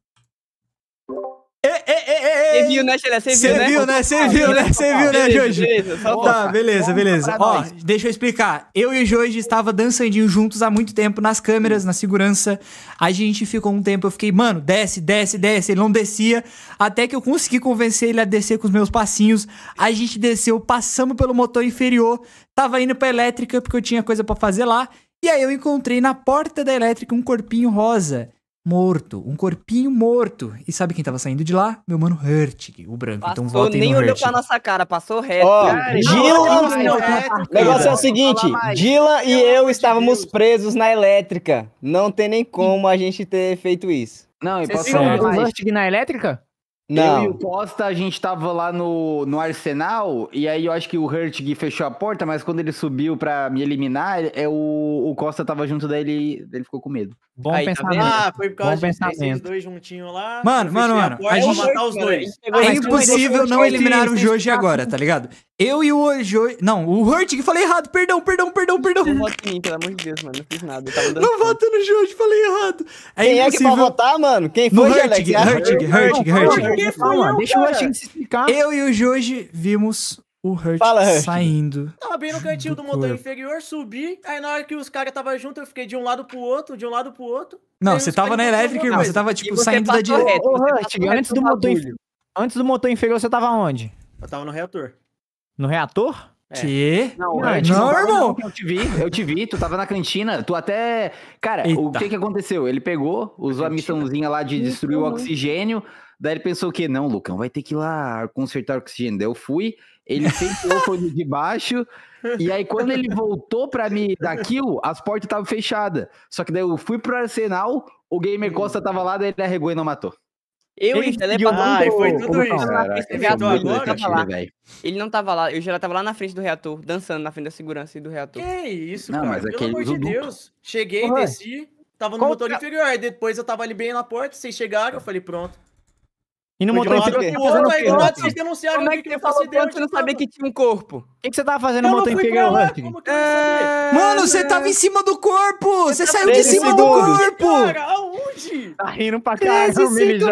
Você viu, né, Xelé? Você viu, né? Né? Ah, né? Você viu, né? Você viu, né? Você viu, né, Tá, beleza, beleza. Ó, deixa eu explicar. Eu e o Jorge estava dançandinho juntos há muito tempo nas câmeras, na segurança. A gente ficou um tempo, eu fiquei, mano, desce, desce, desce. Ele não descia. Até que eu consegui convencer ele a descer com os meus passinhos. A gente desceu, passamos pelo motor inferior. Tava indo pra elétrica porque eu tinha coisa para fazer lá. E aí eu encontrei na porta da elétrica um corpinho rosa morto, um corpinho morto. E sabe quem tava saindo de lá? Meu mano Hurtig, o branco. Então passou, então votem no Hurtig. nem olhou pra nossa cara, passou reto. Ó, oh, Dylan... O negócio é o seguinte, Dila e eu estávamos presos na elétrica. Não tem nem como a gente ter feito isso. Não, e Vocês o Hurtig na elétrica? Não. Eu e o Costa, a gente tava lá no, no Arsenal, e aí eu acho que o Hurtig fechou a porta, mas quando ele subiu pra me eliminar, é o, o Costa tava junto dele ele ficou com medo. Bom aí, tá pensamento. Tá ah, foi por causa Bom pensamento. Os dois juntinhos lá. Mano, mano, mano. A gente, matar os dois. É impossível não eliminar o Jorge agora, tá ligado? Eu e o Orjo... Não, o Hurtig, falei errado. Perdão, perdão, perdão, perdão. Não voto em mim, pelo amor de Deus, mano. Não fiz nada. não voto no Jorge, falei errado. É Quem impossível. é que vai votar, mano? Quem foi, no Hurtig, Hurtig, Hurtig, Hurtig. Deixa o Hurtig se explicar. Eu e o Jorge vimos o Hurt Fala, saindo. Tava bem no cantinho do, do motor inferior, subi. Aí na hora que os caras tava junto, eu fiquei de um lado pro outro, de um lado pro outro. Não, você tava na elétrica, irmão. Você tava, tipo, você saindo da direita. Antes do motor inferior, você tava onde? Eu tava no reator. No reator? É. Que? Não, não, eu te não, não irmão. Eu te vi, eu te vi, tu tava na cantina, tu até. Cara, Eita. o que que aconteceu? Ele pegou, usou a missãozinha lá de destruir o oxigênio. Daí ele pensou o quê? Não, Lucão, vai ter que ir lá consertar o oxigênio. Daí eu fui, ele tentou, foi de baixo. E aí, quando ele voltou pra me dar kill, as portas estavam fechadas. Só que daí eu fui pro arsenal, o Gamer hum. Costa tava lá, daí ele arregou e não matou. Eu ele e o ah, foi tudo isso. Caraca, ele, é agora, tava tá ele não tava lá, eu já tava lá na frente do reator, dançando na frente da segurança e do reator. Que isso, não, cara? Mas Pelo amor de Deus. Cheguei, Ué. desci, tava no Qual motor que... inferior, aí depois eu tava ali bem na porta, vocês chegaram, eu falei, pronto. E não montou em cima do corpo. É vocês denunciaram. Como é que, que tá falou ideia você não sabia que tinha um corpo? O que, que você tava fazendo montando em Pigel Hunting? Mano, você tava em cima do corpo! Você, tá saiu de cima do corpo! Tá rindo pra caralho, Tá rindo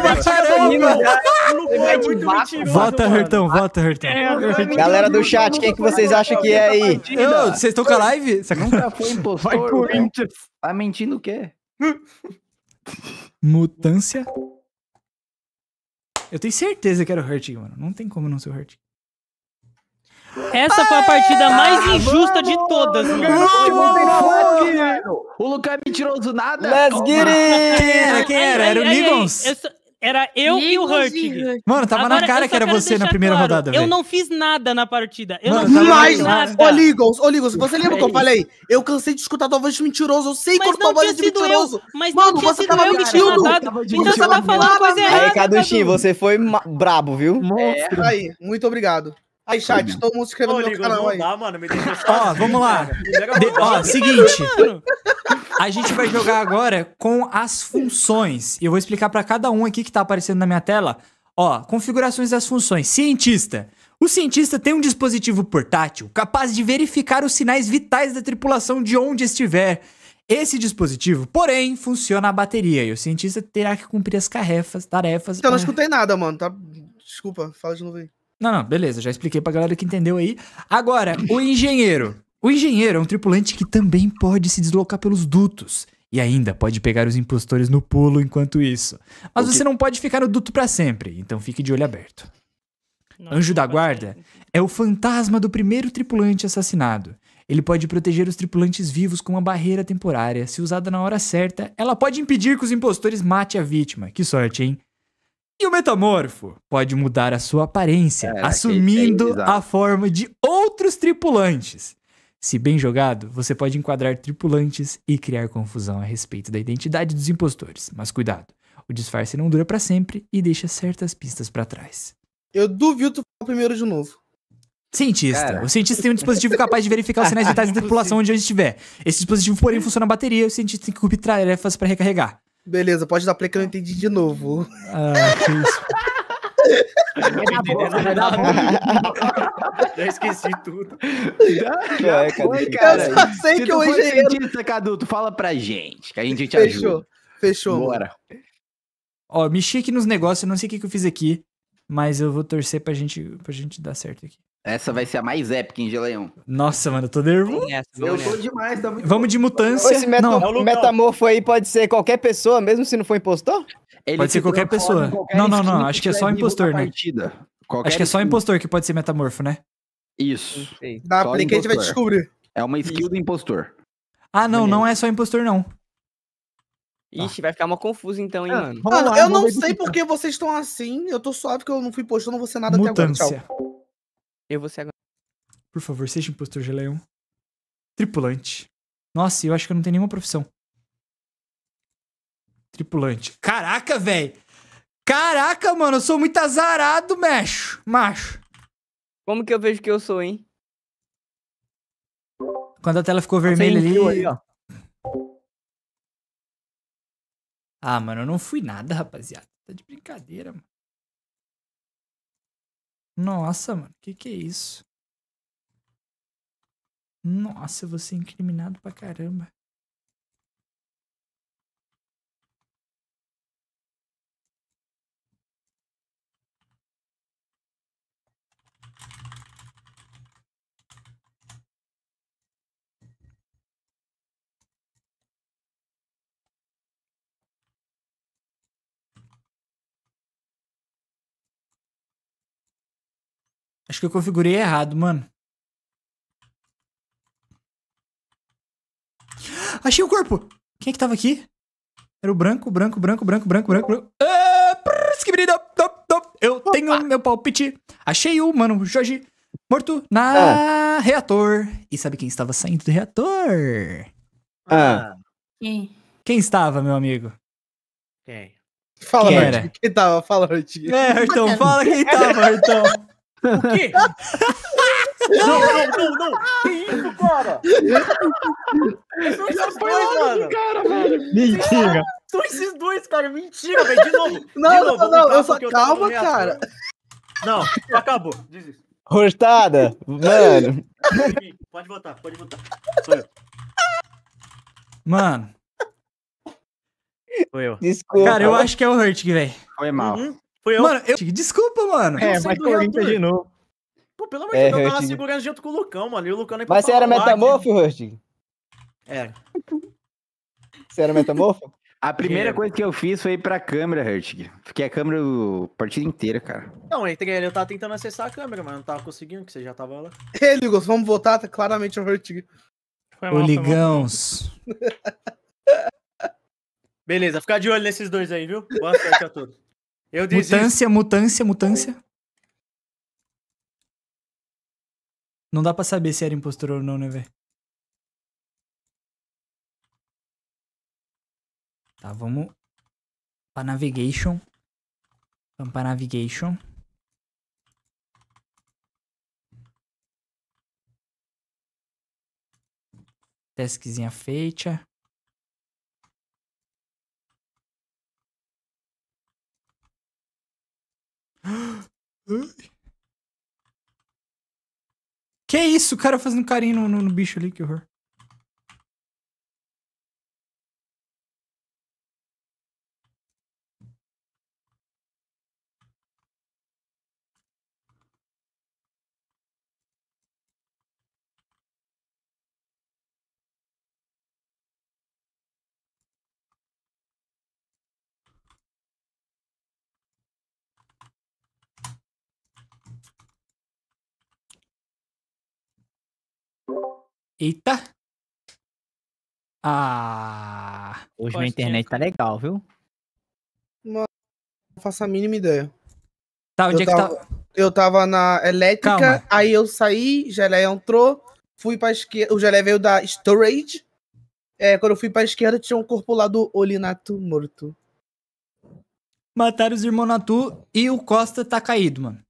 pra caralho. É é é vota, Hertão, vota, Hertão. Galera do chat, quem que tá vocês acham que é aí? Vocês estão com a live? Nunca foi impostor. Vai, Corinthians. Tá mentindo o quê? Mutância? Eu tenho certeza que era o Hurting, mano. Não tem como não ser o Hurting. Essa foi a partida mais injusta de todas. Mano. O Lucas é mentiroso nada. Let's get it! Quem era? era? o Nigons. Era eu e o Hurt Mano, tava Agora, na cara que era você na primeira claro, rodada, Eu não fiz nada na partida. Eu Mano, não fiz nada. Ô, Ligos, ô, Ligos, você lembra que eu é falei? Eu cansei de escutar tua voz de mentiroso. Eu sei que quando tua voz de mentiroso. Eu, mas Mano, não você tava mentindo. então você tá falando coisa errada. Aí, Caduxi, você foi brabo, viu? Monstro. É, aí, muito obrigado. Aí, chat, todo mundo se inscrevendo no meu canal não aí. Dá, mano, me deixa Ó, vamos lá. De... Ó, seguinte. A gente vai jogar agora com as funções. E eu vou explicar para cada um aqui que tá aparecendo na minha tela. Ó, configurações das funções. Cientista. O cientista tem um dispositivo portátil capaz de verificar os sinais vitais da tripulação de onde estiver. Esse dispositivo, porém, funciona a bateria e o cientista terá que cumprir as tarefas, tarefas. Então, não escutei nada, mano. Tá... Desculpa, fala de novo aí. Não, não, beleza, já expliquei pra galera que entendeu aí. Agora, o engenheiro. O engenheiro é um tripulante que também pode se deslocar pelos dutos. E ainda pode pegar os impostores no pulo enquanto isso. Mas você não pode ficar no duto para sempre, então fique de olho aberto. Não, Anjo da Guarda é o fantasma do primeiro tripulante assassinado. Ele pode proteger os tripulantes vivos com uma barreira temporária. Se usada na hora certa, ela pode impedir que os impostores mate a vítima. Que sorte, hein? E o metamorfo pode mudar a sua aparência, é, assumindo é a forma de outros tripulantes. Se bem jogado, você pode enquadrar tripulantes e criar confusão a respeito da identidade dos impostores. Mas cuidado, o disfarce não dura para sempre e deixa certas pistas para trás. Eu duvido tu falar primeiro de novo. Cientista. Cara. O cientista tem um dispositivo capaz de verificar os sinais vitais da tripulação onde ele estiver. Esse dispositivo, porém, funciona a bateria e o cientista tem que cumprir tarefas para recarregar. Beleza, pode dar play que eu não entendi de novo. Ah, que isso. Já esqueci tudo. Já, é, cara. Eu só sei Se que o engenheiro. Tá, Cadu, tu fala pra gente, que a gente te Fechou. ajuda. Fechou. Bora. Ó, mexi aqui nos negócios, não sei o que, que eu fiz aqui, mas eu vou torcer pra gente, pra gente dar certo aqui. Essa vai ser a mais épica em Geleão. Nossa, mano, eu tô nervoso. Sim, essa, eu tô demais, tá muito Vamos de mutância. Esse meta não, é metamorfo aí pode ser qualquer pessoa, mesmo se não for impostor? Ele pode ser qualquer pessoa. Qualquer não, não, não. É né? Acho que é só impostor, né? Acho que é só impostor que pode ser metamorfo, né? Isso. Sim. que a gente vai descobrir. É uma skill Isso. do impostor. Ah, não, não é só impostor, não. Ixi, tá. vai ficar uma confusa então, hein, ah, mano. Mano, eu não sei porque vocês estão assim. Eu tô suave que eu não fui postando, não vou ser nada Mutância. até agora. Tchau. Eu vou ser agora. Por favor, seja impostor geleão. Tripulante. Nossa, eu acho que eu não tenho nenhuma profissão. Tripulante. Caraca, velho! Caraca, mano, eu sou muito azarado, macho. Macho. Como que eu vejo que eu sou, hein? Quando a tela ficou vermelha ali. ó ah, mano, eu não fui nada, rapaziada. Tá de brincadeira, mano. Nossa, mano, que que é isso? Nossa, eu vou ser é incriminado pra caramba. Acho que eu configurei errado, mano. Achei o corpo! Quem é que tava aqui? Era o branco, branco, branco, branco, branco, branco, branco. Ah, eu tenho Opa. meu palpite. Achei o, mano, Jorge morto na ah. reator. E sabe quem estava saindo do reator? Ah. Quem? Quem estava, meu amigo? Quem? Fala, quem, Martinho, quem tava? Fala, Martinho. É, Hortão, fala quem tava, Hortão. O quê? não, não, não, não! Que isso, cara? São esses é cara, velho! Mentira! São esses dois, cara! Mentira, velho! De novo! Não, de novo, não, não, não, só calma, cara! Né? Não, acabou. Desista. Rostada, mano. Pode votar, pode votar. Sou eu. Mano. Sou eu. Desculpa. Cara, eu acho que é o Hurtig, velho. Foi mal. Uhum. Foi eu. Mano, eu... desculpa, mano. É, mas Corinthians de novo. Pô, pelo amor é, de Deus, eu tava segurando junto com o Lucão, mano. E o Lucão nem Mas você era metamorfo, Rustig? Era. É. Você era metamorfo? A primeira coisa que eu fiz foi ir pra câmera, Hurtig. Fiquei a câmera a partida inteira, cara. Não, entrei ele, eu tava tentando acessar a câmera, mas não tava conseguindo, que você já tava lá. Ei, Ligos, vamos votar tá claramente o Hertig. Foi mal, o Ligãos. Beleza, fica de olho nesses dois aí, viu? Boa sorte a todos. Eu desisto. Mutância, mutância, mutância. Não dá pra saber se era impostor ou não, né, velho? Tá, vamos pra navigation. Vamos pra navigation. Taskzinha feita. Que isso? O cara fazendo carinho no, no, no bicho ali, que horror. Eita! Ah! Hoje minha internet tá legal, viu? Não faço a mínima ideia. Tá, onde eu é que tá? tava, tá? Eu tava na elétrica, Calma. aí eu saí, Geleia entrou, fui pra esquerda. O Geleia veio da Storage. É, quando eu fui pra esquerda, tinha um corpo lá do Olinato morto. Mataram os irmãos Natu e o Costa tá caído, mano.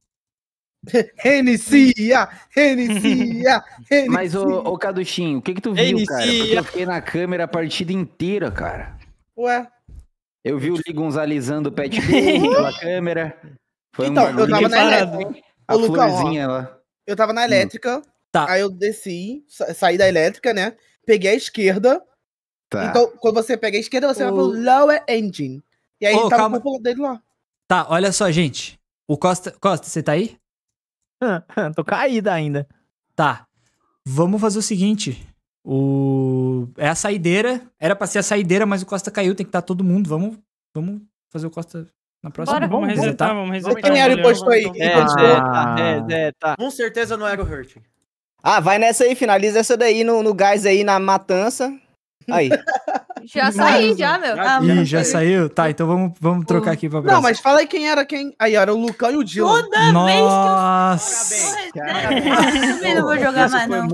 Renicia, Renicia, Renicia. Mas, ô, ô Caduchinho, o que que tu viu, cara? Porque eu fiquei na câmera a partida inteira, cara. Ué? Eu vi o Lee Gonzalizando o pet pela câmera. Foi então, um eu tava na elétrica. A Ô, Lucão, lá. Eu tava na hum. elétrica, tá. aí eu desci, sa saí da elétrica, né? Peguei a esquerda. Tá. Então, quando você pega a esquerda, você o... vai pro lower engine. E aí Ô, tava calma. o dele lá. Tá, olha só, gente. O Costa, Costa, você tá aí? Tô caída ainda. Tá. Vamos fazer o seguinte. O... É a saideira. Era pra ser a saideira, mas o Costa caiu. Tem que estar todo mundo. Vamos, vamos fazer o Costa na próxima. Bora, vamos, resetar, vamos resetar. Quem era o é. postou aí? É, ah. É, é, tá. Com certeza não era o Hurting. Ah, vai nessa aí. Finaliza essa daí no, no gás aí, na matança. Aí. Já saí, já, meu. Ah, Ih, já saiu? Tá, então vamos, vamos trocar aqui pra próxima. Não, mas fala aí quem era quem. Aí, era o Lucão e o Dylan. Toda Nossa. vez que eu... Parabéns. não vou jogar mais, não.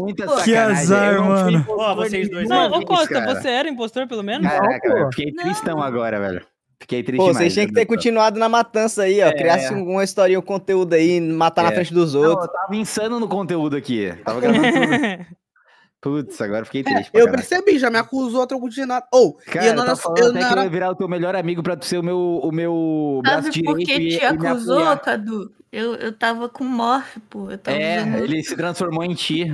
que azar, mano. Ó, vocês dois. Não, ô Costa, você era impostor, pelo menos? Caraca, não, eu fiquei tristão agora, velho. Fiquei triste Pô, vocês tinham que ter continuado na matança aí, ó. É. Criasse uma historinha, um conteúdo aí, matar é. na frente dos outros. Não, eu tava insano no conteúdo aqui. Tava gravando tudo. Putz, agora fiquei é, triste. É, eu caraca. percebi, já me acusou atrobutinado. Ou, oh, cara, eu não era, tá eu não era... que eu ia virar o teu melhor amigo pra tu ser o meu, o meu Sabe por que te acusou, Cadu? Eu, eu tava com morte, pô. é, vendo... ele se transformou em ti.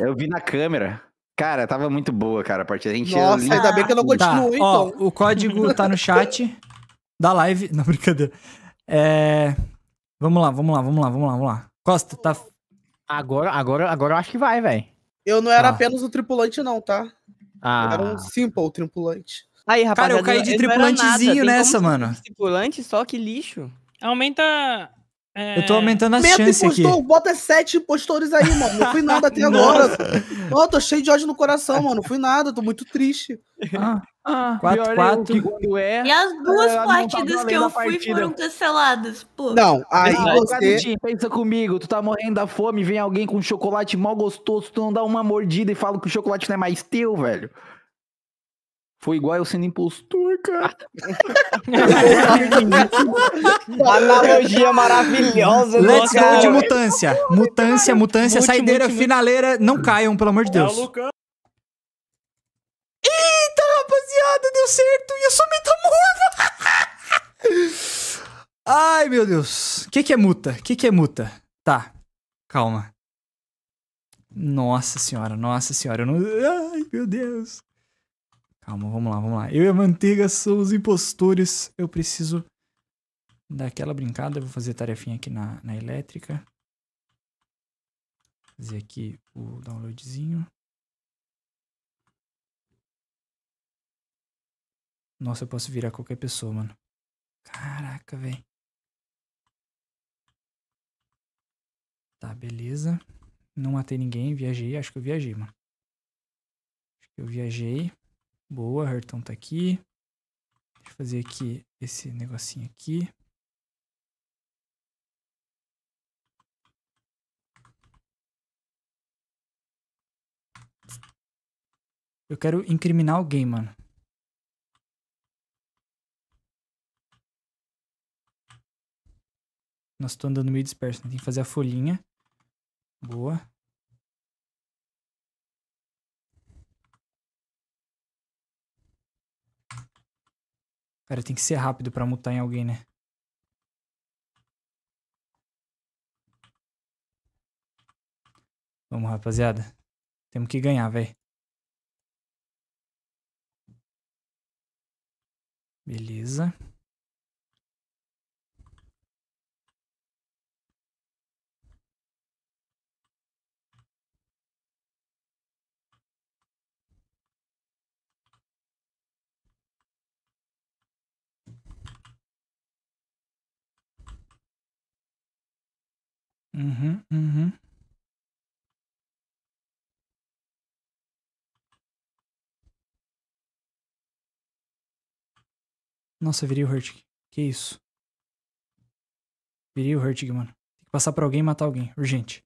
eu vi na câmera. Cara, tava muito boa, cara, a partida. A gente Nossa, ainda bem que eu não continuo, tá, ó, então. o código tá no chat da live. Não, brincadeira. É... Vamos lá, vamos lá, vamos lá, vamos lá, vamos lá. Costa, tá... Agora, agora, agora eu acho que vai, velho. Eu não era ah. apenas o tripulante, não, tá? Ah. Eu era um ah. simple tripulante. Aí, rapaz. Cara, eu caí de tripulantezinho nessa, mano. Tripulante, só que lixo. Aumenta. É... Eu tô aumentando as Meta chances impostor, aqui. Bota sete impostores aí, mano. Não fui nada até agora. Ó, oh, tô cheio de ódio no coração, mano. Não fui nada, tô muito triste. Ah. Ah, 4 4 é quando é. E as duas é, partidas que eu fui partida. foram canceladas, pô. Não, aí não, você pensa comigo, tu tá morrendo da fome, vem alguém com chocolate mal gostoso, tu não dá uma mordida e fala que o chocolate não é mais teu, velho. Foi igual eu sendo impostor, cara. Analogia maravilhosa. Né, Let's go de mutância. Mutância, mutância, saideira, finaleira. Não caiam, pelo amor de é Deus. Eita, rapaziada, deu certo! E eu sou metamorfo! Ai, meu Deus. O que, que é muta? O que, que é muta? Tá, calma. Nossa senhora, nossa senhora, eu não... Ai, meu Deus. Calma, vamos lá, vamos lá. Eu e a Manteiga somos impostores. Eu preciso dar aquela brincada. Eu vou fazer tarefinha aqui na, na elétrica. Fazer aqui o downloadzinho. Nossa, eu posso virar qualquer pessoa, mano. Caraca, velho. Tá, beleza. Não matei ninguém, viajei. Acho que eu viajei, mano. Acho que eu viajei. Boa, Herton tá aqui. Deixa eu fazer aqui esse negocinho aqui. Eu quero incriminar alguém, mano. Nossa, tô andando meio disperso. Né? Tem que fazer a folhinha. Boa. Cara, tem que ser rápido pra mutar em alguém, né? Vamos, rapaziada. Temos que ganhar, velho. Beleza. Uhum, uhum. Nossa, virei o Hurtig. Que isso? Virei o Hurtig, mano. Tem que passar pra alguém e matar alguém. Urgente.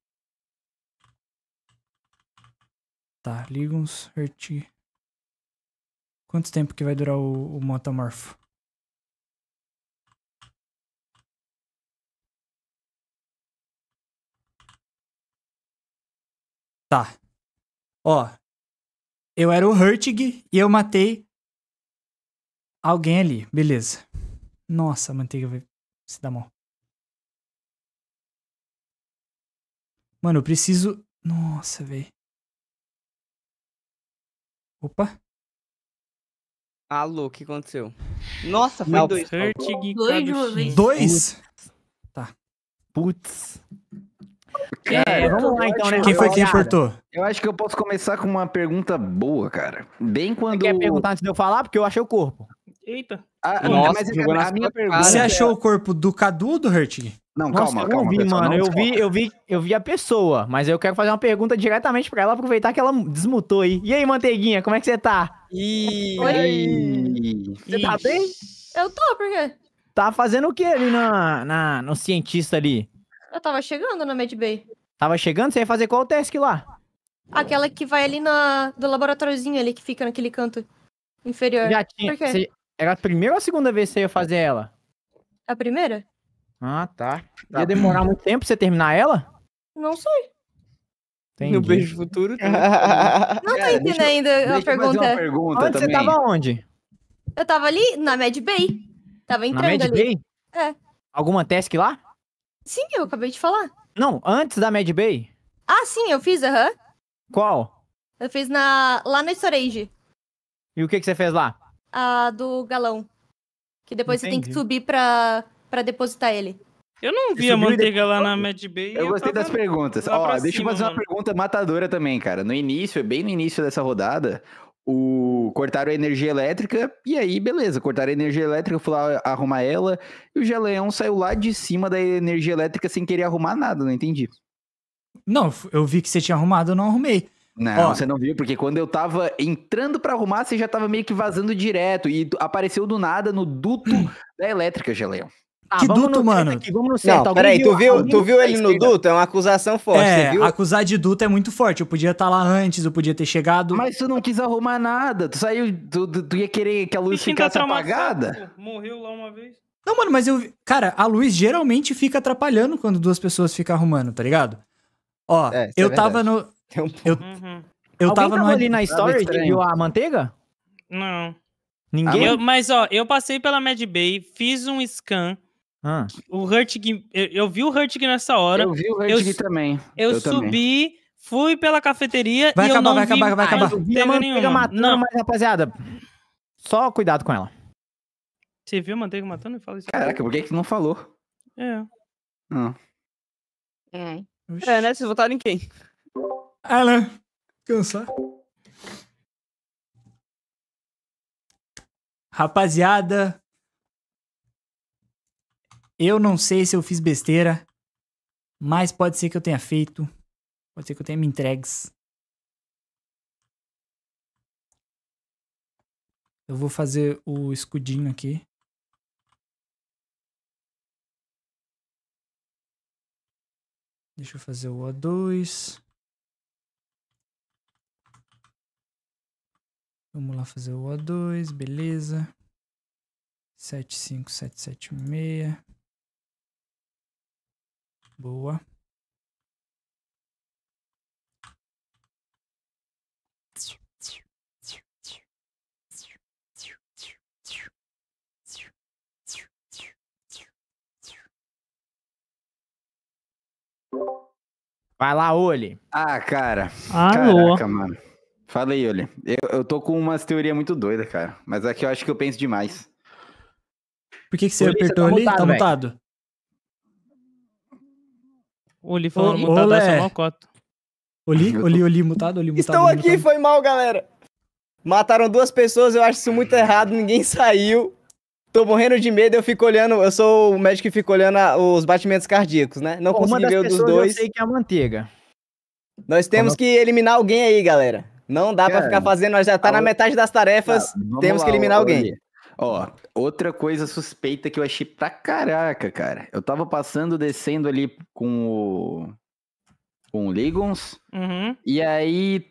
Tá, Ligons, Hurtig. Quanto tempo que vai durar o, o Tá. Ó, eu era o Hurtig e eu matei alguém ali. Beleza. Nossa, a manteiga vai se dar mal. Mano, eu preciso... Nossa, velho. Opa. Alô, o que aconteceu? Nossa, foi Não, dois. Hurtig, dois? Dois? Tá. Putz. É, vamos lá então, né? Quem foi que importou? Eu acho que eu posso começar com uma pergunta boa, cara. Bem quando. Você quer perguntar antes de eu falar? Porque eu achei o corpo. Eita. Ah, Nossa, mas é a, a minha pergunta. Você é achou é... o corpo do Cadu ou do Hertig? Não, Nossa, calma, eu calma. Vi, pessoal, mano, eu vi, eu vi, eu vi a pessoa, mas eu quero fazer uma pergunta diretamente pra ela, aproveitar que ela desmutou aí. E aí, manteiguinha, como é que você tá? Ih. Oi. Você tá bem? Eu tô, por quê? Tá fazendo o que ali na, na, no cientista ali? Eu tava chegando na Medbay. Tava chegando? Você ia fazer qual task lá? Aquela que vai ali na... do laboratóriozinho ali, que fica naquele canto inferior. Já tinha. Por quê? Você... Era a primeira ou a segunda vez que você ia fazer ela? A primeira? Ah, tá. tá. Ia demorar muito tempo pra você terminar ela? Não sei. Entendi. No beijo futuro. Tem... Não tô é, entendendo ainda a pergunta. Fazer uma pergunta onde também. você tava onde? Eu tava ali na Medbay. Bay. Tava entrando na Mad ali. Bay? É. Alguma task lá? Sim, eu acabei de falar. Não, antes da Mad Bay? Ah, sim, eu fiz, aham. Qual? Eu fiz na lá na Storage. E o que, que você fez lá? A do galão. Que depois Entendi. você tem que subir pra, pra depositar ele. Eu não vi a manteiga lá na Mad Bay. Eu gostei das perguntas. Ó, deixa eu fazer uma pergunta matadora também, cara. No início, bem no início dessa rodada, o cortaram a energia elétrica e aí beleza, cortaram a energia elétrica, eu fui lá arrumar ela e o Geleão saiu lá de cima da energia elétrica sem querer arrumar nada, não entendi. Não, eu vi que você tinha arrumado, eu não arrumei. Não, Ó, você não viu, porque quando eu tava entrando para arrumar, você já tava meio que vazando direto e apareceu do nada no duto da elétrica, Geleão. Ah, que duto, mano? Aqui, vamos no certo. Não, peraí, viu, tu viu, tu viu ele no duto? É uma acusação forte, é, viu? acusar de duto é muito forte. Eu podia estar tá lá antes, eu podia ter chegado. Mas tu não quis arrumar nada. Tu saiu, tu, tu, ia querer que a luz ficasse apagada? Morreu lá uma vez. Não, mano, mas eu... Cara, a luz geralmente fica atrapalhando quando duas pessoas ficam arrumando, tá ligado? Ó, é, é eu é tava no... Um... Eu, uhum. eu tava, tava no... ali na story que viu a manteiga? Não. Ninguém? Eu, mas, ó, eu passei pela Mad Bay, fiz um scan... Ah. O Hurtig, eu, eu, vi o Hurtig nessa hora. Eu vi o Hurtig também. Eu, eu subi, também. fui pela cafeteria vai e acabar, eu não vai vi acabar, vai acabar, vai acabar. matando, não. mas rapaziada, só cuidado com ela. Você viu a manteiga matando e fala isso? Caraca, por que que não falou? É. Ah. É. é, né? Vocês votaram em quem? Ah, né? Cansar. Rapaziada, eu não sei se eu fiz besteira, mas pode ser que eu tenha feito. Pode ser que eu tenha me entregues. Eu vou fazer o escudinho aqui. Deixa eu fazer o O2. Vamos lá fazer o O2, beleza. 75776. Boa. Vai lá, Oli. Ah, cara. Alô. Caraca, mano. Fala aí, Oli. Eu, eu tô com umas teorias muito doidas, cara. Mas aqui é eu acho que eu penso demais. Por que, que você Oli, tá apertou tá ali? Mutado, tá mutado. Oli falando Olé. mutado, essa é malcota. Oli, Oli, Oli mutado, Oli mutado. Estou aqui, mutado. foi mal, galera. Mataram duas pessoas, eu acho isso muito errado, ninguém saiu. Tô morrendo de medo, eu fico olhando, eu sou o médico que fica olhando a, os batimentos cardíacos, né? Não Pô, consegui ver o dos dois. Eu sei que é a manteiga. Nós temos Como... que eliminar alguém aí, galera. Não dá para ficar fazendo, nós já tá a... na metade das tarefas, tá, temos lá, que eliminar alguém. Ó, outra coisa suspeita que eu achei pra caraca, cara. Eu tava passando, descendo ali com o. com o Ligons. Uhum. E aí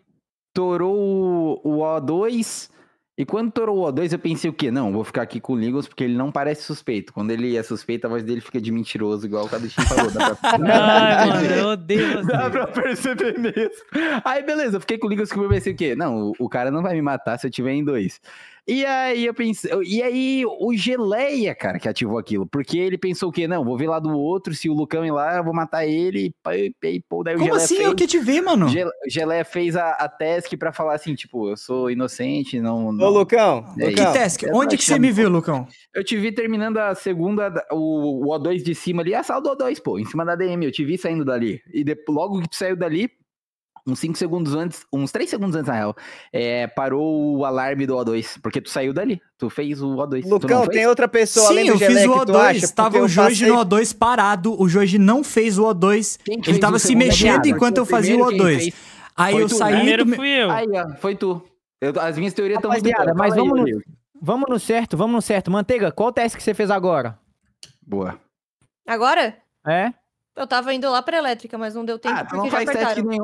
torou o O2. E quando torou o O2, eu pensei o quê? Não, vou ficar aqui com o Ligons porque ele não parece suspeito. Quando ele é suspeito, a voz dele fica de mentiroso, igual o Caduchinho falou. Dá pra... Ai, mano, eu odeio Dá pra perceber mesmo. Aí, beleza, eu fiquei com o Ligons porque eu pensei o quê? Não, o cara não vai me matar se eu tiver em dois. E aí eu pensei, e aí o Geleia, cara, que ativou aquilo, porque ele pensou o quê? Não, vou ver lá do outro, se o Lucão ir lá, eu vou matar ele, e, pô, daí o Como Geleia assim? Fez, eu que te vi, mano? O Geleia fez a, a task pra falar assim, tipo, eu sou inocente, não... não... Ô, Lucão, é, Lucão. Que task? Onde que você me viu, Lucão? Eu te vi terminando a segunda, o, o O2 de cima ali, assalto ah, do O2, pô, em cima da DM, eu te vi saindo dali, e de, logo que tu saiu dali, uns 5 segundos antes, uns 3 segundos antes, na real, é, parou o alarme do O2, porque tu saiu dali, tu fez o O2. Lucão, tem outra pessoa Sim, além do Sim, eu fiz o O2, tava o Jorge passei... no O2 parado, o Jorge não fez o O2, quem ele tava se mexendo enquanto eu fazia o O2. Aí foi eu tu, saí... Primeiro fui eu. Aí, ó, foi tu. Eu, as minhas teorias estão... Rapaziada, mas aí, vamos, no, vamos no certo, vamos no certo. Manteiga, qual teste que você fez agora? Boa. Agora? É. Eu tava indo lá pra elétrica, mas não deu tempo. Ah, tu não faz teste nenhum,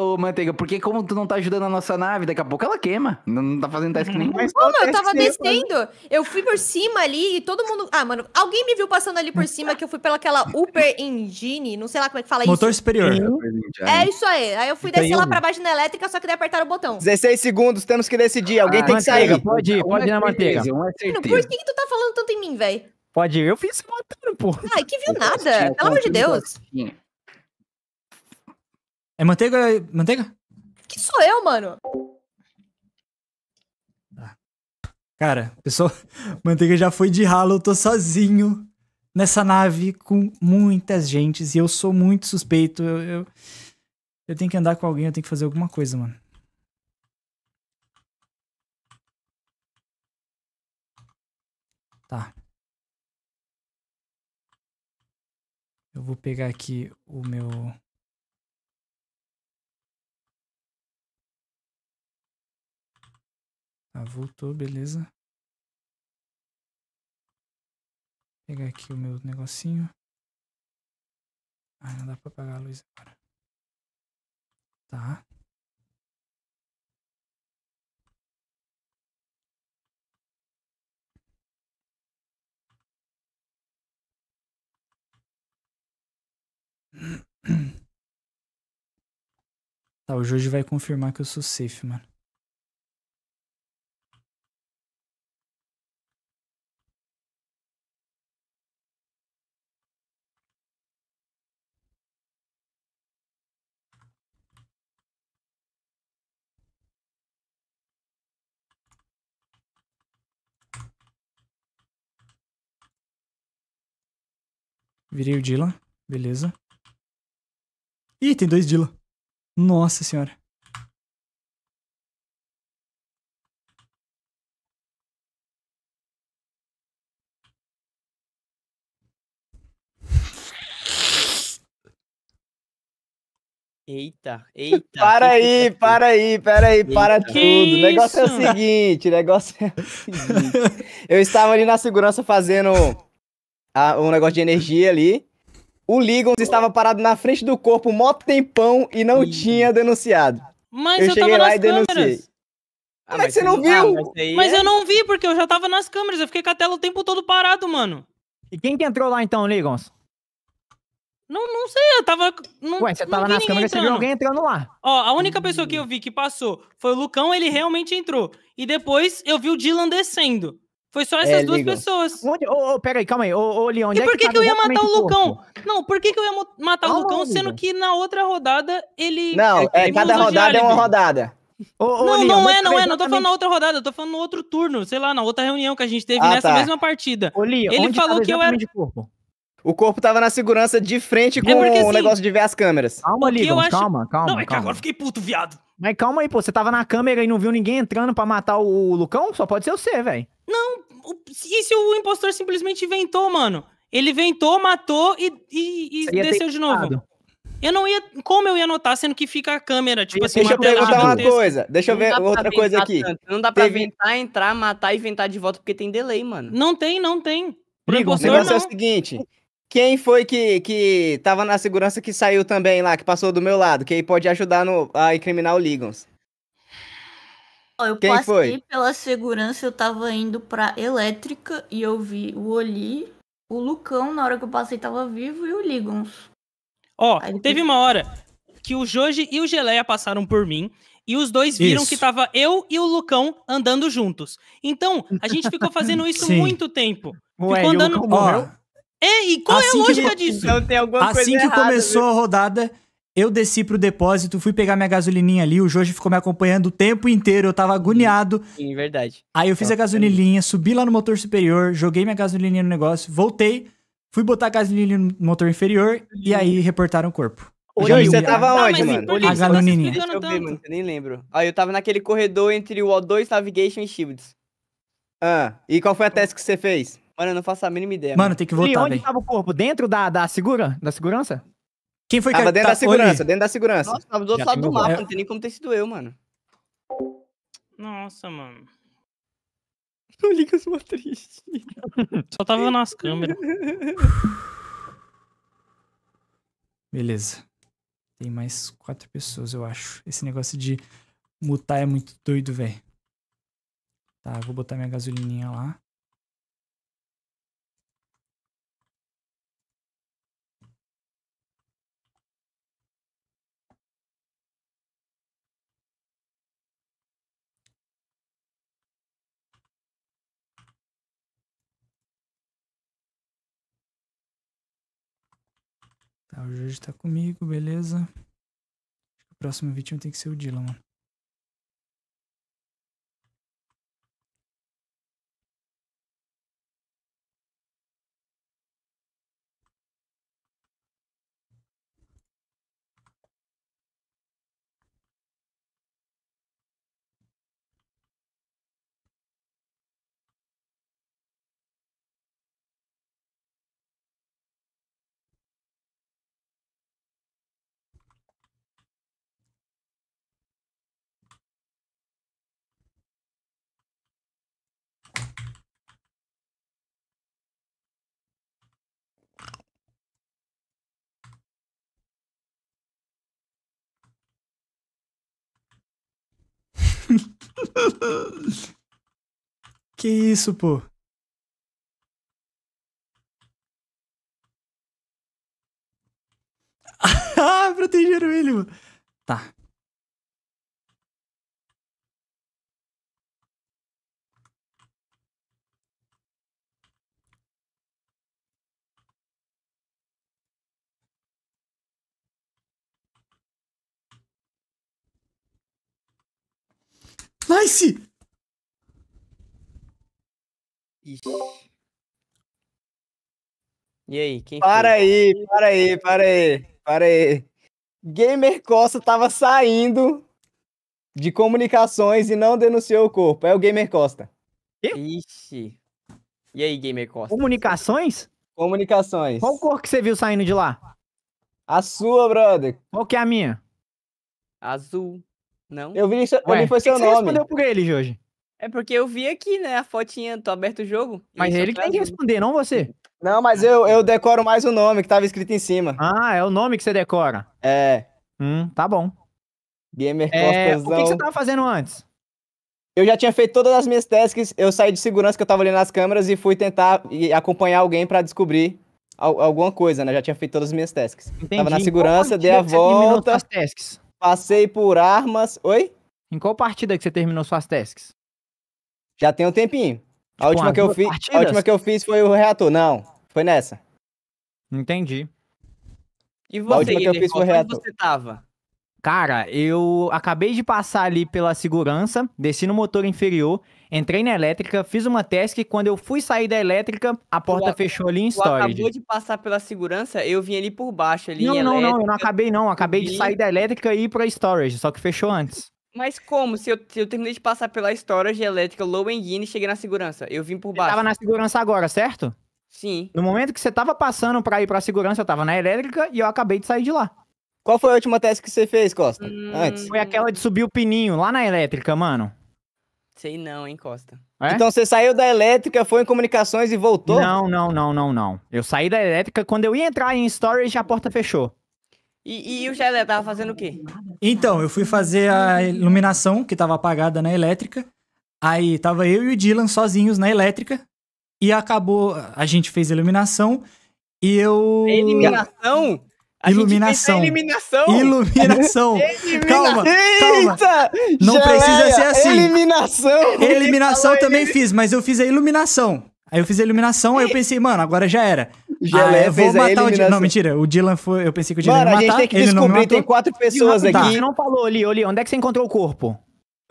ô Manteiga, porque como tu não tá ajudando a nossa nave, daqui a pouco ela queima. Não, não tá fazendo teste nenhum. Mas como? Eu tava né? descendo. Eu fui por cima ali e todo mundo. Ah, mano, alguém me viu passando ali por cima que eu fui pelaquela Upper Engine, não sei lá como é que fala Motor isso. Motor superior. É, é isso aí. Aí eu fui descer lá pra baixo na elétrica, só que daí apertaram o botão. 16 segundos, temos que decidir. Alguém ah, tem que sair. Pode ir, pode ir na né, manteiga. É mano, por que, que tu tá falando tanto em mim, velho? Pode ir. Eu fiz se matando, pô. Ai, que viu nada. Pelo amor de Deus. Assim. É manteiga? É manteiga? Que sou eu, mano? Ah. Cara, pessoal, manteiga já foi de ralo, eu tô sozinho nessa nave com muitas gentes e eu sou muito suspeito. Eu, eu, eu, tenho que andar com alguém, eu tenho que fazer alguma coisa, mano. Tá. Eu vou pegar aqui o meu... Ah, voltou, beleza. Vou pegar aqui o meu negocinho. Ah, não dá pra apagar a luz agora. Tá. Tá, o Jorge vai confirmar que eu sou safe, mano. Virei o Dila, beleza. Ih, tem dois Dila. Nossa senhora. Eita, eita. Para aí, para aí, para aí, eita. para tudo. É o negócio é o seguinte, negócio é o seguinte. Eu estava ali na segurança fazendo a, um negócio de energia ali. O Ligons estava parado na frente do corpo mó tempão e não Ih. tinha denunciado. Mas eu, eu cheguei lá e câmeras. denunciei. Ah, mas, mas, você não ah, viu? Ah, mas, mas é... eu não vi, porque eu já tava nas câmeras. Eu fiquei com a tela o tempo todo parado, mano. E quem que entrou lá então, Ligons? Não, não sei, eu tava. Não, Ué, você tava nas câmeras e você viu alguém entrando lá. Ó, a única pessoa que eu vi que passou foi o Lucão, ele realmente entrou. E depois eu vi o Dylan descendo. Foi só é, essas é, duas pessoas. Onde, oh, oh, peraí, calma aí. Ô, oh, oh, Leon, onde e é por que, tá que, eu ia matar o Lucão? Corpo? Não, por que, que eu ia matar o Lucão, sendo que na outra rodada ele. Não, é, cada rodada é uma rodada. não, Leon, não é, não é. Exatamente... Não tô falando na outra rodada, eu tô falando no outro turno, sei lá, na outra reunião que a gente teve ah, nessa tá. mesma partida. Ô, Leon, ele falou que eu era. Corpo? O corpo tava na segurança de frente é com é assim, o negócio de ver as câmeras. Calma, Ligon, acho... calma, calma. Não, é calma. que agora fiquei puto, viado. Mas calma aí, pô. Você tava na câmera e não viu ninguém entrando pra matar o Lucão? Só pode ser você, velho. Não, e se o impostor simplesmente inventou, mano? Ele inventou, matou e, e, e desceu de novo. Eu não ia. Como eu ia notar, sendo que fica a câmera? Tipo assim, deixa eu perguntar uma coisa. Deixa eu ver outra coisa aqui. Tanto. Não dá pra Teve... inventar, entrar, matar e inventar de volta, porque tem delay, mano. Não tem, não tem. Pro Ligo, impostor, o negócio não. é o seguinte: quem foi que, que tava na segurança que saiu também lá, que passou do meu lado, que aí pode ajudar no, a incriminar o Ligons? Eu Quem passei foi? pela segurança, eu tava indo pra elétrica e eu vi o Oli, o Lucão, na hora que eu passei, tava vivo, e o Ligons. Ó, oh, teve uma hora que o Joji e o Geleia passaram por mim. E os dois viram isso. que tava eu e o Lucão andando juntos. Então, a gente ficou fazendo isso muito tempo. Ué, ficou andando. O Lucão morreu? É, e qual assim é a assim lógica que... disso? Então tem alguma assim coisa Assim que errada, começou viu? a rodada, eu desci pro depósito, fui pegar minha gasolininha ali, o Jorge ficou me acompanhando o tempo inteiro, eu tava agoniado. Sim, verdade. Aí eu fiz a gasolininha, é subi lá no motor superior, joguei minha gasolininha no negócio, voltei, fui botar a gasolininha no motor inferior e aí reportaram o corpo. Ô, Jorge, você tava onde, tá, mano? a tá gasolininha. eu ver, mano, eu nem lembro. Aí eu tava naquele corredor entre o O2, Navigation e Shields. Ah, e qual foi a tese que você fez? Mano, eu não faço a mínima ideia. Mano, mano. tem que voltar, E onde velho. tava o corpo? Dentro da, da segura? Da segurança? Quem foi que... Tava dentro tá- da segurança, dentro da segurança. Nossa, tava do outro Já lado do mapa, não tem nem como ter sido eu, mano. Nossa, mano. Não liga, mó triste. Só tava nas câmeras. Beleza. Tem mais quatro pessoas, eu acho. Esse negócio de mutar é muito doido, velho. Tá, eu vou botar minha gasolininha lá. Tá, o Jorge tá comigo, beleza. Acho que o próximo vítima tem que ser o Dylan, mano. que isso, pô? ah, protegeram ele, mano. Tá. Nice! Ixi. E aí, quem Para foi? aí, para aí, para aí, para aí. Gamer Costa tava saindo de comunicações e não denunciou o corpo. É o Gamer Costa. Ixi. E aí, Gamer Costa? Comunicações? Comunicações. Qual cor que você viu saindo de lá? A sua, brother. Qual que é a minha? Azul. Não. Eu vi, isso, eu foi seu nome. Você respondeu por ele, Jorge? É porque eu vi aqui, né, a fotinha, tô aberto o jogo. Mas ele que tá tem que assim. responder, não você. Não, mas eu, eu decoro mais o nome que tava escrito em cima. Ah, é o nome que você decora. É. Hum, tá bom. Gamer é, O que, que, você tava fazendo antes? Eu já tinha feito todas as minhas tasks, eu saí de segurança que eu tava olhando as câmeras e fui tentar e acompanhar alguém para descobrir alguma coisa, né? já tinha feito todas as minhas tasks. Entendi. Tava na segurança, dei a volta. As tasks? Passei por armas. Oi? Em qual partida que você terminou suas tasks? Já tem um tempinho. Tipo, a, última que eu fi... a última que eu fiz foi o reator. Não, foi nessa. Entendi. E você, a última que eu fiz foi o reator. você tava? Cara, eu acabei de passar ali pela segurança, desci no motor inferior, entrei na elétrica, fiz uma task e quando eu fui sair da elétrica, a porta fechou ali em storage. acabou de passar pela segurança, eu vim ali por baixo ali Não, não, não, eu não acabei não, acabei de sair da elétrica e ir pra storage, só que fechou antes. Mas como? Se eu, se eu terminei de passar pela storage elétrica low engine e cheguei na segurança, eu vim por baixo. Você tava na segurança agora, certo? Sim. No momento que você tava passando pra ir pra segurança, eu tava na elétrica e eu acabei de sair de lá. Qual foi a última teste que você fez, Costa? Hum... Antes? Foi aquela de subir o pininho lá na elétrica, mano. Sei não, hein, Costa. É? Então você saiu da elétrica, foi em comunicações e voltou? Não, não, não, não, não. Eu saí da elétrica, quando eu ia entrar em storage, a porta fechou. E, e o Gelé tava fazendo o quê? Então, eu fui fazer a iluminação que tava apagada na elétrica. Aí tava eu e o Dylan sozinhos na elétrica. E acabou. A gente fez a iluminação. E eu. Eliminação? A iluminação. Eliminação. Iluminação. Elimina... Calma, calma. Eita, Não geleia, precisa ser assim. Eliminação. Eliminação também fiz, mas eu fiz a iluminação. Aí eu fiz a iluminação, aí eu pensei, mano, agora já era. Já ah, é, vou matar o Dylan. Não, mentira. O Dylan foi. Eu pensei que o Dylan mano, ia matar. a gente tem que descobrir, tem quatro pessoas Dylan, tá. aqui. não falou, ali, Li, onde é que você encontrou o corpo?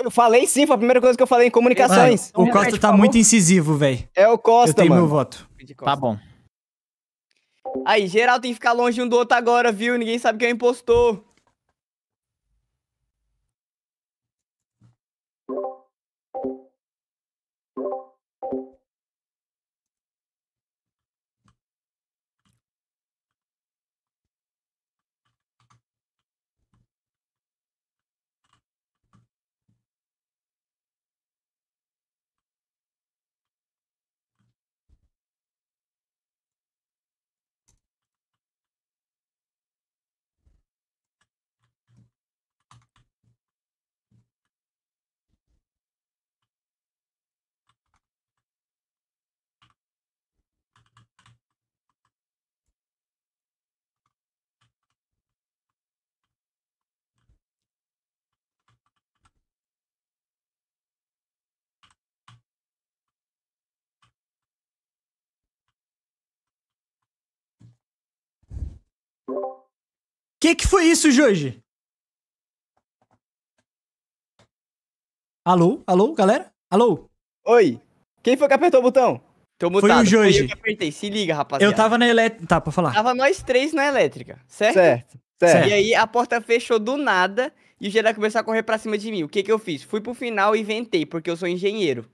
Eu falei sim, foi a primeira coisa que eu falei em comunicações. Mano, o Costa tá, tá muito incisivo, velho. É o Costa, mano. Eu tenho mano. meu voto. Tá bom. Aí, geral tem que ficar longe um do outro agora, viu? Ninguém sabe quem é impostor. Que que foi isso, Jorge? Alô? Alô, galera? Alô? Oi. Quem foi que apertou o botão? Tô mutado. Foi o Jorge. Foi eu que apertei. Se liga, rapaziada. Eu tava na elétrica. Tá, pra falar. Tava nós três na elétrica, certo? Certo. certo. E aí a porta fechou do nada e o Jedi começou a correr pra cima de mim. O que que eu fiz? Fui pro final e ventei, porque eu sou engenheiro.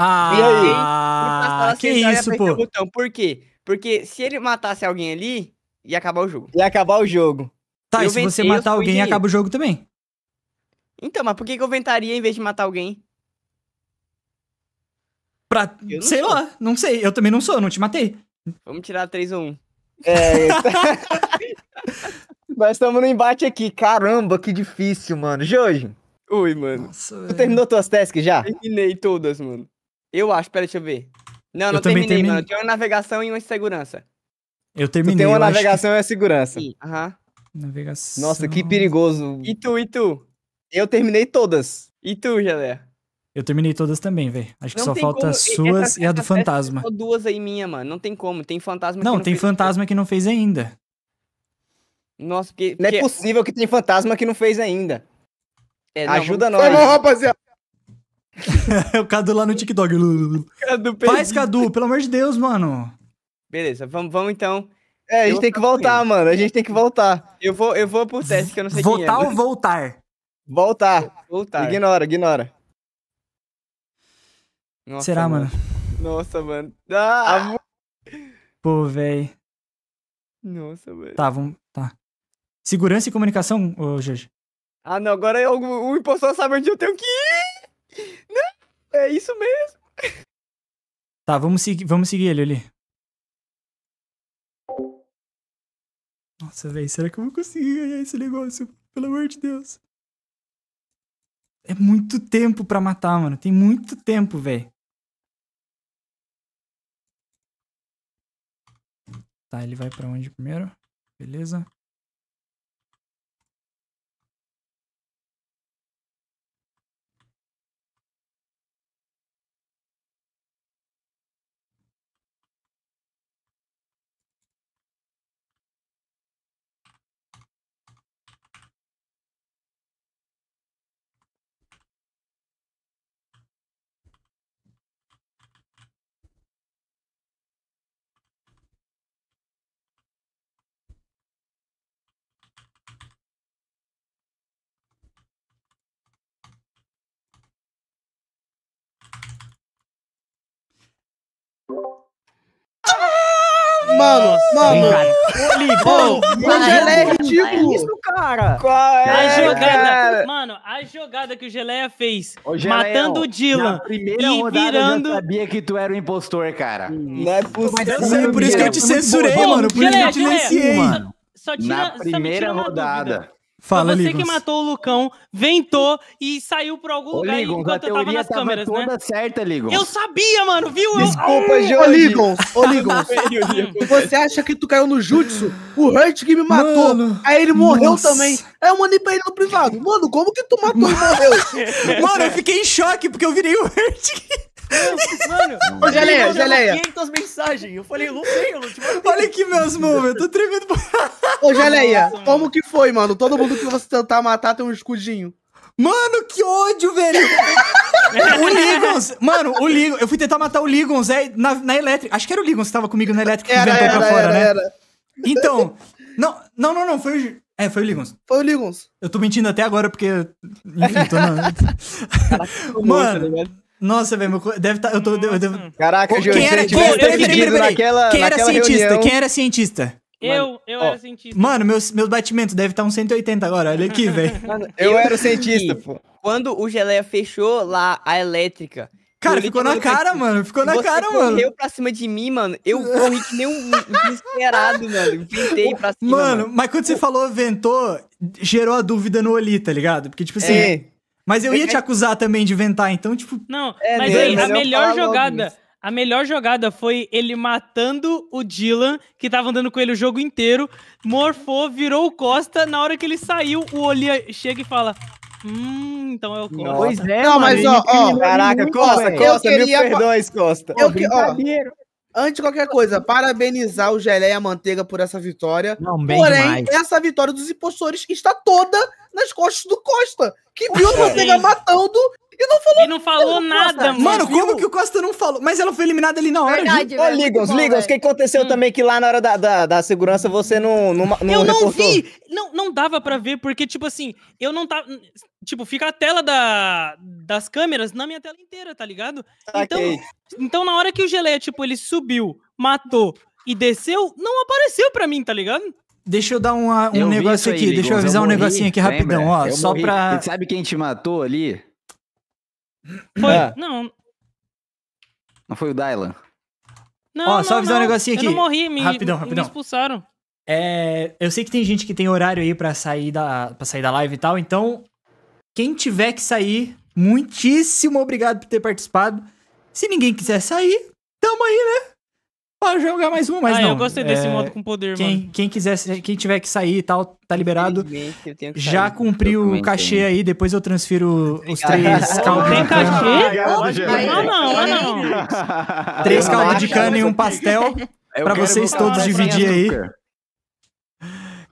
Ah, e aí, que isso, pô. Botão. Por quê? Porque se ele matasse alguém ali, e acabar o jogo. E acabar o jogo. Tá, eu e se você matar alguém, dinheiro. acaba o jogo também. Então, mas por que, que eu ventaria em vez de matar alguém? Pra. Sei lá, não sei. Eu também não sou, não te matei. Vamos tirar 3 ou 1. É. Então. Nós estamos no embate aqui. Caramba, que difícil, mano. Jorge. Oi, mano. Nossa, tu terminou tuas tasks já? Terminei todas, mano. Eu acho, pera, deixa eu ver. Não, eu não terminei, terminei, mano. Tem uma navegação e uma segurança. Eu terminei. Tu tem uma navegação que... e a segurança. aham. Navegação. Nossa, que perigoso. E tu, e tu? Eu terminei todas. E tu, Geleia? Eu terminei todas também, velho. Acho que não só falta como. as suas essa, e a do fantasma. Só duas aí minha, mano. Não tem como. Tem fantasma não, que não tem fantasma ainda. que não fez ainda. Nossa, porque, Não é possível que tem fantasma que não fez ainda. É, não, Ajuda vamos... nós. Vamos, rapaziada. o Cadu lá no TikTok. Cadu Faz, Cadu, pelo amor de Deus, mano. Beleza, vamos, vamos então. É, a gente tem que voltar, mano. A gente tem que voltar. Eu vou, eu vou pro teste que eu não sei Voltar quem é. Voltar né? ou voltar? Voltar. Voltar. Ignora, ignora. Nossa, Será, mano? mano? Nossa, mano. Ah! ah! Pô, velho. Nossa, velho. Tá, vamos. Tá. Segurança e comunicação, ô Jorge. Ah, não. Agora eu, o, o impostor sabe onde eu tenho que ir. Não, é isso mesmo. Tá, vamos, seguir, vamos seguir ele ali. Nossa, velho, será que eu vou conseguir ganhar esse negócio? Pelo amor de Deus. É muito tempo pra matar, mano. Tem muito tempo, velho. Tá, ele vai pra onde primeiro? Beleza. Mano, mano. Ô, o geléia, é ridículo. É isso, cara. Qual é, a jogada, cara? Mano, a jogada que o Geleia fez, Ô, Geleia, matando o Dylan e virando... eu sabia que tu era o impostor, cara. Não é possível. por isso que eu te censurei, mano. Por isso que eu te lenciei. mano. Na primeira rodada. Fala, Foi você que matou o Lucão, ventou e saiu por algum lugar enquanto eu tava nas tava câmeras, né? toda certa, Ligon. Eu sabia, mano, viu? Desculpa, eu... Ô, Ligons, ô, Ligons. você acha que tu caiu no jutsu? O Hurt que me matou. Mano, aí ele morreu nossa. também. Aí eu mandei pra ele no privado. Mano, como que tu matou e morreu? mano, eu fiquei em choque porque eu virei o Hurt. Mano, Ô, Geleia, Geleia. 500 mensagens. Eu falei, eu não tenho, eu não te Olha aqui meus moves, eu tô tremendo. Ô, Geleia, Nossa, como mano. que foi, mano? Todo mundo que você tentar matar tem um escudinho. Mano, que ódio, velho! o Ligons, mano, o Ligons. Eu fui tentar matar o Ligons é, na, na elétrica. Acho que era o Ligons que tava comigo na elétrica que era, inventou era, pra fora, era, né? Era. Então, não, não, não, não, foi o. É, foi o Ligons. Foi o Ligons. Eu tô mentindo até agora porque. Enfim, tô na. Tá mano. né, nossa, velho, deve estar. Tá, eu tô. Eu devo... Caraca, Jô, quem era, quem, peraí, peraí, peraí, peraí. Naquela, quem era cientista? Reunião... Quem era cientista? eu, eu ó. era cientista. Mano, meus, meus batimentos devem estar tá uns 180 agora. Olha aqui, velho. Eu, eu era cientista, pô. Quando o Geleia fechou lá a elétrica. Cara, ficou na cara, assim, mano. Ficou na você cara, mano. correu pra cima de mim, mano. Eu corri que nem um desesperado, mano. Ventei pra cima. Mano, mano, mas quando você falou ventou, gerou a dúvida no Oli, tá ligado? Porque, tipo assim. É. Mas eu ia te é, é acusar também de inventar, então, tipo. Não, é mas né? aí, a melhor jogada. A melhor jogada foi ele matando o Dylan, que tava andando com ele o jogo inteiro, morfou, virou o Costa. Na hora que ele saiu, o Olia chega e fala: Hum, então é o Costa. Pois é, Não, mano, mas ó, é ó, caraca, Costa, Costa, Costa, me queria... Costa. Eu, que, Antes de qualquer coisa, parabenizar o Geleia Manteiga por essa vitória. Não, bem Porém, demais. essa vitória dos impostores está toda nas costas do Costa, que viu o Manteiga Sim. matando e não falou, e não falou nada, mano. Mano, como que o Costa não falou? Mas ela foi eliminada ali na hora. Verdade, Ô, Ligons, Ligons, o que aconteceu hum. também que lá na hora da, da, da segurança você não, não, não Eu não reportou. vi! Não, não dava para ver, porque, tipo assim, eu não tava. Tipo, fica a tela da, das câmeras na minha tela inteira, tá ligado? Então, okay. então, na hora que o Geleia, tipo, ele subiu, matou e desceu, não apareceu pra mim, tá ligado? Deixa eu dar uma, um eu negócio aqui, deixa eu avisar eu morri, um negocinho aqui rapidão, lembra? ó. Eu só morri. pra. Você sabe quem te matou ali? Foi. Ah. Não. Não foi o Dylan? Não, ó, não, só avisar não. um negocinho aqui. Eu não morri, me, rapidão, rapidão. me expulsaram. É, eu sei que tem gente que tem horário aí para sair da para sair da live e tal, então quem tiver que sair, muitíssimo obrigado por ter participado. Se ninguém quiser sair, tamo aí, né? Para jogar mais uma, mas ah, não. eu gostei desse é... modo com poder, quem, mano. Quem quiser, quem tiver que sair e tal, tá liberado. Já cumpriu o cachê aí, depois eu transfiro Obrigado. os três caldos Tem cachê? Ah, não, ah, ah, não. Três caldos de cana e um pastel para vocês todos dividirem aí.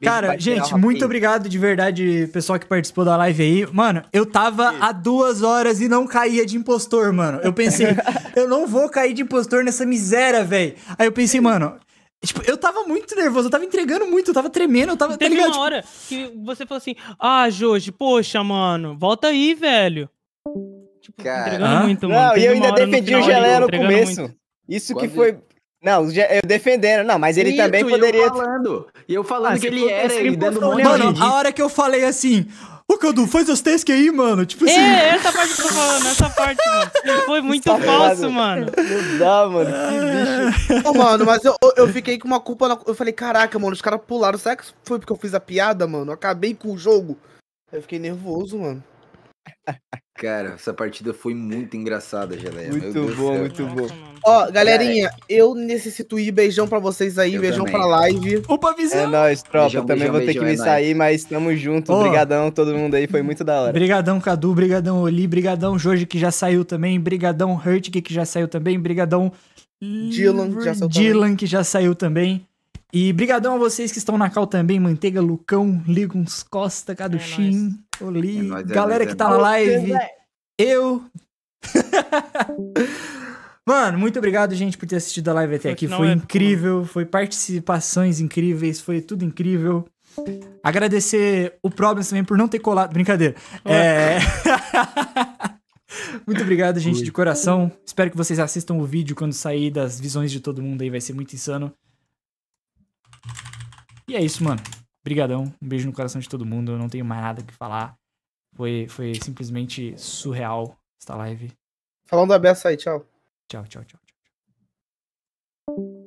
Cara, gente, muito obrigado de verdade, pessoal que participou da live aí. Mano, eu tava há duas horas e não caía de impostor, mano. Eu pensei, eu não vou cair de impostor nessa miséria, velho. Aí eu pensei, mano, Tipo, eu tava muito nervoso, eu tava entregando muito, eu tava tremendo, eu tava. Tá Teve tá uma tipo hora que você falou assim: Ah, Jorge, poxa, mano, volta aí, velho. Tipo, Cara... entregando ah? muito, mano. Não, Teve e eu ainda defendi o gelé no começo. Muito. Isso Quase... que foi não, eu defendendo. Não, mas ele Isso, também poderia. E eu falando, e eu falando ah, que ele é era, ele dando um monte né? Mano, de... a hora que eu falei assim. Ô, Cadu, faz os testes aí, mano. Tipo é, assim. É, essa parte que eu tô falando, essa parte, mano. Foi muito fácil, tá falso, mano. Não dá, mano. Que é. bicho. Ô, mano, mas eu, eu fiquei com uma culpa. Na... Eu falei, caraca, mano, os caras pularam. Será que foi porque eu fiz a piada, mano? acabei com o jogo. Eu fiquei nervoso, mano. Cara, essa partida foi muito engraçada, Geleia. Muito bom, muito bom. Ó, galerinha, eu necessito ir. Beijão pra vocês aí, eu beijão também. pra live. Opa, é visão! É nóis, tropa. Beijão, também beijão, vou ter beijão, que me é sair, nóis. mas tamo junto. Oh. Brigadão todo mundo aí, foi muito da hora. Brigadão, Cadu. Brigadão, Oli. Brigadão, Jorge, que já saiu também. Brigadão, Hurt, que já saiu também. Brigadão, Dylan, que já saiu Dylan, também. que já saiu também. E brigadão a vocês que estão na cal também. Manteiga, Lucão, Ligons, Costa, Caduchim. É Oli, é, é galera é que tá na live, eu. Mano, muito obrigado, gente, por ter assistido a live até aqui. Foi é, incrível, foi participações incríveis, foi tudo incrível. Agradecer o Problems também por não ter colado. Brincadeira. É... é. muito obrigado, gente, de coração. Espero que vocês assistam o vídeo quando sair das visões de todo mundo aí, vai ser muito insano. E é isso, mano. Brigadão, um beijo no coração de todo mundo. Eu não tenho mais nada que falar. Foi, foi simplesmente surreal esta live. Falando da beça aí, tchau. Tchau, tchau, tchau. tchau.